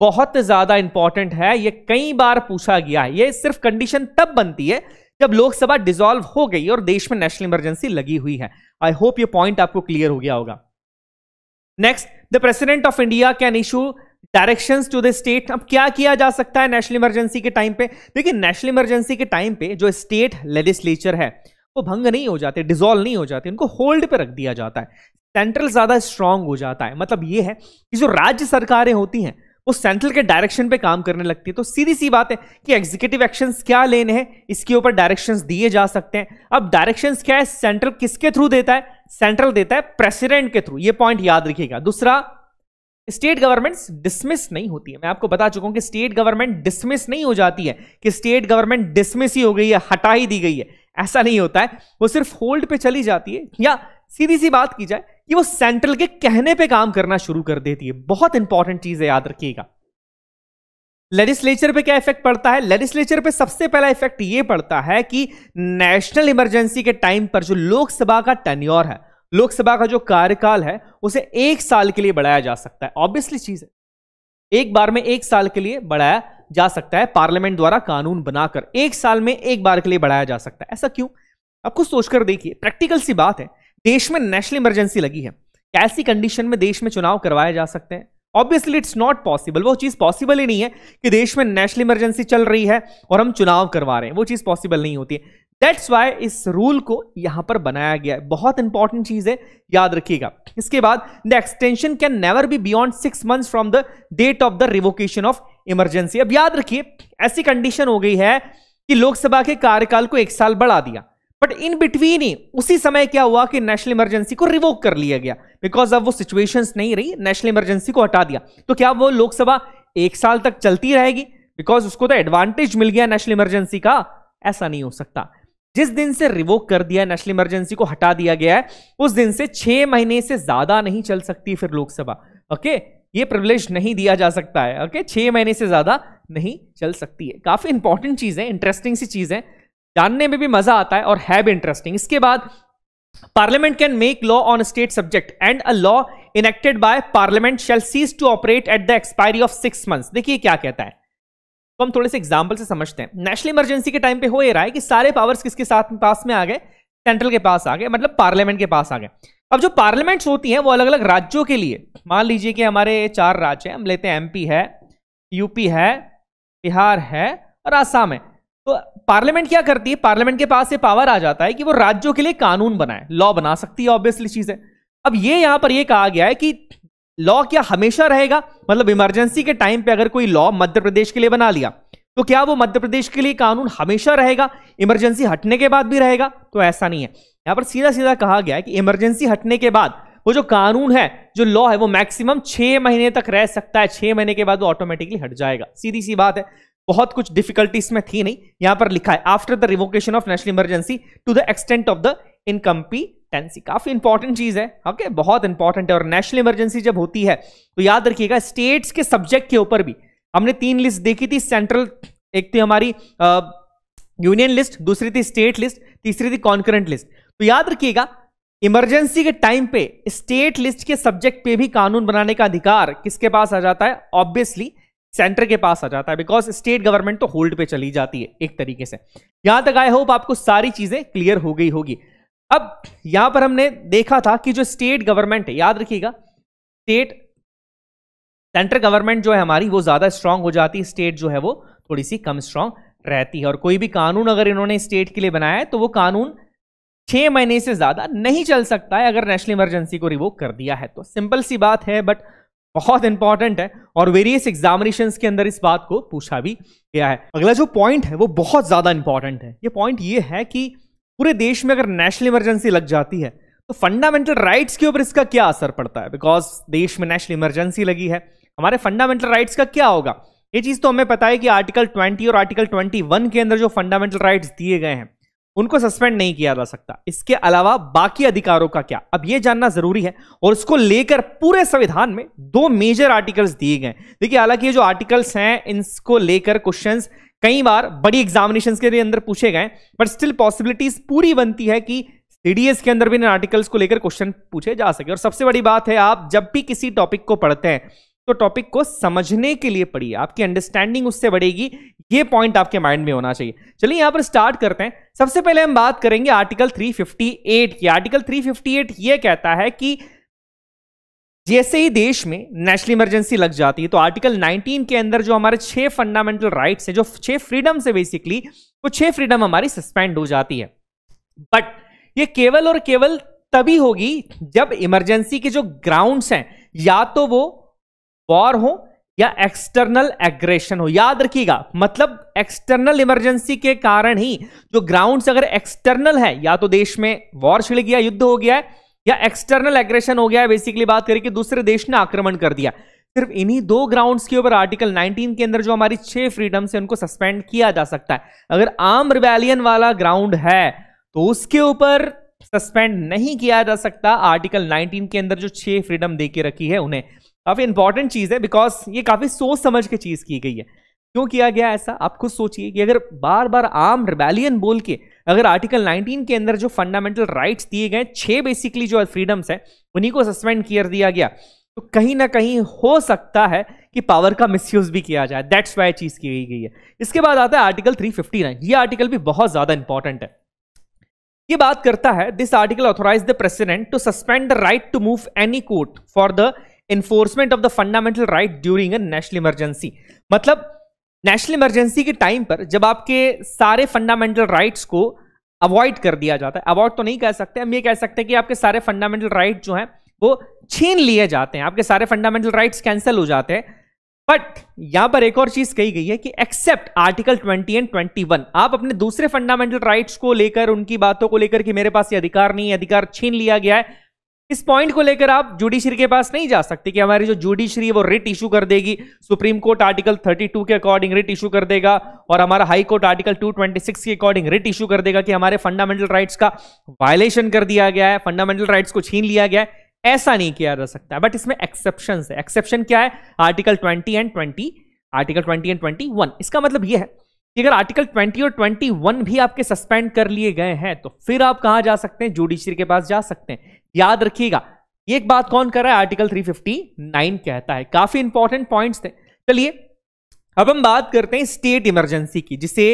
बहुत ज्यादा इंपॉर्टेंट है यह कई बार पूछा गया है यह सिर्फ कंडीशन तब बनती है जब लोकसभा डिसॉल्व हो गई और देश में नेशनल इमरजेंसी लगी हुई है आई होप ये पॉइंट आपको क्लियर हो गया होगा next the president of India can issue directions to the state अब क्या किया जा सकता है नेशनल इमरजेंसी के टाइम पे देखिए नेशनल इमरजेंसी के टाइम पे जो स्टेट लेजिस्लेचर है वो भंग नहीं हो जाते डिजोल्व नहीं हो जाते उनको होल्ड पे रख दिया जाता है सेंट्रल ज्यादा स्ट्रांग हो जाता है मतलब ये है कि जो राज्य सरकारें होती हैं वो सेंट्रल के डायरेक्शन पे काम करने लगती है तो सीधी सी बात है कि एग्जीक्यूटिव एक्शंस क्या लेने हैं इसके ऊपर डायरेक्शंस दिए जा सकते हैं अब डायरेक्शंस क्या है सेंट्रल किसके थ्रू देता है सेंट्रल देता है प्रेसिडेंट के थ्रू ये पॉइंट याद रखिएगा दूसरा स्टेट गवर्नमेंट्स डिसमिस नहीं होती है मैं आपको बता चुका हूं कि स्टेट गवर्नमेंट डिसमिस नहीं हो जाती है कि स्टेट गवर्नमेंट डिसमिस ही हो गई है हटा ही दी गई है ऐसा नहीं होता है वो सिर्फ होल्ड पे चली जाती है या सीधी सी बात की जाए कि वो सेंट्रल के कहने पे काम करना शुरू कर देती है बहुत इंपॉर्टेंट चीज है याद रखिएगा लेजिस्लेचर पे क्या इफेक्ट पड़ता है लेजिस्लेचर पे सबसे पहला इफेक्ट ये पड़ता है कि नेशनल इमरजेंसी के टाइम पर जो लोकसभा का टेन्योर है लोकसभा का जो कार्यकाल है उसे एक साल के लिए बढ़ाया जा सकता है ऑब्वियसली चीज है एक बार में एक साल के लिए बढ़ाया जा सकता है पार्लियामेंट द्वारा कानून बनाकर एक साल में एक बार के लिए बढ़ाया जा सकता है ऐसा क्यों आपको सोचकर देखिए प्रैक्टिकल सी बात है देश में नेशनल इमरजेंसी लगी है कैसी ऐसी कंडीशन में देश में चुनाव करवाए जा सकते हैं ऑब्वियसली इट्स नॉट पॉसिबल वो चीज़ पॉसिबल ही नहीं है कि देश में नेशनल इमरजेंसी चल रही है और हम चुनाव करवा रहे हैं वो चीज़ पॉसिबल नहीं होती है दैट्स वाई इस रूल को यहां पर बनाया गया है बहुत इंपॉर्टेंट चीज है याद रखिएगा इसके बाद the extension can never be beyond six month from the date of the revocation of emergency अब याद रखिए ऐसी कंडीशन हो गई है कि लोकसभा के कार्यकाल को एक साल बढ़ा दिया बट इन बिटवीन ही उसी समय क्या हुआ कि नेशनल इमरजेंसी को रिवोक कर लिया गया बिकॉज अब वो सिचुएशंस नहीं रही नेशनल इमरजेंसी को हटा दिया तो क्या वो लोकसभा एक साल तक चलती रहेगी बिकॉज उसको तो एडवांटेज मिल गया नेशनल इमरजेंसी का ऐसा नहीं हो सकता जिस दिन से रिवोक कर दिया नेशनल इमरजेंसी को हटा दिया गया है उस दिन से छह महीने से ज्यादा नहीं चल सकती फिर लोकसभा ओके ये प्रिवलेज नहीं दिया जा सकता है ओके छह महीने से ज्यादा नहीं चल सकती है काफी इंपॉर्टेंट चीज है इंटरेस्टिंग सी चीज है जानने में भी मजा आता है और है भी इंटरेस्टिंग इसके बाद parliament can make law on state subject and a law enacted by parliament shall cease to operate at the expiry of six month देखिए क्या कहता है तो हम थोड़े से एग्जाम्पल से समझते हैं नेशनल इमरजेंसी के टाइम पे हो ये रहा है कि सारे पावर्स किसके साथ पास में आ गए सेंट्रल के पास आ गए मतलब पार्लियामेंट के पास आ गए अब जो पार्लियामेंट्स होती हैं वो अलग अलग राज्यों के लिए मान लीजिए कि हमारे चार राज्य हैं हम लेते हैं एमपी है यूपी है बिहार है और आसाम है तो पार्लियामेंट क्या करती है पार्लियामेंट के पास ये पावर आ जाता है कि वो राज्यों के लिए कानून बनाए लॉ बना सकती है ऑब्वियसली चीज है अब ये यहां पर ये कहा गया है कि लॉ क्या हमेशा रहेगा मतलब इमरजेंसी के टाइम पे अगर कोई लॉ मध्य प्रदेश के लिए बना लिया तो क्या वो मध्य प्रदेश के लिए कानून हमेशा रहेगा इमरजेंसी हटने के बाद भी रहेगा तो ऐसा नहीं है यहां पर सीधा सीधा कहा गया है कि इमरजेंसी हटने के बाद वो जो कानून है जो लॉ है वो मैक्सिमम छह महीने तक रह सकता है छह महीने के बाद वो ऑटोमेटिकली हट जाएगा सीधी सी बात है बहुत कुछ डिफिकल्टीज में थी नहीं यहां पर लिखा है after the revocation of national emergency to the extent of the incompetency काफी इंपॉर्टेंट चीज है ओके okay? बहुत इंपॉर्टेंट है और नेशनल इमरजेंसी जब होती है तो याद रखिएगा स्टेट्स के सब्जेक्ट के ऊपर भी हमने तीन लिस्ट देखी थी सेंट्रल एक थी हमारी यूनियन लिस्ट दूसरी थी स्टेट लिस्ट तीसरी थी कॉन्करेंट लिस्ट तो याद रखिएगा इमरजेंसी के टाइम पे स्टेट लिस्ट के सब्जेक्ट पे भी कानून बनाने का अधिकार किसके पास आ जाता है ऑब्वियसली सेंटर के पास आ जाता है बिकॉज स्टेट गवर्नमेंट तो होल्ड पे चली जाती है एक तरीके से यहां तक आई होप आपको सारी चीजें क्लियर हो गई होगी अब यहां पर हमने देखा था कि जो स्टेट गवर्नमेंट है याद रखिएगा स्टेट सेंट्रल गवर्नमेंट जो है हमारी वो ज्यादा स्ट्रांग हो जाती है स्टेट जो है वो थोड़ी सी कम स्ट्रांग रहती है और कोई भी कानून अगर इन्होंने स्टेट के लिए बनाया है तो वो कानून छह महीने से ज्यादा नहीं चल सकता है अगर नेशनल इमरजेंसी को रिवोक कर दिया है तो सिंपल सी बात है बट बहुत इंपॉर्टेंट है और वेरियस एग्जामिनेशन के अंदर इस बात को पूछा भी गया है अगला जो पॉइंट है वो बहुत ज़्यादा इंपॉर्टेंट है ये पॉइंट ये है कि पूरे देश में अगर नेशनल इमरजेंसी लग जाती है तो फंडामेंटल राइट्स के ऊपर इसका क्या असर पड़ता है बिकॉज देश में नेशनल इमरजेंसी लगी है हमारे फंडामेंटल राइट्स का क्या होगा ये चीज़ तो हमें पता है कि आर्टिकल 20 और आर्टिकल 21 के अंदर जो फंडामेंटल राइट्स दिए गए हैं उनको सस्पेंड नहीं किया जा सकता इसके अलावा बाकी अधिकारों का क्या अब यह जानना जरूरी है और इसको लेकर पूरे संविधान में दो मेजर आर्टिकल्स दिए गए देखिए हालांकि ये जो आर्टिकल्स हैं इनको लेकर क्वेश्चंस कई बार बड़ी एग्जामिनेशन के अंदर पूछे गए बट स्टिल पॉसिबिलिटीज पूरी बनती है कि सीडीएस के अंदर भी इन आर्टिकल्स को लेकर क्वेश्चन पूछे जा सके और सबसे बड़ी बात है आप जब भी किसी टॉपिक को पढ़ते हैं तो टॉपिक को समझने के लिए पढ़िए आपकी अंडरस्टैंडिंग उससे बढ़ेगी ये पॉइंट आपके माइंड में होना चाहिए चलिए यहां पर स्टार्ट करते हैं सबसे पहले हम बात करेंगे आर्टिकल 358 की आर्टिकल 358 ये कहता है कि जैसे ही देश में नेशनल इमरजेंसी लग जाती है तो आर्टिकल 19 के अंदर जो हमारे छह फंडामेंटल राइट्स हैं जो छह फ्रीडम्स से बेसिकली वो छह फ्रीडम हमारी सस्पेंड हो जाती है बट ये केवल और केवल तभी होगी जब इमरजेंसी के जो ग्राउंड्स हैं या तो वो वॉर हो या एक्सटर्नल एग्रेशन हो याद रखिएगा मतलब एक्सटर्नल इमरजेंसी के कारण ही जो ग्राउंड अगर एक्सटर्नल है या तो देश में वॉर छिड़ गया युद्ध हो गया है या एक्सटर्नल एग्रेशन हो गया है बेसिकली बात करें कि दूसरे देश ने आक्रमण कर दिया सिर्फ इन्हीं दो ग्राउंड्स के ऊपर आर्टिकल 19 के अंदर जो हमारी छह फ्रीडम्स से उनको सस्पेंड किया जा सकता है अगर आम रिवेलियन वाला ग्राउंड है तो उसके ऊपर सस्पेंड नहीं किया जा सकता आर्टिकल 19 के अंदर जो छह फ्रीडम दे के रखी है उन्हें काफ़ी इंपॉर्टेंट चीज़ है बिकॉज ये काफ़ी सोच समझ के चीज़ की गई है क्यों किया गया ऐसा आप खुद सोचिए कि अगर बार बार आम रिबेलियन बोल के अगर आर्टिकल 19 के अंदर जो फंडामेंटल राइट्स दिए गए छह बेसिकली जो फ्रीडम्स हैं उन्हीं को सस्पेंड कर दिया गया तो कहीं ना कहीं हो सकता है कि पावर का मिसयूज भी किया जाए दैट्स वाई चीज़ की गई है इसके बाद आता है आर्टिकल 359 ये आर्टिकल भी बहुत ज़्यादा इंपॉर्टेंट है ये बात करता है this article authorize the president to suspend the right to move any court for the enforcement of the fundamental right during a national emergency मतलब नेशनल इमरजेंसी के टाइम पर जब आपके सारे फंडामेंटल राइट्स को अवॉइड कर दिया जाता है अवॉइड तो नहीं कह सकते हम ये कह सकते हैं कि आपके सारे फंडामेंटल राइट जो हैं वो छीन लिए जाते हैं आपके सारे फंडामेंटल राइट्स कैंसिल हो जाते हैं बट यहां पर एक और चीज कही गई है कि एक्सेप्ट आर्टिकल 20 एंड 21 आप अपने दूसरे फंडामेंटल राइट्स को लेकर उनकी बातों को लेकर कि मेरे पास ये अधिकार नहीं है अधिकार छीन लिया गया है इस पॉइंट को लेकर आप जुडिशरी के पास नहीं जा सकते कि हमारी जो जुडिशरी है वो रिट इशू कर देगी सुप्रीम कोर्ट आर्टिकल 32 के अकॉर्डिंग रिट इशू कर देगा और हमारा हाई कोर्ट आर्टिकल 226 के अकॉर्डिंग रिट इशू कर देगा कि हमारे फंडामेंटल राइट्स का वायलेशन कर दिया गया है फंडामेंटल राइट्स को छीन लिया गया है ऐसा नहीं किया जा सकता बट इसमें एक्सेप्शन है एक्सेप्शन क्या है article twenty and twenty article twenty and twenty इसका मतलब यह है कि अगर आर्टिकल 20 और 21 भी आपके सस्पेंड कर लिए गए हैं तो फिर आप कहां जा सकते हैं जुडिशरी के पास जा सकते हैं याद रखिएगा एक बात कौन कर रहा है आर्टिकल 359 कहता है काफी इंपॉर्टेंट पॉइंट्स थे चलिए अब हम बात करते हैं स्टेट इमरजेंसी की जिसे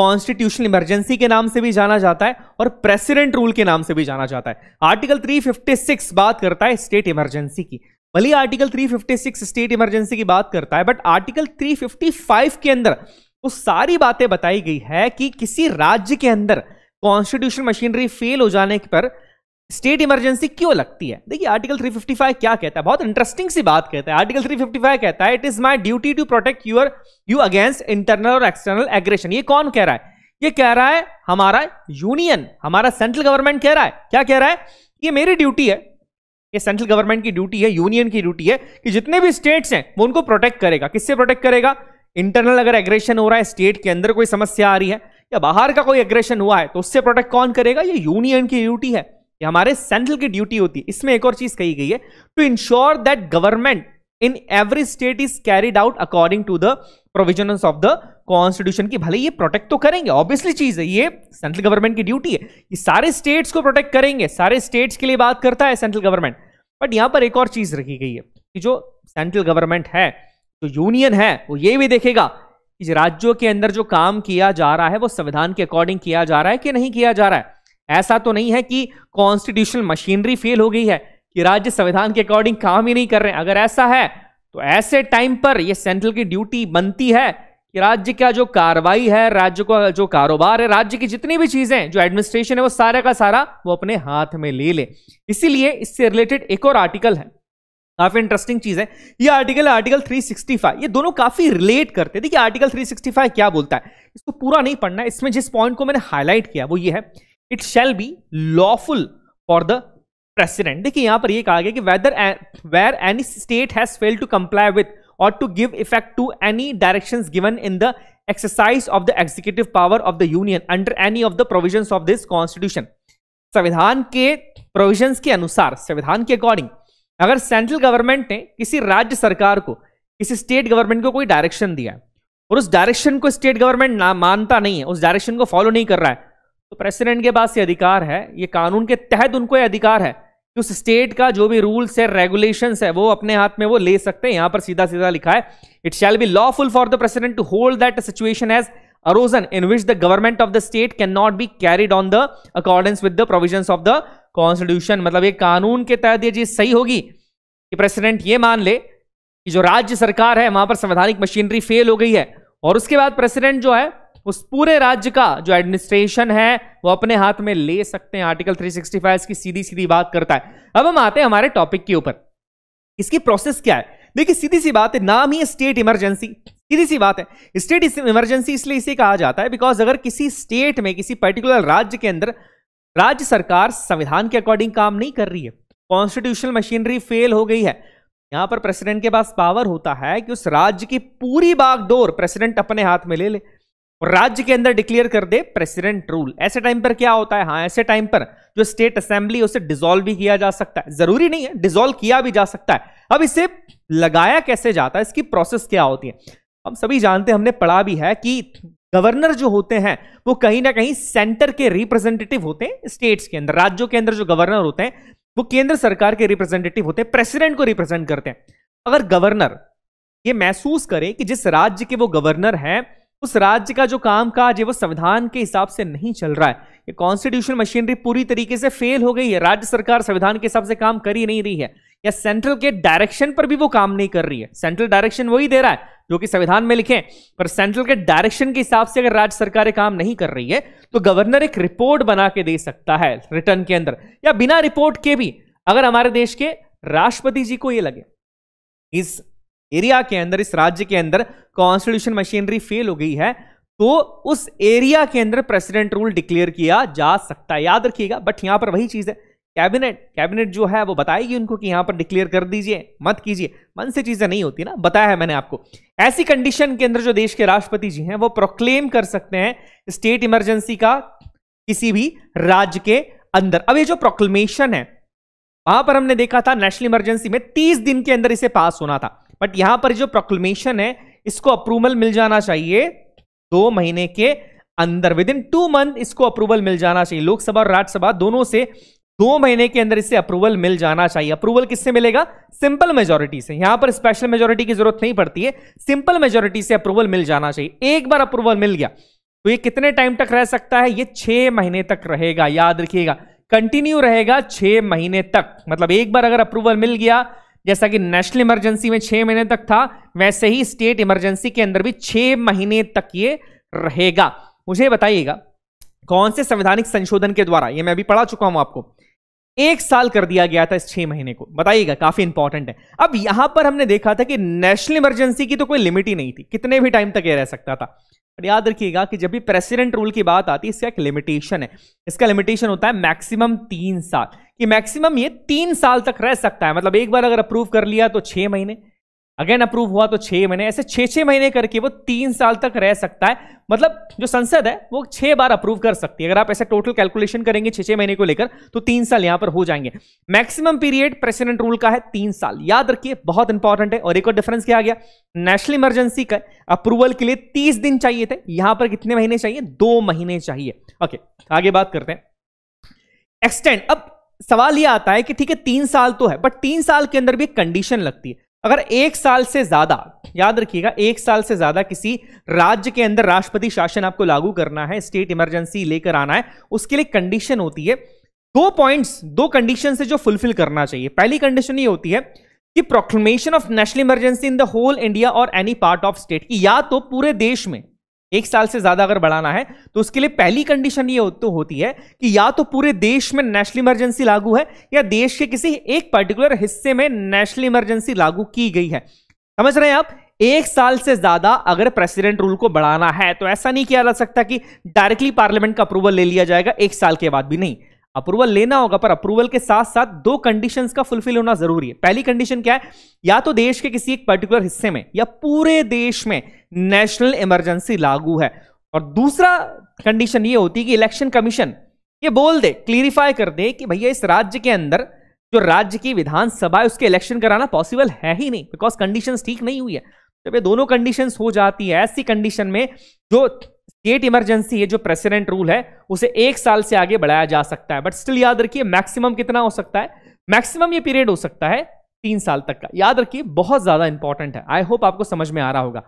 कॉन्स्टिट्यूशनल इमरजेंसी के नाम से भी जाना जाता है और प्रेसिडेंट रूल के नाम से भी जाना जाता है आर्टिकल 356 बात करता है स्टेट इमरजेंसी की भले आर्टिकल 356 स्टेट इमरजेंसी की बात करता है बट आर्टिकल 355 के अंदर वो सारी बातें बताई गई है कि किसी राज्य के अंदर कॉन्स्टिट्यूशन मशीनरी फेल हो जाने पर स्टेट इमरजेंसी क्यों लगती है देखिए आर्टिकल 355 क्या कहता है बहुत इंटरेस्टिंग सी बात कहता है आर्टिकल 355 कहता है it is my duty to protect your you against internal और एक्सटर्नल एग्रेशन ये कौन कह रहा है ये कह रहा है हमारा यूनियन हमारा सेंट्रल गवर्नमेंट कह रहा है क्या कह रहा है ये मेरी ड्यूटी है ये सेंट्रल गवर्नमेंट की ड्यूटी है यूनियन की ड्यूटी है कि जितने भी स्टेट्स हैं वो उनको प्रोटेक्ट करेगा किससे प्रोटेक्ट करेगा इंटरनल अगर एग्रेशन हो रहा है स्टेट के अंदर कोई समस्या आ रही है या बाहर का कोई एग्रेशन हुआ है तो उससे प्रोटेक्ट कौन करेगा ये यूनियन की ड्यूटी है ये हमारे सेंट्रल की ड्यूटी होती है इसमें एक और चीज कही गई है to ensure that government in every state is carried out according to the provision of the constitution की भले ये प्रोटेक्ट तो करेंगे ऑब्वियसली चीज है ये सेंट्रल गवर्नमेंट की ड्यूटी है ये सारे स्टेट्स को प्रोटेक्ट करेंगे सारे स्टेट्स के लिए बात करता है सेंट्रल गवर्नमेंट बट यहां पर एक और चीज रखी गई है कि जो सेंट्रल गवर्नमेंट है जो यूनियन है वो ये भी देखेगा कि राज्यों के अंदर जो काम किया जा रहा है वो संविधान के अकॉर्डिंग किया जा रहा है कि नहीं किया जा रहा है ऐसा तो नहीं है कि कॉन्स्टिट्यूशनल मशीनरी फेल हो गई है कि राज्य संविधान के अकॉर्डिंग काम ही नहीं कर रहे हैं अगर ऐसा है तो ऐसे टाइम पर यह सेंट्रल की ड्यूटी बनती है कि राज्य का जो कार्रवाई है राज्य का जो कारोबार है राज्य की जितनी भी चीजें जो एडमिनिस्ट्रेशन है वो सारे का सारा वो अपने हाथ में ले ले इसीलिए इससे रिलेटेड एक और आर्टिकल है काफी इंटरेस्टिंग चीज है ये आर्टिकल है आर्टिकल 365 ये दोनों काफी रिलेट करते हैं देखिए आर्टिकल 365 क्या बोलता है इसको पूरा नहीं पढ़ना इसमें जिस पॉइंट को मैंने हाईलाइट किया वो ये है it shall be lawful for the president देखिए यहां पर यह कहा गया कि whether where any state has fail to comply with or to give effect to any direction given in the exercise of the executive power of the union under any of the provision of this constitution संविधान के provision के अनुसार संविधान के according अगर central government ने किसी राज्य सरकार को किसी स्टेट गवर्नमेंट को कोई डायरेक्शन दिया है और उस डायरेक्शन को स्टेट गवर्नमेंट ना मानता नहीं है उस डायरेक्शन को फॉलो नहीं कर रहा है तो प्रेसिडेंट के पास ये अधिकार है ये कानून के तहत उनको ये अधिकार है कि उस स्टेट का जो भी रूल्स है रेगुलेशंस है वो अपने हाथ में वो ले सकते हैं यहां पर सीधा सीधा लिखा है it shall be lawful for the president to hold that situation as arisen in which the government of the state can not be carried on the accordance with the provision of the constitution मतलब ये कानून के तहत ये चीज सही होगी कि प्रेसिडेंट ये मान ले कि जो राज्य सरकार है वहां पर संवैधानिक मशीनरी फेल हो गई है और उसके बाद प्रेसिडेंट जो है उस पूरे राज्य का जो एडमिनिस्ट्रेशन है वो अपने हाथ में ले सकते हैं आर्टिकल 365 की सीधी सीधी बात करता है अब हम आते हैं हमारे टॉपिक के ऊपर इसकी प्रोसेस क्या है देखिए सीधी सी बात है नाम ही स्टेट इमरजेंसी सीधी सी बात है स्टेट इमरजेंसी इसलिए इसे कहा जाता है बिकॉज अगर किसी स्टेट में किसी पर्टिकुलर राज्य के अंदर राज्य सरकार संविधान के अकॉर्डिंग काम नहीं कर रही है कॉन्स्टिट्यूशनल मशीनरी फेल हो गई है यहां पर प्रेसिडेंट के पास पावर होता है कि उस राज्य की पूरी बागडोर प्रेसिडेंट अपने हाथ में ले ले और राज्य के अंदर डिक्लेयर कर दे प्रेसिडेंट रूल ऐसे टाइम पर क्या होता है हाँ ऐसे टाइम पर जो स्टेट असेंबली उसे डिजोल्व भी किया जा सकता है जरूरी नहीं है डिजोल्व किया भी जा सकता है अब इसे लगाया कैसे जाता है इसकी प्रोसेस क्या होती है हम सभी जानते हैं हमने पढ़ा भी है कि गवर्नर जो होते हैं वो कहीं ना कहीं सेंटर के रिप्रेजेंटेटिव होते हैं स्टेट्स के अंदर राज्यों के अंदर जो गवर्नर होते हैं वो केंद्र सरकार के रिप्रेजेंटेटिव होते हैं प्रेसिडेंट को रिप्रेजेंट करते हैं अगर गवर्नर ये महसूस करे कि जिस राज्य के वो गवर्नर हैं उस राज्य का जो काम काज है वो संविधान के हिसाब से नहीं चल रहा है ये कॉन्स्टिट्यूशन मशीनरी पूरी तरीके से फेल हो गई है राज्य सरकार संविधान के हिसाब से काम कर ही नहीं रही है या सेंट्रल के डायरेक्शन पर भी वो काम नहीं कर रही है सेंट्रल डायरेक्शन वही दे रहा है जो कि संविधान में लिखे पर सेंट्रल के डायरेक्शन के हिसाब से अगर राज्य सरकारें काम नहीं कर रही है तो गवर्नर एक रिपोर्ट बना के दे सकता है रिटर्न के अंदर या बिना रिपोर्ट के भी अगर हमारे देश के राष्ट्रपति जी को यह लगे इस एरिया के अंदर इस राज्य के अंदर कॉन्स्टिट्यूशन मशीनरी फेल हो गई है तो उस एरिया के अंदर प्रेसिडेंट रूल डिक्लेयर किया जा सकता है याद रखिएगा बट यहां पर वही चीज है कैबिनेट कैबिनेट जो है वो बताएगी उनको कि यहां पर डिक्लेयर कर दीजिए मत कीजिए मन से चीजें नहीं होती ना बताया है मैंने आपको ऐसी कंडीशन के अंदर जो देश के राष्ट्रपति जी हैं वो प्रोक्लेम कर सकते हैं स्टेट इमरजेंसी का किसी भी राज्य के अंदर अब ये जो प्रोक्लेमेशन है वहां पर हमने देखा था नेशनल इमरजेंसी में तीस दिन के अंदर इसे पास होना था बट यहां पर जो प्रोक्लेमेशन है इसको अप्रूवल मिल जाना चाहिए दो महीने के अंदर विद इन टू मंथ इसको अप्रूवल मिल जाना चाहिए लोकसभा और राज्यसभा दोनों से दो महीने के अंदर इससे अप्रूवल मिल जाना चाहिए अप्रूवल किससे मिलेगा सिंपल मेजोरिटी से यहां पर स्पेशल मेजोरिटी की जरूरत नहीं पड़ती है सिंपल मेजोरिटी से अप्रूवल मिल जाना चाहिए एक बार अप्रूवल मिल गया तो ये कितने टाइम तक रह सकता है ये छह महीने तक रहेगा याद रखिएगा कंटिन्यू रहेगा छह महीने तक मतलब एक बार अगर अप्रूवल मिल गया जैसा कि नेशनल इमरजेंसी में छह महीने तक था वैसे ही स्टेट इमरजेंसी के अंदर भी छह महीने तक ये रहेगा मुझे बताइएगा कौन से संवैधानिक संशोधन के द्वारा ये मैं अभी पढ़ा चुका हूं आपको एक साल कर दिया गया था इस छह महीने को बताइएगा काफी इंपॉर्टेंट है अब यहां पर हमने देखा था कि नेशनल इमरजेंसी की तो कोई लिमिट ही नहीं थी कितने भी टाइम तक ये रह सकता था और याद रखिएगा कि जब भी प्रेसिडेंट रूल की बात आती है इसका एक लिमिटेशन है इसका लिमिटेशन होता है मैक्सिमम तीन साल कि मैक्सिमम ये तीन साल तक रह सकता है मतलब एक बार अगर अप्रूव कर लिया तो छह महीने अगेन अप्रूव हुआ तो छह महीने ऐसे छह छह महीने करके वो तीन साल तक रह सकता है मतलब जो संसद है वो छह बार अप्रूव कर सकती है अगर आप ऐसे टोटल कैलकुलेशन करेंगे छह छह महीने को लेकर तो तीन साल यहां पर हो जाएंगे मैक्सिमम पीरियड प्रेसिडेंट रूल का है तीन साल याद रखिए बहुत इंपॉर्टेंट है और एक और डिफरेंस क्या आ गया नेशनल इमरजेंसी का अप्रूवल के लिए तीस दिन चाहिए थे यहां पर कितने महीने चाहिए दो महीने चाहिए ओके आगे बात करते हैं एक्सटेंड अब सवाल यह आता है कि ठीक है तीन साल तो है बट तीन साल के अंदर भी कंडीशन लगती है अगर एक साल से ज्यादा याद रखिएगा एक साल से ज्यादा किसी राज्य के अंदर राष्ट्रपति शासन आपको लागू करना है स्टेट इमरजेंसी लेकर आना है उसके लिए कंडीशन होती है दो पॉइंट्स दो कंडीशन से जो फुलफिल करना चाहिए पहली कंडीशन ये होती है कि proclamation of national emergency in the whole India or any part of state की या तो पूरे देश में एक साल से ज्यादा अगर बढ़ाना है तो उसके लिए पहली कंडीशन ये तो होती है कि या तो पूरे देश में नेशनल इमरजेंसी लागू है या देश के किसी एक पर्टिकुलर हिस्से में नेशनल इमरजेंसी लागू की गई है समझ रहे हैं आप एक साल से ज्यादा अगर प्रेसिडेंट रूल को बढ़ाना है तो ऐसा नहीं किया जा सकता कि डायरेक्टली पार्लियामेंट का अप्रूवल ले लिया जाएगा एक साल के बाद भी नहीं अप्रूवल लेना होगा पर अप्रूवल के साथ साथ दो कंडीशंस का फुलफिल होना जरूरी है पहली कंडीशन क्या है या तो देश के किसी एक पर्टिकुलर हिस्से में या पूरे देश में नेशनल इमरजेंसी लागू है और दूसरा कंडीशन ये होती है कि इलेक्शन कमीशन ये बोल दे क्लियरिफाई कर दे कि भैया इस राज्य के अंदर जो राज्य की विधानसभा है उसके इलेक्शन कराना पॉसिबल है ही नहीं बिकॉज कंडीशन ठीक नहीं हुई है जब ये दोनों कंडीशन हो जाती है ऐसी कंडीशन में जो स्टेट इमरजेंसी है जो प्रेसिडेंट रूल है उसे एक साल से आगे बढ़ाया जा सकता है बट स्टिल याद रखिए मैक्सिमम कितना हो सकता है मैक्सिमम ये पीरियड हो सकता है तीन साल तक का याद रखिए बहुत ज्यादा इंपॉर्टेंट है आई होप आपको समझ में आ रहा होगा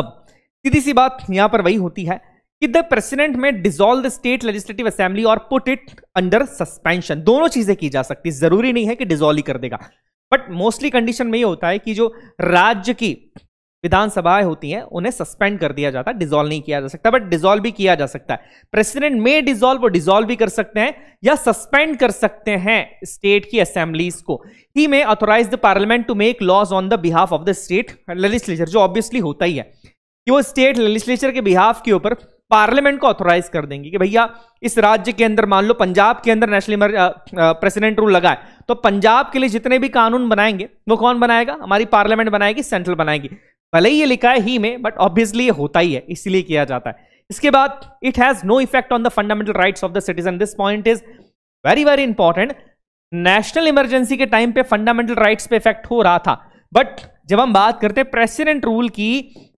अब सीधी सी बात यहां पर वही होती है कि the president may dissolve the state legislative assembly or put it under suspension दोनों चीजें की जा सकती है जरूरी नहीं है कि डिजोल्व ही कर देगा बट मोस्टली कंडीशन में ये होता है कि जो राज्य की विधानसभाएं होती हैं उन्हें सस्पेंड कर दिया जाता है डिजोल्व नहीं किया जा सकता बट डिजोल्व भी किया जा सकता है प्रेसिडेंट में डिजोल्व वो डिजोल्व भी कर सकते हैं या सस्पेंड कर सकते हैं स्टेट की असेंबलीज को ही may authorize the parliament to make laws on the behalf of the state legislature जो ऑब्वियसली होता ही है कि वो स्टेट लेजिस्लेचर के बिहाफ के ऊपर पार्लियामेंट को ऑथोराइज कर देंगे कि भैया इस राज्य के अंदर मान लो पंजाब के अंदर नेशनल प्रेसिडेंट रूल लगाए तो पंजाब के लिए जितने भी कानून बनाएंगे वो कौन बनाएगा हमारी पार्लियामेंट बनाएगी सेंट्रल बनाएगी भले ही ये लिखा है ही में बट ऑब्वियसली ये होता ही है इसीलिए किया जाता है इसके बाद it has no effect on the fundamental rights of the citizen this point is very very important national emergency के टाइम पे फंडामेंटल राइट्स पे इफेक्ट हो रहा था बट जब हम बात करते हैं प्रेसिडेंट रूल की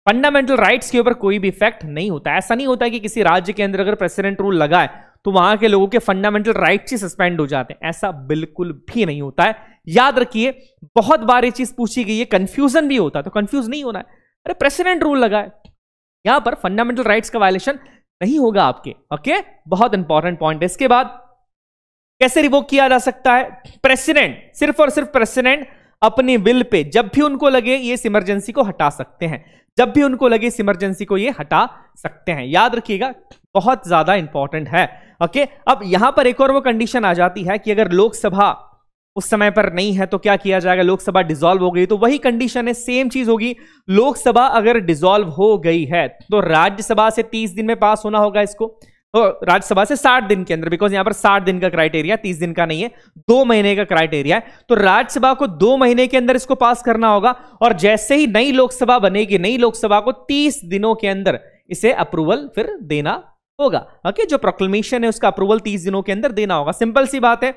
फंडामेंटल राइट्स के ऊपर कोई भी इफेक्ट नहीं होता ऐसा नहीं होता कि किसी राज्य के अंदर अगर प्रेसिडेंट रूल लगाए तो वहां के लोगों के फंडामेंटल राइट्स ही सस्पेंड हो जाते हैं ऐसा बिल्कुल भी नहीं होता है याद रखिए बहुत बार ये चीज पूछी गई है कंफ्यूजन भी होता तो कंफ्यूज नहीं होना है अरे प्रेसिडेंट रूल लगा है यहां पर फंडामेंटल राइट्स का वायलेशन नहीं होगा आपके ओके बहुत इंपॉर्टेंट पॉइंट है इसके बाद कैसे रिवोक किया जा सकता है प्रेसिडेंट सिर्फ और सिर्फ प्रेसिडेंट अपने विल पे जब भी उनको लगे ये इस इमरजेंसी को हटा सकते हैं जब भी उनको लगे इस इमरजेंसी को ये हटा सकते हैं याद रखिएगा बहुत ज्यादा इंपॉर्टेंट है ओके अब यहां पर एक और वो कंडीशन आ जाती है कि अगर लोकसभा उस समय पर नहीं है तो क्या किया जाएगा लोकसभा डिसॉल्व हो गई तो वही कंडीशन है सेम चीज होगी लोकसभा अगर डिसॉल्व हो गई है तो राज्यसभा से तीस दिन में पास होना होगा इसको तो राज्यसभा से साठ दिन के अंदर बिकॉज यहां पर साठ दिन का क्राइटेरिया तीस दिन का नहीं है दो महीने का क्राइटेरिया है तो राज्यसभा को दो महीने के अंदर इसको पास करना होगा और जैसे ही नई लोकसभा बनेगी नई लोकसभा को तीस दिनों के अंदर इसे अप्रूवल फिर देना होगा ओके जो प्रोक्लेमेशन है उसका अप्रूवल तीस दिनों के अंदर देना होगा सिंपल सी बात है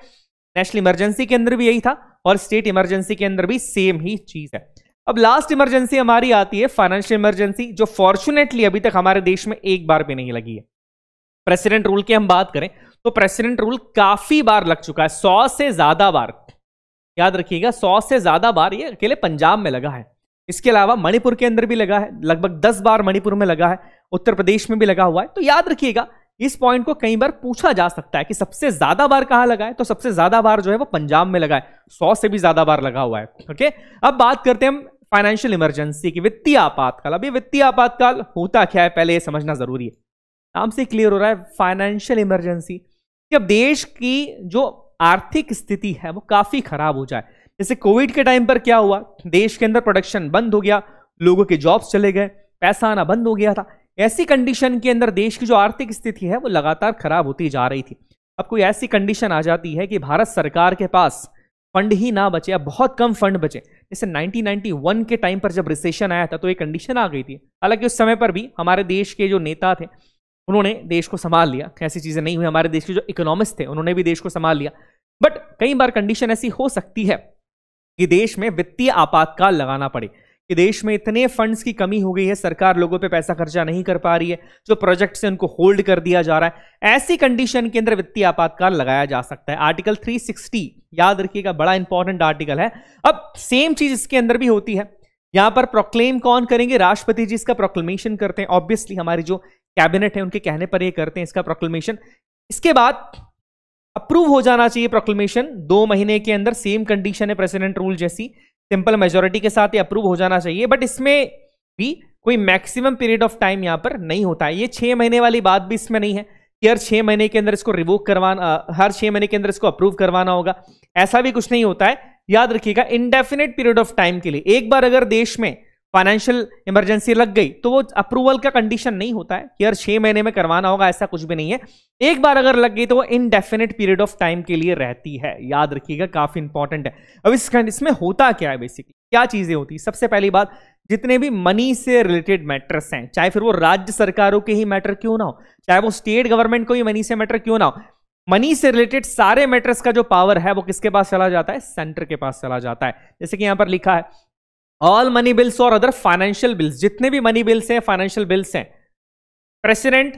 नेशनल इमरजेंसी के अंदर भी यही था और स्टेट इमरजेंसी के अंदर भी सेम ही चीज है अब लास्ट इमरजेंसी हमारी आती है फाइनेंशियल इमरजेंसी जो फॉर्चुनेटली अभी तक हमारे देश में एक बार भी नहीं लगी है प्रेसिडेंट रूल की हम बात करें तो प्रेसिडेंट रूल काफी बार लग चुका है सौ से ज्यादा बार याद रखिएगा सौ से ज्यादा बार ये अकेले पंजाब में लगा है इसके अलावा मणिपुर के अंदर भी लगा है लगभग दस बार मणिपुर में लगा है उत्तर प्रदेश में भी लगा हुआ है तो याद रखिएगा इस पॉइंट को कई बार पूछा जा सकता है कि सबसे ज्यादा बार कहाँ लगा है तो सबसे ज्यादा बार जो है वो पंजाब में लगा है सौ से भी ज्यादा बार लगा हुआ है ओके अब बात करते हैं हम फाइनेंशियल इमरजेंसी की वित्तीय आपातकाल अब ये वित्तीय आपातकाल होता क्या है पहले ये समझना जरूरी है नाम से क्लियर हो रहा है फाइनेंशियल इमरजेंसी कि अब देश की जो आर्थिक स्थिति है वो काफी खराब हो जाए जैसे कोविड के टाइम पर क्या हुआ देश के अंदर प्रोडक्शन बंद हो गया लोगों के जॉब्स चले गए पैसा आना बंद हो गया था ऐसी कंडीशन के अंदर देश की जो आर्थिक स्थिति है वो लगातार खराब होती जा रही थी अब कोई ऐसी कंडीशन आ जाती है कि भारत सरकार के पास फंड ही ना बचे या बहुत कम फंड बचे जैसे 1991 के टाइम पर जब रिसेशन आया था तो एक कंडीशन आ गई थी हालांकि उस समय पर भी हमारे देश के जो नेता थे उन्होंने देश को संभाल लिया ऐसी चीज़ें नहीं हुई हमारे देश के जो इकोनॉमिस्ट थे उन्होंने भी देश को संभाल लिया बट कई बार कंडीशन ऐसी हो सकती है कि देश में वित्तीय आपातकाल लगाना पड़े कि देश में इतने फंड्स की कमी हो गई है सरकार लोगों पे पैसा खर्चा नहीं कर पा रही है जो प्रोजेक्ट से उनको होल्ड कर दिया जा रहा है ऐसी कंडीशन के अंदर वित्तीय आपातकाल लगाया जा सकता है आर्टिकल 360 याद रखिएगा बड़ा इंपॉर्टेंट आर्टिकल है अब सेम चीज इसके अंदर भी होती है यहां पर प्रोक्लेम कौन करेंगे राष्ट्रपति जी इसका प्रोक्लेमेशन करते हैं ऑब्वियसली हमारी जो कैबिनेट है उनके कहने पर ये करते हैं इसका प्रोक्लेमेशन इसके बाद अप्रूव हो जाना चाहिए प्रोक्लेमेशन दो महीने के अंदर सेम कंडीशन है प्रेसिडेंट रूल जैसी सिंपल मेजोरिटी के साथ ही अप्रूव हो जाना चाहिए बट इसमें भी कोई मैक्सिमम पीरियड ऑफ टाइम यहाँ पर नहीं होता है ये छः महीने वाली बात भी इसमें नहीं है कि हर छः महीने के अंदर इसको रिवोक करवाना हर छः महीने के अंदर इसको अप्रूव करवाना होगा ऐसा भी कुछ नहीं होता है याद रखिएगा इनडेफिनेट पीरियड ऑफ टाइम के लिए एक बार अगर देश में फाइनेंशियल इमरजेंसी लग गई तो वो अप्रूवल का कंडीशन नहीं होता है यार छह महीने में करवाना होगा ऐसा कुछ भी नहीं है एक बार अगर लग गई तो वो इनडेफिनेट पीरियड ऑफ टाइम के लिए रहती है याद रखिएगा काफी इंपॉर्टेंट है अब इस इसमें होता क्या है बेसिकली क्या चीजें होती है सबसे पहली बात जितने भी मनी से रिलेटेड मैटर्स हैं चाहे फिर वो राज्य सरकारों के ही मैटर क्यों ना हो चाहे वो स्टेट गवर्नमेंट को ही मनी से मैटर क्यों ना हो मनी से रिलेटेड सारे मैटर्स का जो पावर है वो किसके पास चला जाता है सेंटर के पास चला जाता है जैसे कि यहां पर लिखा है ऑल मनी बिल्स और अदर फाइनेंशियल बिल्स जितने भी मनी बिल्स हैं फाइनेंशियल बिल्स हैं प्रेसिडेंट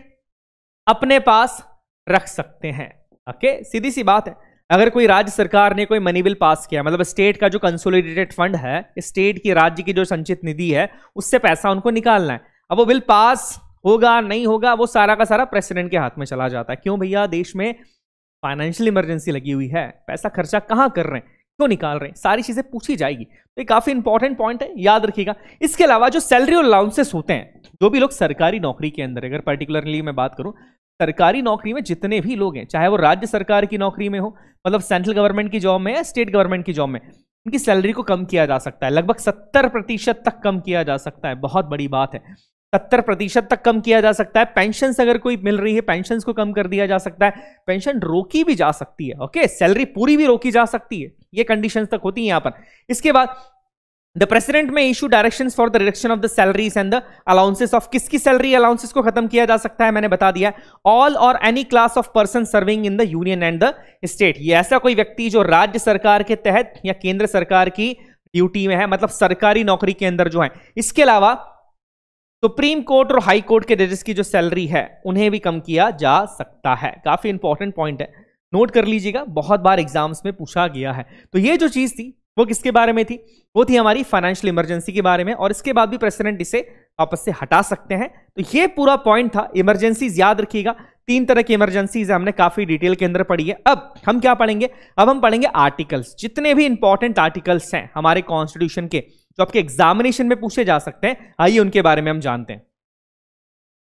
अपने पास रख सकते हैं ओके सीधी सी बात है अगर कोई राज्य सरकार ने कोई मनी बिल पास किया मतलब स्टेट का जो कंसोलिडेटेड फंड है स्टेट की राज्य की जो संचित निधि है उससे पैसा उनको निकालना है अब वो बिल पास होगा नहीं होगा वो सारा का सारा प्रेसिडेंट के हाथ में चला जाता है क्यों भैया देश में फाइनेंशियल इमरजेंसी लगी हुई है पैसा खर्चा कहाँ कर रहे हैं क्यों निकाल रहे हैं सारी चीज़ें पूछी जाएगी तो ये काफ़ी इंपॉर्टेंट पॉइंट है याद रखिएगा इसके अलावा जो सैलरी और अलाउंसेस होते हैं जो भी लोग सरकारी नौकरी के अंदर अगर पर्टिकुलरली मैं बात करूं सरकारी नौकरी में जितने भी लोग हैं चाहे वो राज्य सरकार की नौकरी में हो मतलब सेंट्रल गवर्नमेंट की जॉब में या स्टेट गवर्नमेंट की जॉब में उनकी सैलरी को कम किया जा सकता है लगभग सत्तर प्रतिशत तक कम किया जा सकता है बहुत बड़ी बात है सत्तर प्रतिशत तक कम किया जा सकता है पेंशन अगर कोई मिल रही है पेंशन को कम कर दिया जा सकता है पेंशन रोकी भी जा सकती है ओके सैलरी पूरी भी रोकी जा सकती है ये कंडीशन तक होती है यहां पर इसके बाद द प्रेसिडेंट में issue direction for the reduction of the salaries and the allowances of किसकी सैलरी अलाउंसेस को खत्म किया जा सकता है मैंने बता दिया all or any class of person serving in the union and the state ये ऐसा कोई व्यक्ति जो राज्य सरकार के तहत या केंद्र सरकार की ड्यूटी में है मतलब सरकारी नौकरी के अंदर जो है इसके अलावा सुप्रीम कोर्ट और हाई कोर्ट के जजेस की जो सैलरी है उन्हें भी कम किया जा सकता है काफी इंपॉर्टेंट पॉइंट है नोट कर लीजिएगा बहुत बार एग्जाम्स में पूछा गया है तो ये जो चीज़ थी वो किसके बारे में थी वो थी हमारी फाइनेंशियल इमरजेंसी के बारे में और इसके बाद भी प्रेसिडेंट इसे आपस से हटा सकते हैं तो ये पूरा पॉइंट था इमरजेंसीज याद रखिएगा तीन तरह की इमरजेंसीज हमने काफी डिटेल के अंदर पढ़ी है अब हम क्या पढ़ेंगे अब हम पढ़ेंगे आर्टिकल्स जितने भी इंपॉर्टेंट आर्टिकल्स हैं हमारे कॉन्स्टिट्यूशन के जो आपके एग्जामिनेशन में पूछे जा सकते हैं आइए उनके बारे में हम जानते हैं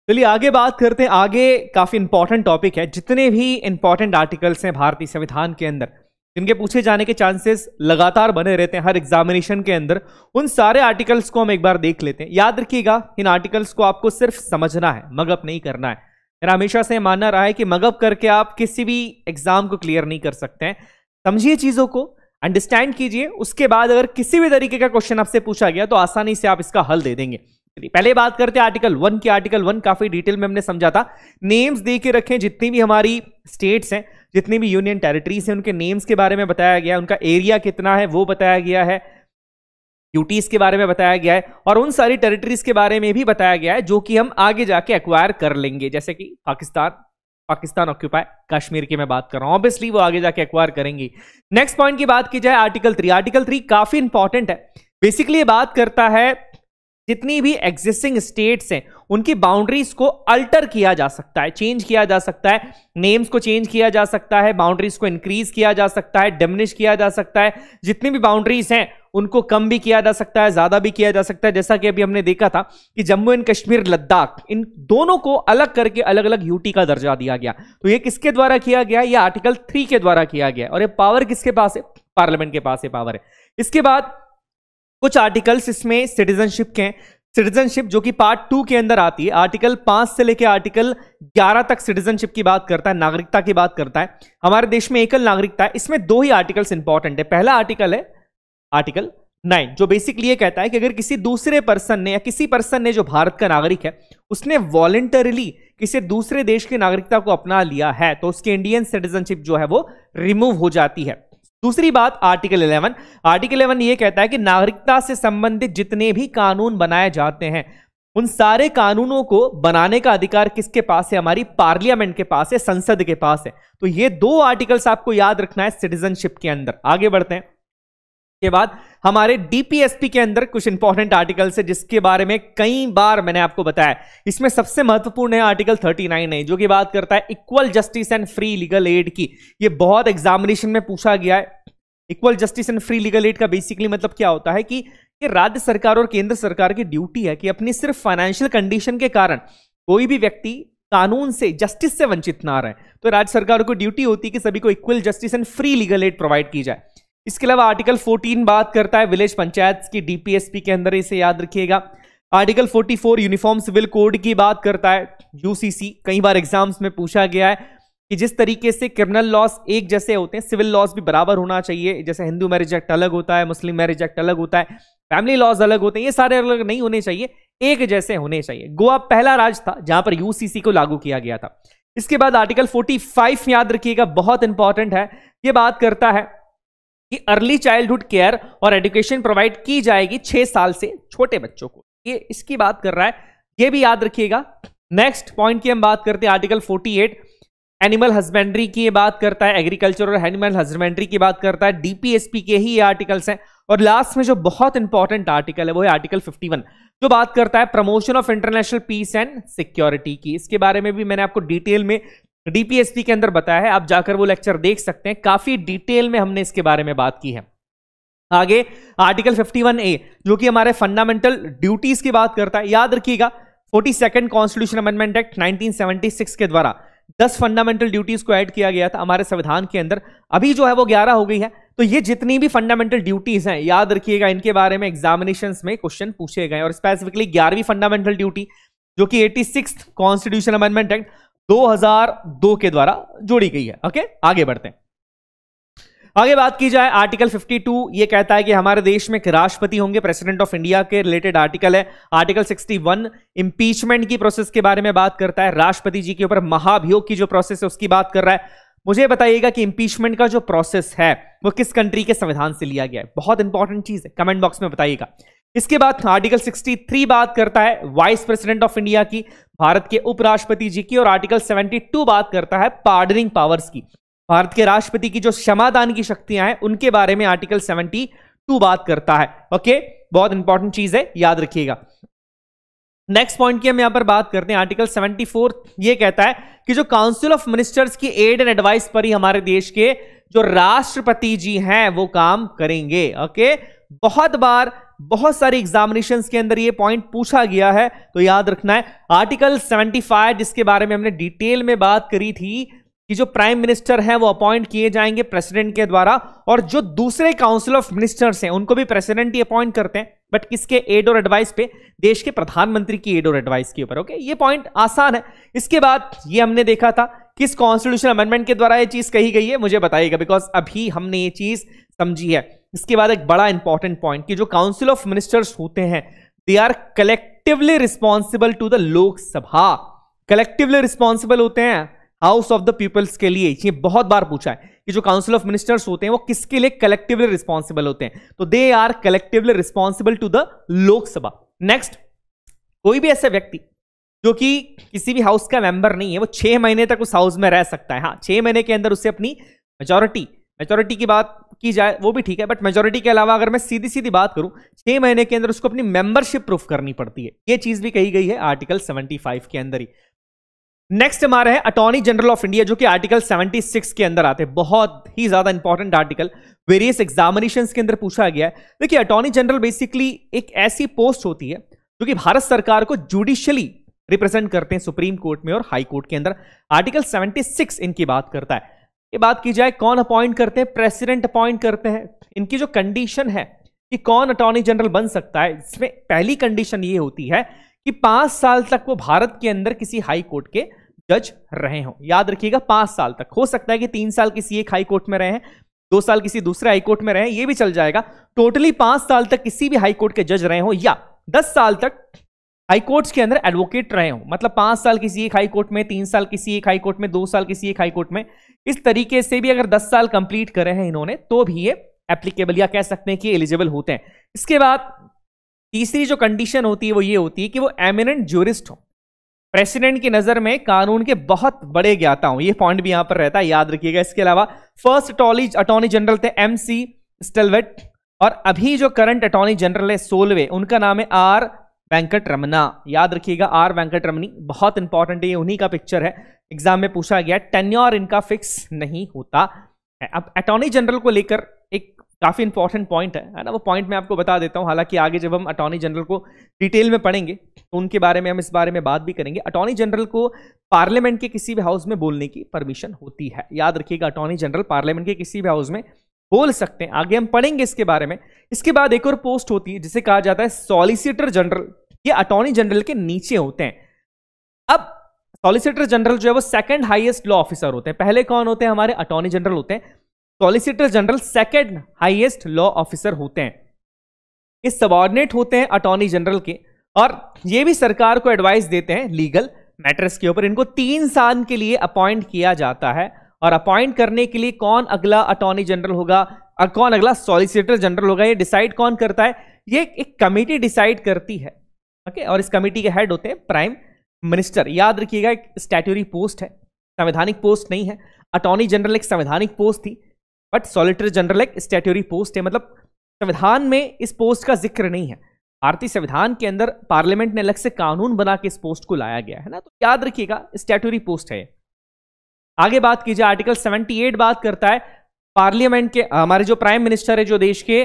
चलिए आगे बात करते हैं आगे काफी इंपॉर्टेंट टॉपिक है जितने भी इंपॉर्टेंट आर्टिकल्स हैं भारतीय संविधान के अंदर जिनके पूछे जाने के चांसेस लगातार बने रहते हैं हर एग्जामिनेशन के अंदर उन सारे आर्टिकल्स को हम एक बार देख लेते हैं याद रखिएगा इन आर्टिकल्स को आपको सिर्फ समझना है मगअप नहीं करना है मेरा हमेशा से मानना रहा है कि मगअप करके आप किसी भी एग्जाम को क्लियर नहीं कर सकते हैं समझिए चीज़ों को अंडरस्टैंड कीजिए उसके बाद अगर किसी भी तरीके का क्वेश्चन आपसे पूछा गया तो आसानी से आप इसका हल दे देंगे पहले बात करते हैं आर्टिकल वन की आर्टिकल वन काफी डिटेल में हमने समझा था नेम्स दे के रखें जितनी भी हमारी स्टेट्स हैं जितनी भी यूनियन टेरिटरीज हैं उनके नेम्स के बारे में बताया गया उनका एरिया कितना है वो बताया गया है यूटीज के बारे में बताया गया है और उन सारी टेरिटरीज के बारे में भी बताया गया है जो कि हम आगे जाके एक्वायर कर लेंगे जैसे कि पाकिस्तान पाकिस्तान ऑक्यूपाई कश्मीर की मैं बात कर रहा हूं ऑब्वियसली वो आगे जाके एक्वायर करेंगे नेक्स्ट पॉइंट की बात की जाए आर्टिकल थ्री आर्टिकल थ्री काफी इंपॉर्टेंट है बेसिकली ये बात करता है जितनी भी एग्जिस्टिंग स्टेट्स हैं उनकी बाउंड्रीज को अल्टर किया जा सकता है चेंज किया जा सकता है नेम्स को चेंज किया जा सकता है बाउंड्रीज को इंक्रीज किया जा सकता है डिमिनिश किया जा सकता है जितनी भी बाउंड्रीज हैं उनको कम भी किया जा सकता है ज्यादा भी किया जा सकता है जैसा कि अभी हमने देखा था कि जम्मू एंड कश्मीर लद्दाख इन दोनों को अलग करके अलग अलग यूटी का दर्जा दिया गया तो ये किसके द्वारा किया गया यह आर्टिकल थ्री के द्वारा किया गया और ये पावर किसके पास है पार्लियामेंट के पास ये पावर है इसके बाद कुछ आर्टिकल्स इसमें सिटीजनशिप के हैं सिटीजनशिप जो कि पार्ट टू के अंदर आती है आर्टिकल पांच से लेकर आर्टिकल ग्यारह तक सिटीजनशिप की बात करता है नागरिकता की बात करता है हमारे देश में एकल नागरिकता है इसमें दो ही आर्टिकल्स इंपॉर्टेंट है पहला आर्टिकल है आर्टिकल नाइन जो बेसिकली ये कहता है कि अगर किसी दूसरे पर्सन ने या किसी पर्सन ने जो भारत का नागरिक है उसने वॉलेंटरली किसी दूसरे देश की नागरिकता को अपना लिया है तो उसकी इंडियन सिटीजनशिप जो है वो रिमूव हो जाती है दूसरी बात आर्टिकल 11 आर्टिकल 11 ये कहता है कि नागरिकता से संबंधित जितने भी कानून बनाए जाते हैं उन सारे कानूनों को बनाने का अधिकार किसके पास है हमारी पार्लियामेंट के पास है संसद के पास है तो ये दो आर्टिकल्स आपको याद रखना है सिटीजनशिप के अंदर आगे बढ़ते हैं के बाद हमारे डीपीएसपी के अंदर कुछ इंपॉर्टेंट आर्टिकल है जिसके बारे में कई बार मैंने आपको बताया इसमें सबसे महत्वपूर्ण है आर्टिकल 39 है जो कि बात करता है equal justice and free legal aid की ये बहुत एग्जामिनेशन में पूछा गया है equal justice and free legal aid का बेसिकली मतलब क्या होता है कि ये राज्य सरकार और केंद्र सरकार की ड्यूटी है कि अपनी सिर्फ फाइनेंशियल कंडीशन के कारण कोई भी व्यक्ति कानून से जस्टिस से वंचित ना रहे तो राज्य सरकारों को ड्यूटी होती है कि सभी को equal justice and free legal aid provide की जाए इसके अलावा आर्टिकल 14 बात करता है विलेज पंचायत की डीपीएसपी के अंदर इसे याद रखिएगा आर्टिकल 44 यूनिफॉर्म सिविल कोड की बात करता है यूसीसी कई बार एग्जाम्स में पूछा गया है कि जिस तरीके से क्रिमिनल लॉस एक जैसे होते हैं सिविल लॉस भी बराबर होना चाहिए जैसे हिंदू मैरिज एक्ट अलग होता है मुस्लिम मैरिज एक्ट अलग होता है फैमिली लॉज अलग होते हैं ये सारे अलग नहीं होने चाहिए एक जैसे होने चाहिए गोवा पहला राज्य था जहां पर यूसीसी को लागू किया गया था इसके बाद आर्टिकल 45 याद रखिएगा बहुत इंपॉर्टेंट है ये बात करता है कि अर्ली चाइल्डहुड केयर और एडुकेशन प्रोवाइड की जाएगी छह साल से छोटे बच्चों को ये इसकी बात कर रहा है ये भी याद रखिएगा नेक्स्ट पॉइंट की हम बात करते हैं आर्टिकल 48 एनिमल हस्बेंड्री की बात करता है एग्रीकल्चर और एनिमल हस्बेंड्री की बात करता है डीपीएसपी के ही ये आर्टिकल्स हैं और लास्ट में जो बहुत इंपॉर्टेंट आर्टिकल है वो है आर्टिकल 51 जो बात करता है promotion of international peace and security की इसके बारे में भी मैंने आपको डिटेल में डीपीएसपी के अंदर बताया है आप जाकर वो लेक्चर देख सकते हैं काफी डिटेल में हमने इसके बारे में बात की है आगे आर्टिकल 51 ए जो कि हमारे फंडामेंटल ड्यूटीज की बात करता है याद रखिएगा forty second constitution amendment act 1976 के द्वारा 10 फंडामेंटल ड्यूटीज को ऐड किया गया था हमारे संविधान के अंदर अभी जो है वो 11 हो गई है तो ये जितनी भी फंडामेंटल ड्यूटीज हैं याद रखिएगा इनके बारे में एग्जामिनेशन में क्वेश्चन पूछे गए और स्पेसिफिकली ग्यारहवीं फंडामेंटल ड्यूटी जो कि एटी कॉन्स्टिट्यूशन अमेंडमेंट एक्ट 2002 के द्वारा जोड़ी गई है ओके आगे बढ़ते हैं आगे बात की जाए आर्टिकल 52 ये कहता है कि हमारे देश में राष्ट्रपति होंगे प्रेसिडेंट ऑफ इंडिया के रिलेटेड आर्टिकल है आर्टिकल 61 इंपीचमेंट की प्रोसेस के बारे में बात करता है राष्ट्रपति जी के ऊपर महाभियोग की जो प्रोसेस है उसकी बात कर रहा है मुझे बताइएगा कि इंपीचमेंट का जो प्रोसेस है वो किस कंट्री के संविधान से लिया गया है बहुत इंपॉर्टेंट चीज है कमेंट बॉक्स में बताइएगा इसके बाद आर्टिकल 63 बात करता है वाइस प्रेसिडेंट ऑफ इंडिया की भारत के उपराष्ट्रपति जी की और आर्टिकल 72 बात करता है पार्डनिंग पावर्स की भारत के राष्ट्रपति की जो क्षमादान की शक्तियां हैं उनके बारे में आर्टिकल 72 बात करता है ओके बहुत इंपॉर्टेंट चीज है याद रखिएगा नेक्स्ट पॉइंट की हम यहां पर बात करते हैं आर्टिकल 74 ये कहता है कि जो काउंसिल ऑफ मिनिस्टर्स की एड एंड एडवाइस पर ही हमारे देश के जो राष्ट्रपति जी हैं वो काम करेंगे ओके बहुत बार बहुत सारे एग्जामिनेशन के अंदर ये पॉइंट पूछा गया है तो याद रखना है आर्टिकल 75 जिसके बारे में हमने डिटेल में बात करी थी कि जो प्राइम मिनिस्टर है वो अपॉइंट किए जाएंगे प्रेसिडेंट के द्वारा और जो दूसरे काउंसिल ऑफ मिनिस्टर्स हैं उनको भी प्रेसिडेंट ही अपॉइंट करते हैं बट किसके एड और एडवाइस पे देश के प्रधानमंत्री की एड और एडवाइस के ऊपर ओके ये पॉइंट आसान है इसके बाद ये हमने देखा था किस कॉन्स्टिट्यूशन अमेंडमेंट के द्वारा ये चीज कही गई है मुझे बताइएगा बिकॉज अभी हमने ये चीज समझी है इसके बाद एक बड़ा इंपॉर्टेंट पॉइंट कि जो काउंसिल ऑफ मिनिस्टर्स होते हैं they are collectively responsible to the Lok Sabha collectively responsible होते हैं हाउस ऑफ द पीपल्स के लिए ये बहुत बार पूछा है कि जो काउंसिल ऑफ मिनिस्टर्स होते हैं वो किसके लिए कलेक्टिवली रिस्पॉन्सिबल होते हैं तो they are collectively responsible to the Lok Sabha next कोई भी ऐसा व्यक्ति जो कि किसी भी हाउस का मेंबर नहीं है वो छह महीने तक उस हाउस में रह सकता है हाँ छह महीने के अंदर उसे अपनी मेजोरिटी मेजोरिटी की बात की जाए वो भी ठीक है बट मेजोरिटी के अलावा अगर मैं सीधी सीधी बात करूं छह महीने के अंदर उसको अपनी मेंबरशिप प्रूफ करनी पड़ती है ये चीज भी कही गई है आर्टिकल 75 के अंदर ही नेक्स्ट हमारे हैं अटॉर्नी जनरल ऑफ इंडिया जो कि आर्टिकल 76 के अंदर आते हैं बहुत ही ज्यादा इंपॉर्टेंट आर्टिकल वेरियस एग्जामिनेशन के अंदर पूछा गया है देखिए अटॉर्नी जनरल बेसिकली एक ऐसी पोस्ट होती है जो कि भारत सरकार को जुडिशली रिप्रेजेंट करते हैं सुप्रीम कोर्ट में और हाई कोर्ट के अंदर आर्टिकल 76 इनकी बात करता है ये बात की जाए कौन अपॉइंट करते हैं प्रेसिडेंट अपॉइंट करते हैं इनकी जो कंडीशन है कि कौन अटॉर्नी जनरल बन सकता है इसमें पहली कंडीशन ये होती है कि पांच साल तक वो भारत के अंदर किसी हाई कोर्ट के जज रहे हों याद रखिएगा पांच साल तक हो सकता है कि तीन साल किसी एक हाई कोर्ट में रहे हैं दो साल किसी दूसरे हाई कोर्ट में रहे ये भी चल जाएगा टोटली पांच साल तक किसी भी हाई कोर्ट के जज रहे हों या दस साल तक हाई कोर्ट्स के अंदर एडवोकेट रहे हो मतलब पांच साल किसी एक हाई कोर्ट में तीन साल किसी एक हाई कोर्ट में दो साल किसी एक हाई कोर्ट में इस तरीके से भी अगर दस साल कंप्लीट करे हैं इन्होंने तो भी ये एप्लीकेबल या कह सकते हैं कि एलिजिबल होते हैं इसके बाद तीसरी जो कंडीशन होती है वो ये होती है कि वो एमिनेंट जूरिस्ट हो प्रेसिडेंट की नजर में कानून के बहुत बड़े ज्ञाता हूं ये पॉइंट भी यहां पर रहता है याद रखिएगा इसके अलावा फर्स्ट अटॉर्नी अटॉर्नी जनरल थे एम सी स्टेलवेट और अभी जो करंट अटॉर्नी जनरल है सोलवे उनका नाम है आर वेंकट रमना याद रखिएगा आर वेंकट रमनी बहुत इंपॉर्टेंट है ये उन्हीं का पिक्चर है एग्जाम में पूछा गया टेन्योर इनका फिक्स नहीं होता है अब अटॉर्नी जनरल को लेकर एक काफ़ी इंपॉर्टेंट पॉइंट है है ना वो पॉइंट मैं आपको बता देता हूँ हालांकि आगे जब हम अटॉर्नी जनरल को डिटेल में पढ़ेंगे तो उनके बारे में हम इस बारे में बात भी करेंगे अटॉर्नी जनरल को पार्लियामेंट के किसी भी हाउस में बोलने की परमिशन होती है याद रखिएगा अटॉर्नी जनरल पार्लियामेंट के किसी भी हाउस में बोल सकते हैं आगे हम पढ़ेंगे इसके बारे में इसके बाद एक और पोस्ट होती है जिसे कहा जाता है सॉलिसिटर जनरल ये अटॉर्नी जनरल के नीचे होते हैं अब सॉलिसिटर जनरल जो है वो सेकंड हाईएस्ट लॉ ऑफिसर होते हैं पहले कौन होते हैं हमारे अटॉर्नी जनरल होते हैं solicitor general second highest law officer होते हैं ये सबॉर्डिनेट होते हैं अटॉर्नी जनरल के और ये भी सरकार को एडवाइस देते हैं लीगल मैटर्स के ऊपर इनको तीन साल के लिए अपॉइंट किया जाता है और अपॉइंट करने के लिए कौन अगला अटॉर्नी जनरल होगा और कौन अगला सॉलिसिटर जनरल होगा ये डिसाइड कौन करता है ये एक कमेटी डिसाइड करती है ओके और इस कमेटी के हेड होते हैं प्राइम मिनिस्टर याद रखिएगा एक स्टैट्यूरी पोस्ट है संवैधानिक पोस्ट नहीं है अटॉर्नी जनरल एक संवैधानिक पोस्ट थी बट सॉलिटर जनरल एक स्टैट्यूरी पोस्ट है मतलब संविधान में इस पोस्ट का जिक्र नहीं है भारतीय संविधान के अंदर पार्लियामेंट ने अलग से कानून बना के इस पोस्ट को लाया गया है ना तो याद रखिएगा स्टैट्यूरी पोस्ट है आगे बात कीजिए आर्टिकल 78 बात करता है पार्लियामेंट के हमारे जो प्राइम मिनिस्टर है जो देश के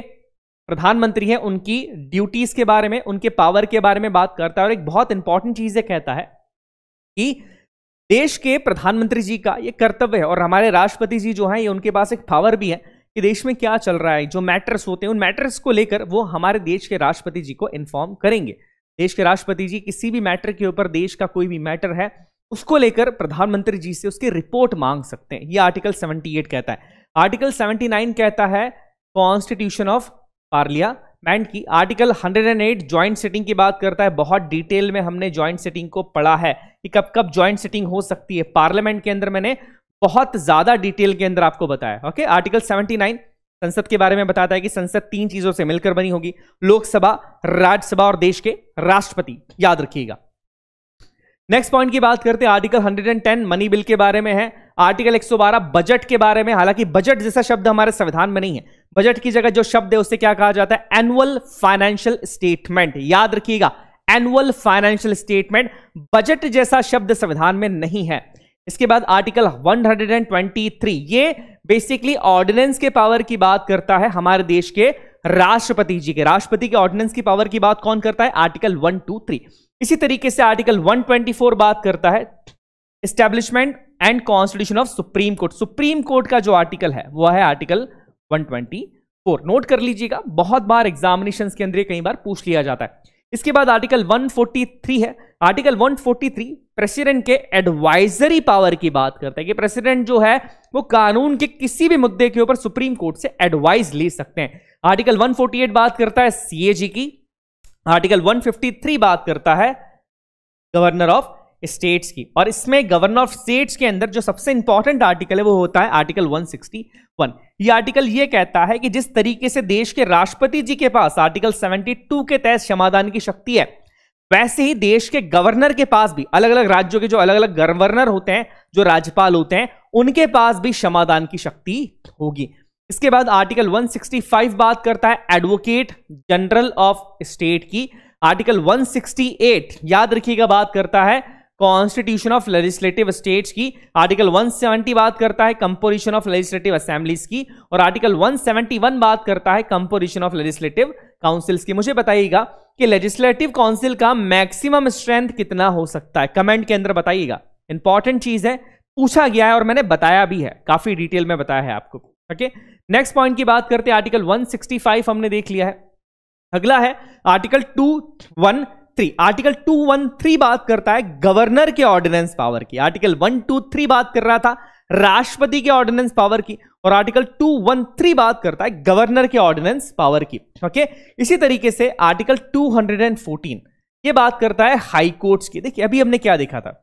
प्रधानमंत्री हैं उनकी ड्यूटीज के बारे में उनके पावर के बारे में बात करता है और एक बहुत इंपॉर्टेंट चीज ये कहता है कि देश के प्रधानमंत्री जी का ये कर्तव्य है और हमारे राष्ट्रपति जी जो हैं ये उनके पास एक पावर भी है कि देश में क्या चल रहा है जो मैटर्स होते हैं उन मैटर्स को लेकर वो हमारे देश के राष्ट्रपति जी को इन्फॉर्म करेंगे देश के राष्ट्रपति जी किसी भी मैटर के ऊपर देश का कोई भी मैटर है उसको लेकर प्रधानमंत्री जी से उसकी रिपोर्ट मांग सकते हैं ये आर्टिकल 78 कहता है आर्टिकल 79 कहता है कॉन्स्टिट्यूशन ऑफ पार्लियामेंट की आर्टिकल 108 ज्वाइंट सेटिंग की बात करता है बहुत डिटेल में हमने ज्वाइंट सेटिंग को पढ़ा है कि कब कब ज्वाइंट सेटिंग हो सकती है पार्लियामेंट के अंदर मैंने बहुत ज्यादा डिटेल के अंदर आपको बताया ओके आर्टिकल सेवेंटी संसद के बारे में बताता है कि संसद तीन चीजों से मिलकर बनी होगी लोकसभा राज्यसभा और देश के राष्ट्रपति याद रखिएगा नेक्स्ट पॉइंट की बात करते हैं आर्टिकल 110 मनी बिल के बारे में है आर्टिकल 112 बजट के बारे में हालांकि बजट जैसा शब्द हमारे संविधान में नहीं है बजट की जगह जो शब्द है उसे क्या कहा जाता है एनुअल फाइनेंशियल स्टेटमेंट याद रखिएगा एनुअल फाइनेंशियल स्टेटमेंट बजट जैसा शब्द संविधान में नहीं है इसके बाद आर्टिकल 123 ये बेसिकली ऑर्डिनेंस के पावर की बात करता है हमारे देश के राष्ट्रपति जी के राष्ट्रपति के ऑर्डिनेंस की पावर की बात कौन करता है आर्टिकल 123 इसी तरीके से आर्टिकल 124 बात करता है establishment and constitution of supreme court supreme court का जो आर्टिकल है वह है आर्टिकल 124 नोट कर लीजिएगा बहुत बार एग्जामिनेशन के अंदर कई बार पूछ लिया जाता है इसके बाद आर्टिकल 143 है आर्टिकल 143 प्रेसिडेंट के एडवाइजरी पावर की बात करता है कि प्रेसिडेंट जो है वो कानून के किसी भी मुद्दे के ऊपर सुप्रीम कोर्ट से एडवाइस ले सकते हैं आर्टिकल 148 बात करता है सीएजी की आर्टिकल 153 बात करता है गवर्नर ऑफ स्टेट्स की और इसमें गवर्नर ऑफ स्टेट्स के अंदर जो सबसे इंपॉर्टेंट आर्टिकल है वो होता है आर्टिकल 161 ये आर्टिकल ये कहता है कि जिस तरीके से देश के राष्ट्रपति जी के पास आर्टिकल 72 के तहत क्षमादान की शक्ति है वैसे ही देश के गवर्नर के पास भी अलग अलग राज्यों के जो अलग अलग गवर्नर होते हैं जो राज्यपाल होते हैं उनके पास भी क्षमादान की शक्ति होगी इसके बाद आर्टिकल 165 बात करता है एडवोकेट जनरल ऑफ स्टेट की आर्टिकल 168 याद रखिएगा बात करता है कॉन्स्टिट्यूशन ऑफ लेजिस्लेटिव स्टेट की आर्टिकल 170 बात करता है कंपोजिशन ऑफ लेजिस्लेटिव असेंबलीज की और आर्टिकल 171 बात करता है कंपोजिशन ऑफ लेजिस्लेटिव काउंसिल्स की मुझे बताइएगा कि लेजिस्लेटिव काउंसिल का मैक्सिमम स्ट्रेंथ कितना हो सकता है कमेंट के अंदर बताइएगा इंपॉर्टेंट चीज है पूछा गया है और मैंने बताया भी है काफी डिटेल में बताया है आपको ओके नेक्स्ट पॉइंट की बात करते हैं आर्टिकल 165 हमने देख लिया है अगला है आर्टिकल 213 आर्टिकल 213 बात करता है गवर्नर के ऑर्डिनेंस पावर की आर्टिकल 123 बात कर रहा था राष्ट्रपति के ऑर्डिनेंस पावर की और आर्टिकल 213 बात करता है गवर्नर के ऑर्डिनेंस पावर की ओके इसी तरीके से आर्टिकल 214 ये बात करता है हाई कोर्ट्स की देखिए अभी हमने क्या देखा था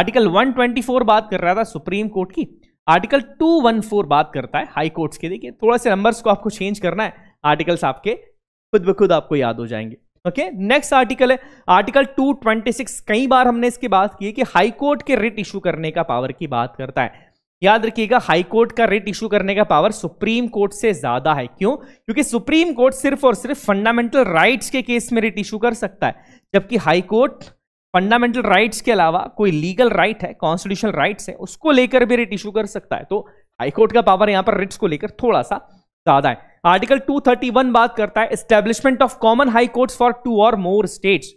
आर्टिकल 124 बात कर रहा था सुप्रीम कोर्ट की आर्टिकल 214 बात करता है हाई कोर्ट्स के देखिए थोड़ा से नंबर्स को आपको चेंज करना है आर्टिकल्स आपके खुद ब खुद आपको याद हो जाएंगे ओके नेक्स्ट आर्टिकल है आर्टिकल 226 कई बार हमने इसकी बात की है कि हाई कोर्ट के रिट इशू करने का पावर की बात करता है याद रखिएगा हाई कोर्ट का रिट इशू करने का पावर सुप्रीम कोर्ट से ज्यादा है क्यों क्योंकि सुप्रीम कोर्ट सिर्फ और सिर्फ फंडामेंटल राइट्स के केस में रिट इशू कर सकता है जबकि हाई कोर्ट फंडामेंटल राइट्स के अलावा कोई लीगल राइट right है कॉन्स्टिट्यूशनल राइट्स है उसको लेकर भी रिट इशू कर सकता है तो हाईकोर्ट का पावर यहां पर रिट्स को लेकर थोड़ा सा ज्यादा है आर्टिकल 231 बात करता है establishment of common high court for two or more states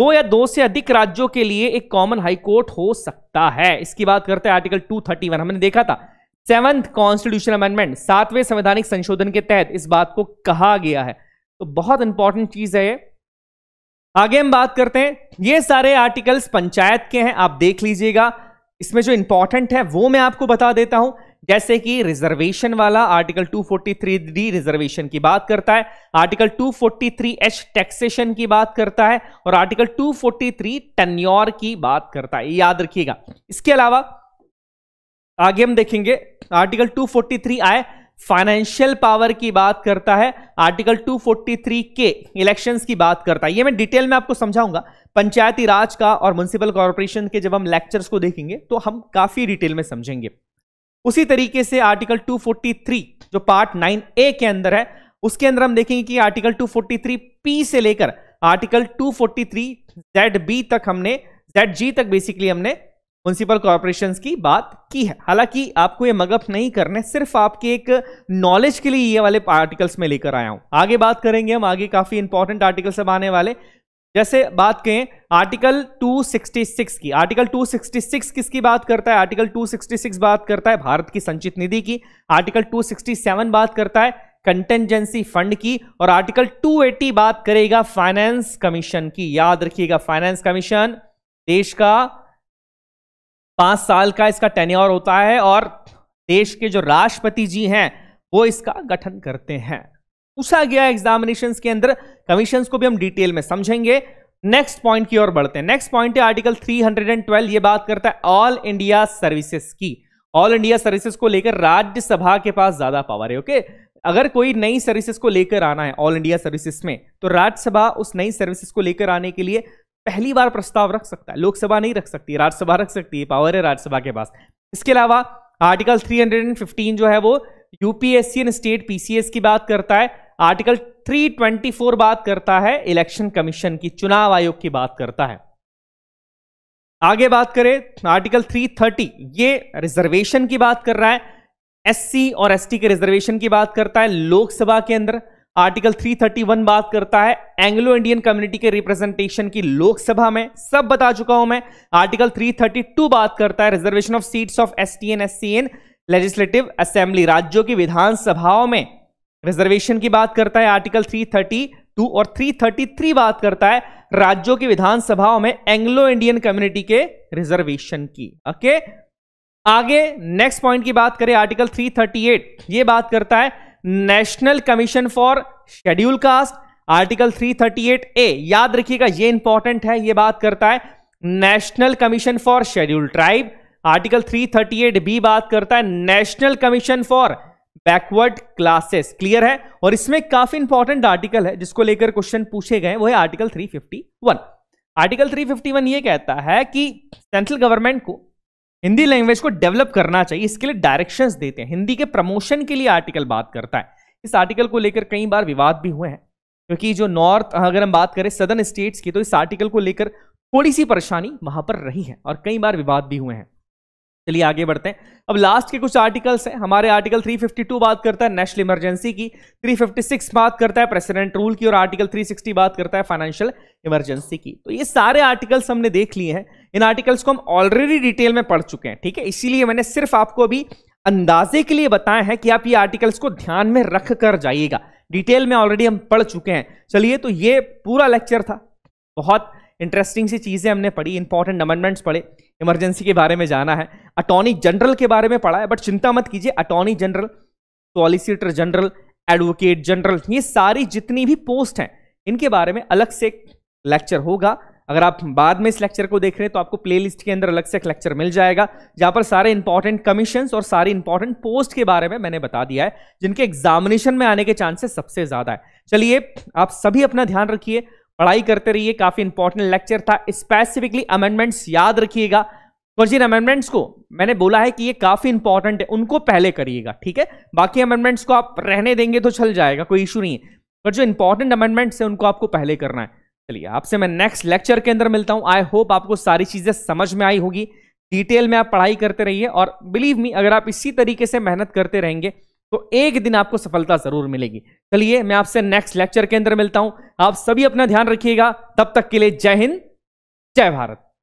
दो या दो से अधिक राज्यों के लिए एक कॉमन हाई कोर्ट हो सकता है इसकी बात करते हैं आर्टिकल 231 हमने देखा था सेवंथ कॉन्स्टिट्यूशन अमेंडमेंट सातवें संवैधानिक संशोधन के तहत इस बात को कहा गया है तो बहुत इंपॉर्टेंट चीज है ये आगे हम बात करते हैं ये सारे आर्टिकल्स पंचायत के हैं आप देख लीजिएगा इसमें जो इंपॉर्टेंट है वो मैं आपको बता देता हूं जैसे कि रिजर्वेशन वाला आर्टिकल 243 डी रिजर्वेशन की बात करता है आर्टिकल 243 एच टैक्सेशन की बात करता है और आर्टिकल 243 टन्योर की बात करता है याद रखिएगा इसके अलावा आगे हम देखेंगे आर्टिकल 243 आए फाइनेंशियल पावर की बात करता है आर्टिकल 243 के इलेक्शंस की बात करता है ये मैं डिटेल में आपको समझाऊंगा पंचायती राज का और म्यूनसिपल कॉरपोरेशन के जब हम लेक्चर्स को देखेंगे तो हम काफी डिटेल में समझेंगे उसी तरीके से आर्टिकल 243 जो पार्ट ए के अंदर है उसके अंदर हम देखेंगे कि आर्टिकल 243 पी से लेकर आर्टिकल 243 जेड बी तक हमने जेड जी तक बेसिकली हमने म्यूनसिपल कॉरपोरेशन की बात की है हालांकि आपको ये मगअप नहीं करने सिर्फ आपके एक नॉलेज के लिए ये वाले आर्टिकल्स में लेकर आया हूं आगे बात करेंगे हम आगे काफी इंपॉर्टेंट आर्टिकल सब आने वाले जैसे बात कहें आर्टिकल 266 की आर्टिकल 266 किसकी बात करता है आर्टिकल 266 बात करता है भारत की संचित निधि की आर्टिकल 267 बात करता है कंटेंजेंसी फंड की और आर्टिकल 280 बात करेगा फाइनेंस कमीशन की याद रखिएगा फाइनेंस कमीशन देश का पांच साल का इसका टेन्योर होता है और देश के जो राष्ट्रपति जी हैं वो इसका गठन करते हैं पूछा गया एग्जामिनेशन के अंदर कमीशन को भी हम डिटेल में समझेंगे नेक्स्ट पॉइंट की ओर बढ़ते हैं नेक्स्ट पॉइंट है आर्टिकल 312 ये बात करता है ऑल इंडिया सर्विसेज की ऑल इंडिया सर्विसेज को लेकर राज्यसभा के पास ज्यादा पावर है ओके अगर कोई नई सर्विसेज को लेकर आना है ऑल इंडिया सर्विसेज में तो राज्यसभा उस नई सर्विसेज को लेकर आने के लिए पहली बार प्रस्ताव रख सकता है लोकसभा नहीं रख सकती राज्यसभा रख सकती है पावर है राज्यसभा के पास इसके अलावा आर्टिकल 315 जो है वो यूपीएससी एंड स्टेट पीसीएस की बात करता है आर्टिकल 324 बात करता है इलेक्शन कमीशन की चुनाव आयोग की बात करता है आगे बात करें आर्टिकल 330 ये रिजर्वेशन की बात कर रहा है एससी और एसटी के रिजर्वेशन की बात करता है लोकसभा के अंदर आर्टिकल 331 बात करता है एंग्लो इंडियन कम्युनिटी के रिप्रेजेंटेशन की लोकसभा में सब बता चुका हूं मैं आर्टिकल 332 बात करता है reservation of seats of S T and S C in legislative assembly राज्यों की विधानसभाओं में रिजर्वेशन की बात करता है आर्टिकल 332 और 333 बात करता है राज्यों की विधानसभाओं में एंग्लो इंडियन कम्युनिटी के रिजर्वेशन की ओके आगे नेक्स्ट पॉइंट की बात करें आर्टिकल 338 ये बात करता है national commission for scheduled caste article 338 A याद रखिएगा ये इंपॉर्टेंट है ये बात करता है national commission for scheduled tribe article 338 B बात करता है national commission for backward classes clear है और इसमें काफी इंपॉर्टेंट आर्टिकल है जिसको लेकर क्वेश्चन पूछे गए वो है आर्टिकल 351 आर्टिकल 351 ये कहता है कि सेंट्रल गवर्नमेंट को हिंदी लैंग्वेज को डेवलप करना चाहिए इसके लिए डायरेक्शंस देते हैं हिंदी के प्रमोशन के लिए आर्टिकल बात करता है इस आर्टिकल को लेकर कई बार विवाद भी हुए हैं क्योंकि जो नॉर्थ अगर हम बात करें सदर्न स्टेट्स की तो इस आर्टिकल को लेकर थोड़ी सी परेशानी वहां पर रही है और कई बार विवाद भी हुए हैं चलिए आगे बढ़ते हैं अब लास्ट के कुछ आर्टिकल्स हैं हमारे आर्टिकल 352 बात करता है नेशनल इमरजेंसी की 356 बात करता है प्रेसिडेंट रूल की और आर्टिकल 360 बात करता है फाइनेंशियल इमरजेंसी की तो ये सारे आर्टिकल्स हमने देख लिए हैं इन आर्टिकल्स को हम ऑलरेडी डिटेल में पढ़ चुके हैं ठीक है इसीलिए मैंने सिर्फ आपको अभी अंदाजे के लिए बताया है कि आप ये आर्टिकल्स को ध्यान में रख कर जाइएगा डिटेल में ऑलरेडी हम पढ़ चुके हैं चलिए तो ये पूरा लेक्चर था बहुत इंटरेस्टिंग सी चीज़ें हमने पढ़ी इंपॉर्टेंट अमेंडमेंट्स पढ़े इमरजेंसी के बारे में जाना है अटॉर्नी जनरल के बारे में पढ़ा है बट चिंता मत कीजिए attorney general solicitor general advocate general ये सारी जितनी भी पोस्ट हैं इनके बारे में अलग से लेक्चर होगा अगर आप बाद में इस लेक्चर को देख रहे हैं तो आपको प्लेलिस्ट के अंदर अलग से एक लेक्चर मिल जाएगा जहां पर सारे इंपॉर्टेंट कमीशन और सारी इंपॉर्टेंट पोस्ट के बारे में मैंने बता दिया है जिनके एग्जामिनेशन में आने के चांसेस सबसे ज्यादा है चलिए आप सभी अपना ध्यान रखिए पढ़ाई करते रहिए काफी इंपॉर्टेंट लेक्चर था स्पेसिफिकली अमेंडमेंट्स याद रखिएगा और जिन अमेंडमेंट्स को मैंने बोला है कि ये काफी इंपॉर्टेंट है उनको पहले करिएगा ठीक है बाकी अमेंडमेंट्स को आप रहने देंगे तो चल जाएगा कोई इशू नहीं है पर जो इंपॉर्टेंट अमेंडमेंट्स है उनको आपको पहले करना है चलिए आपसे मैं नेक्स्ट लेक्चर के अंदर मिलता हूं आई होप आपको सारी चीजें समझ में आई होगी डिटेल में आप पढ़ाई करते रहिए और बिलीव मी अगर आप इसी तरीके से मेहनत करते रहेंगे तो एक दिन आपको सफलता जरूर मिलेगी चलिए मैं आपसे नेक्स्ट लेक्चर के अंदर मिलता हूं आप सभी अपना ध्यान रखिएगा तब तक के लिए जय हिंद जय भारत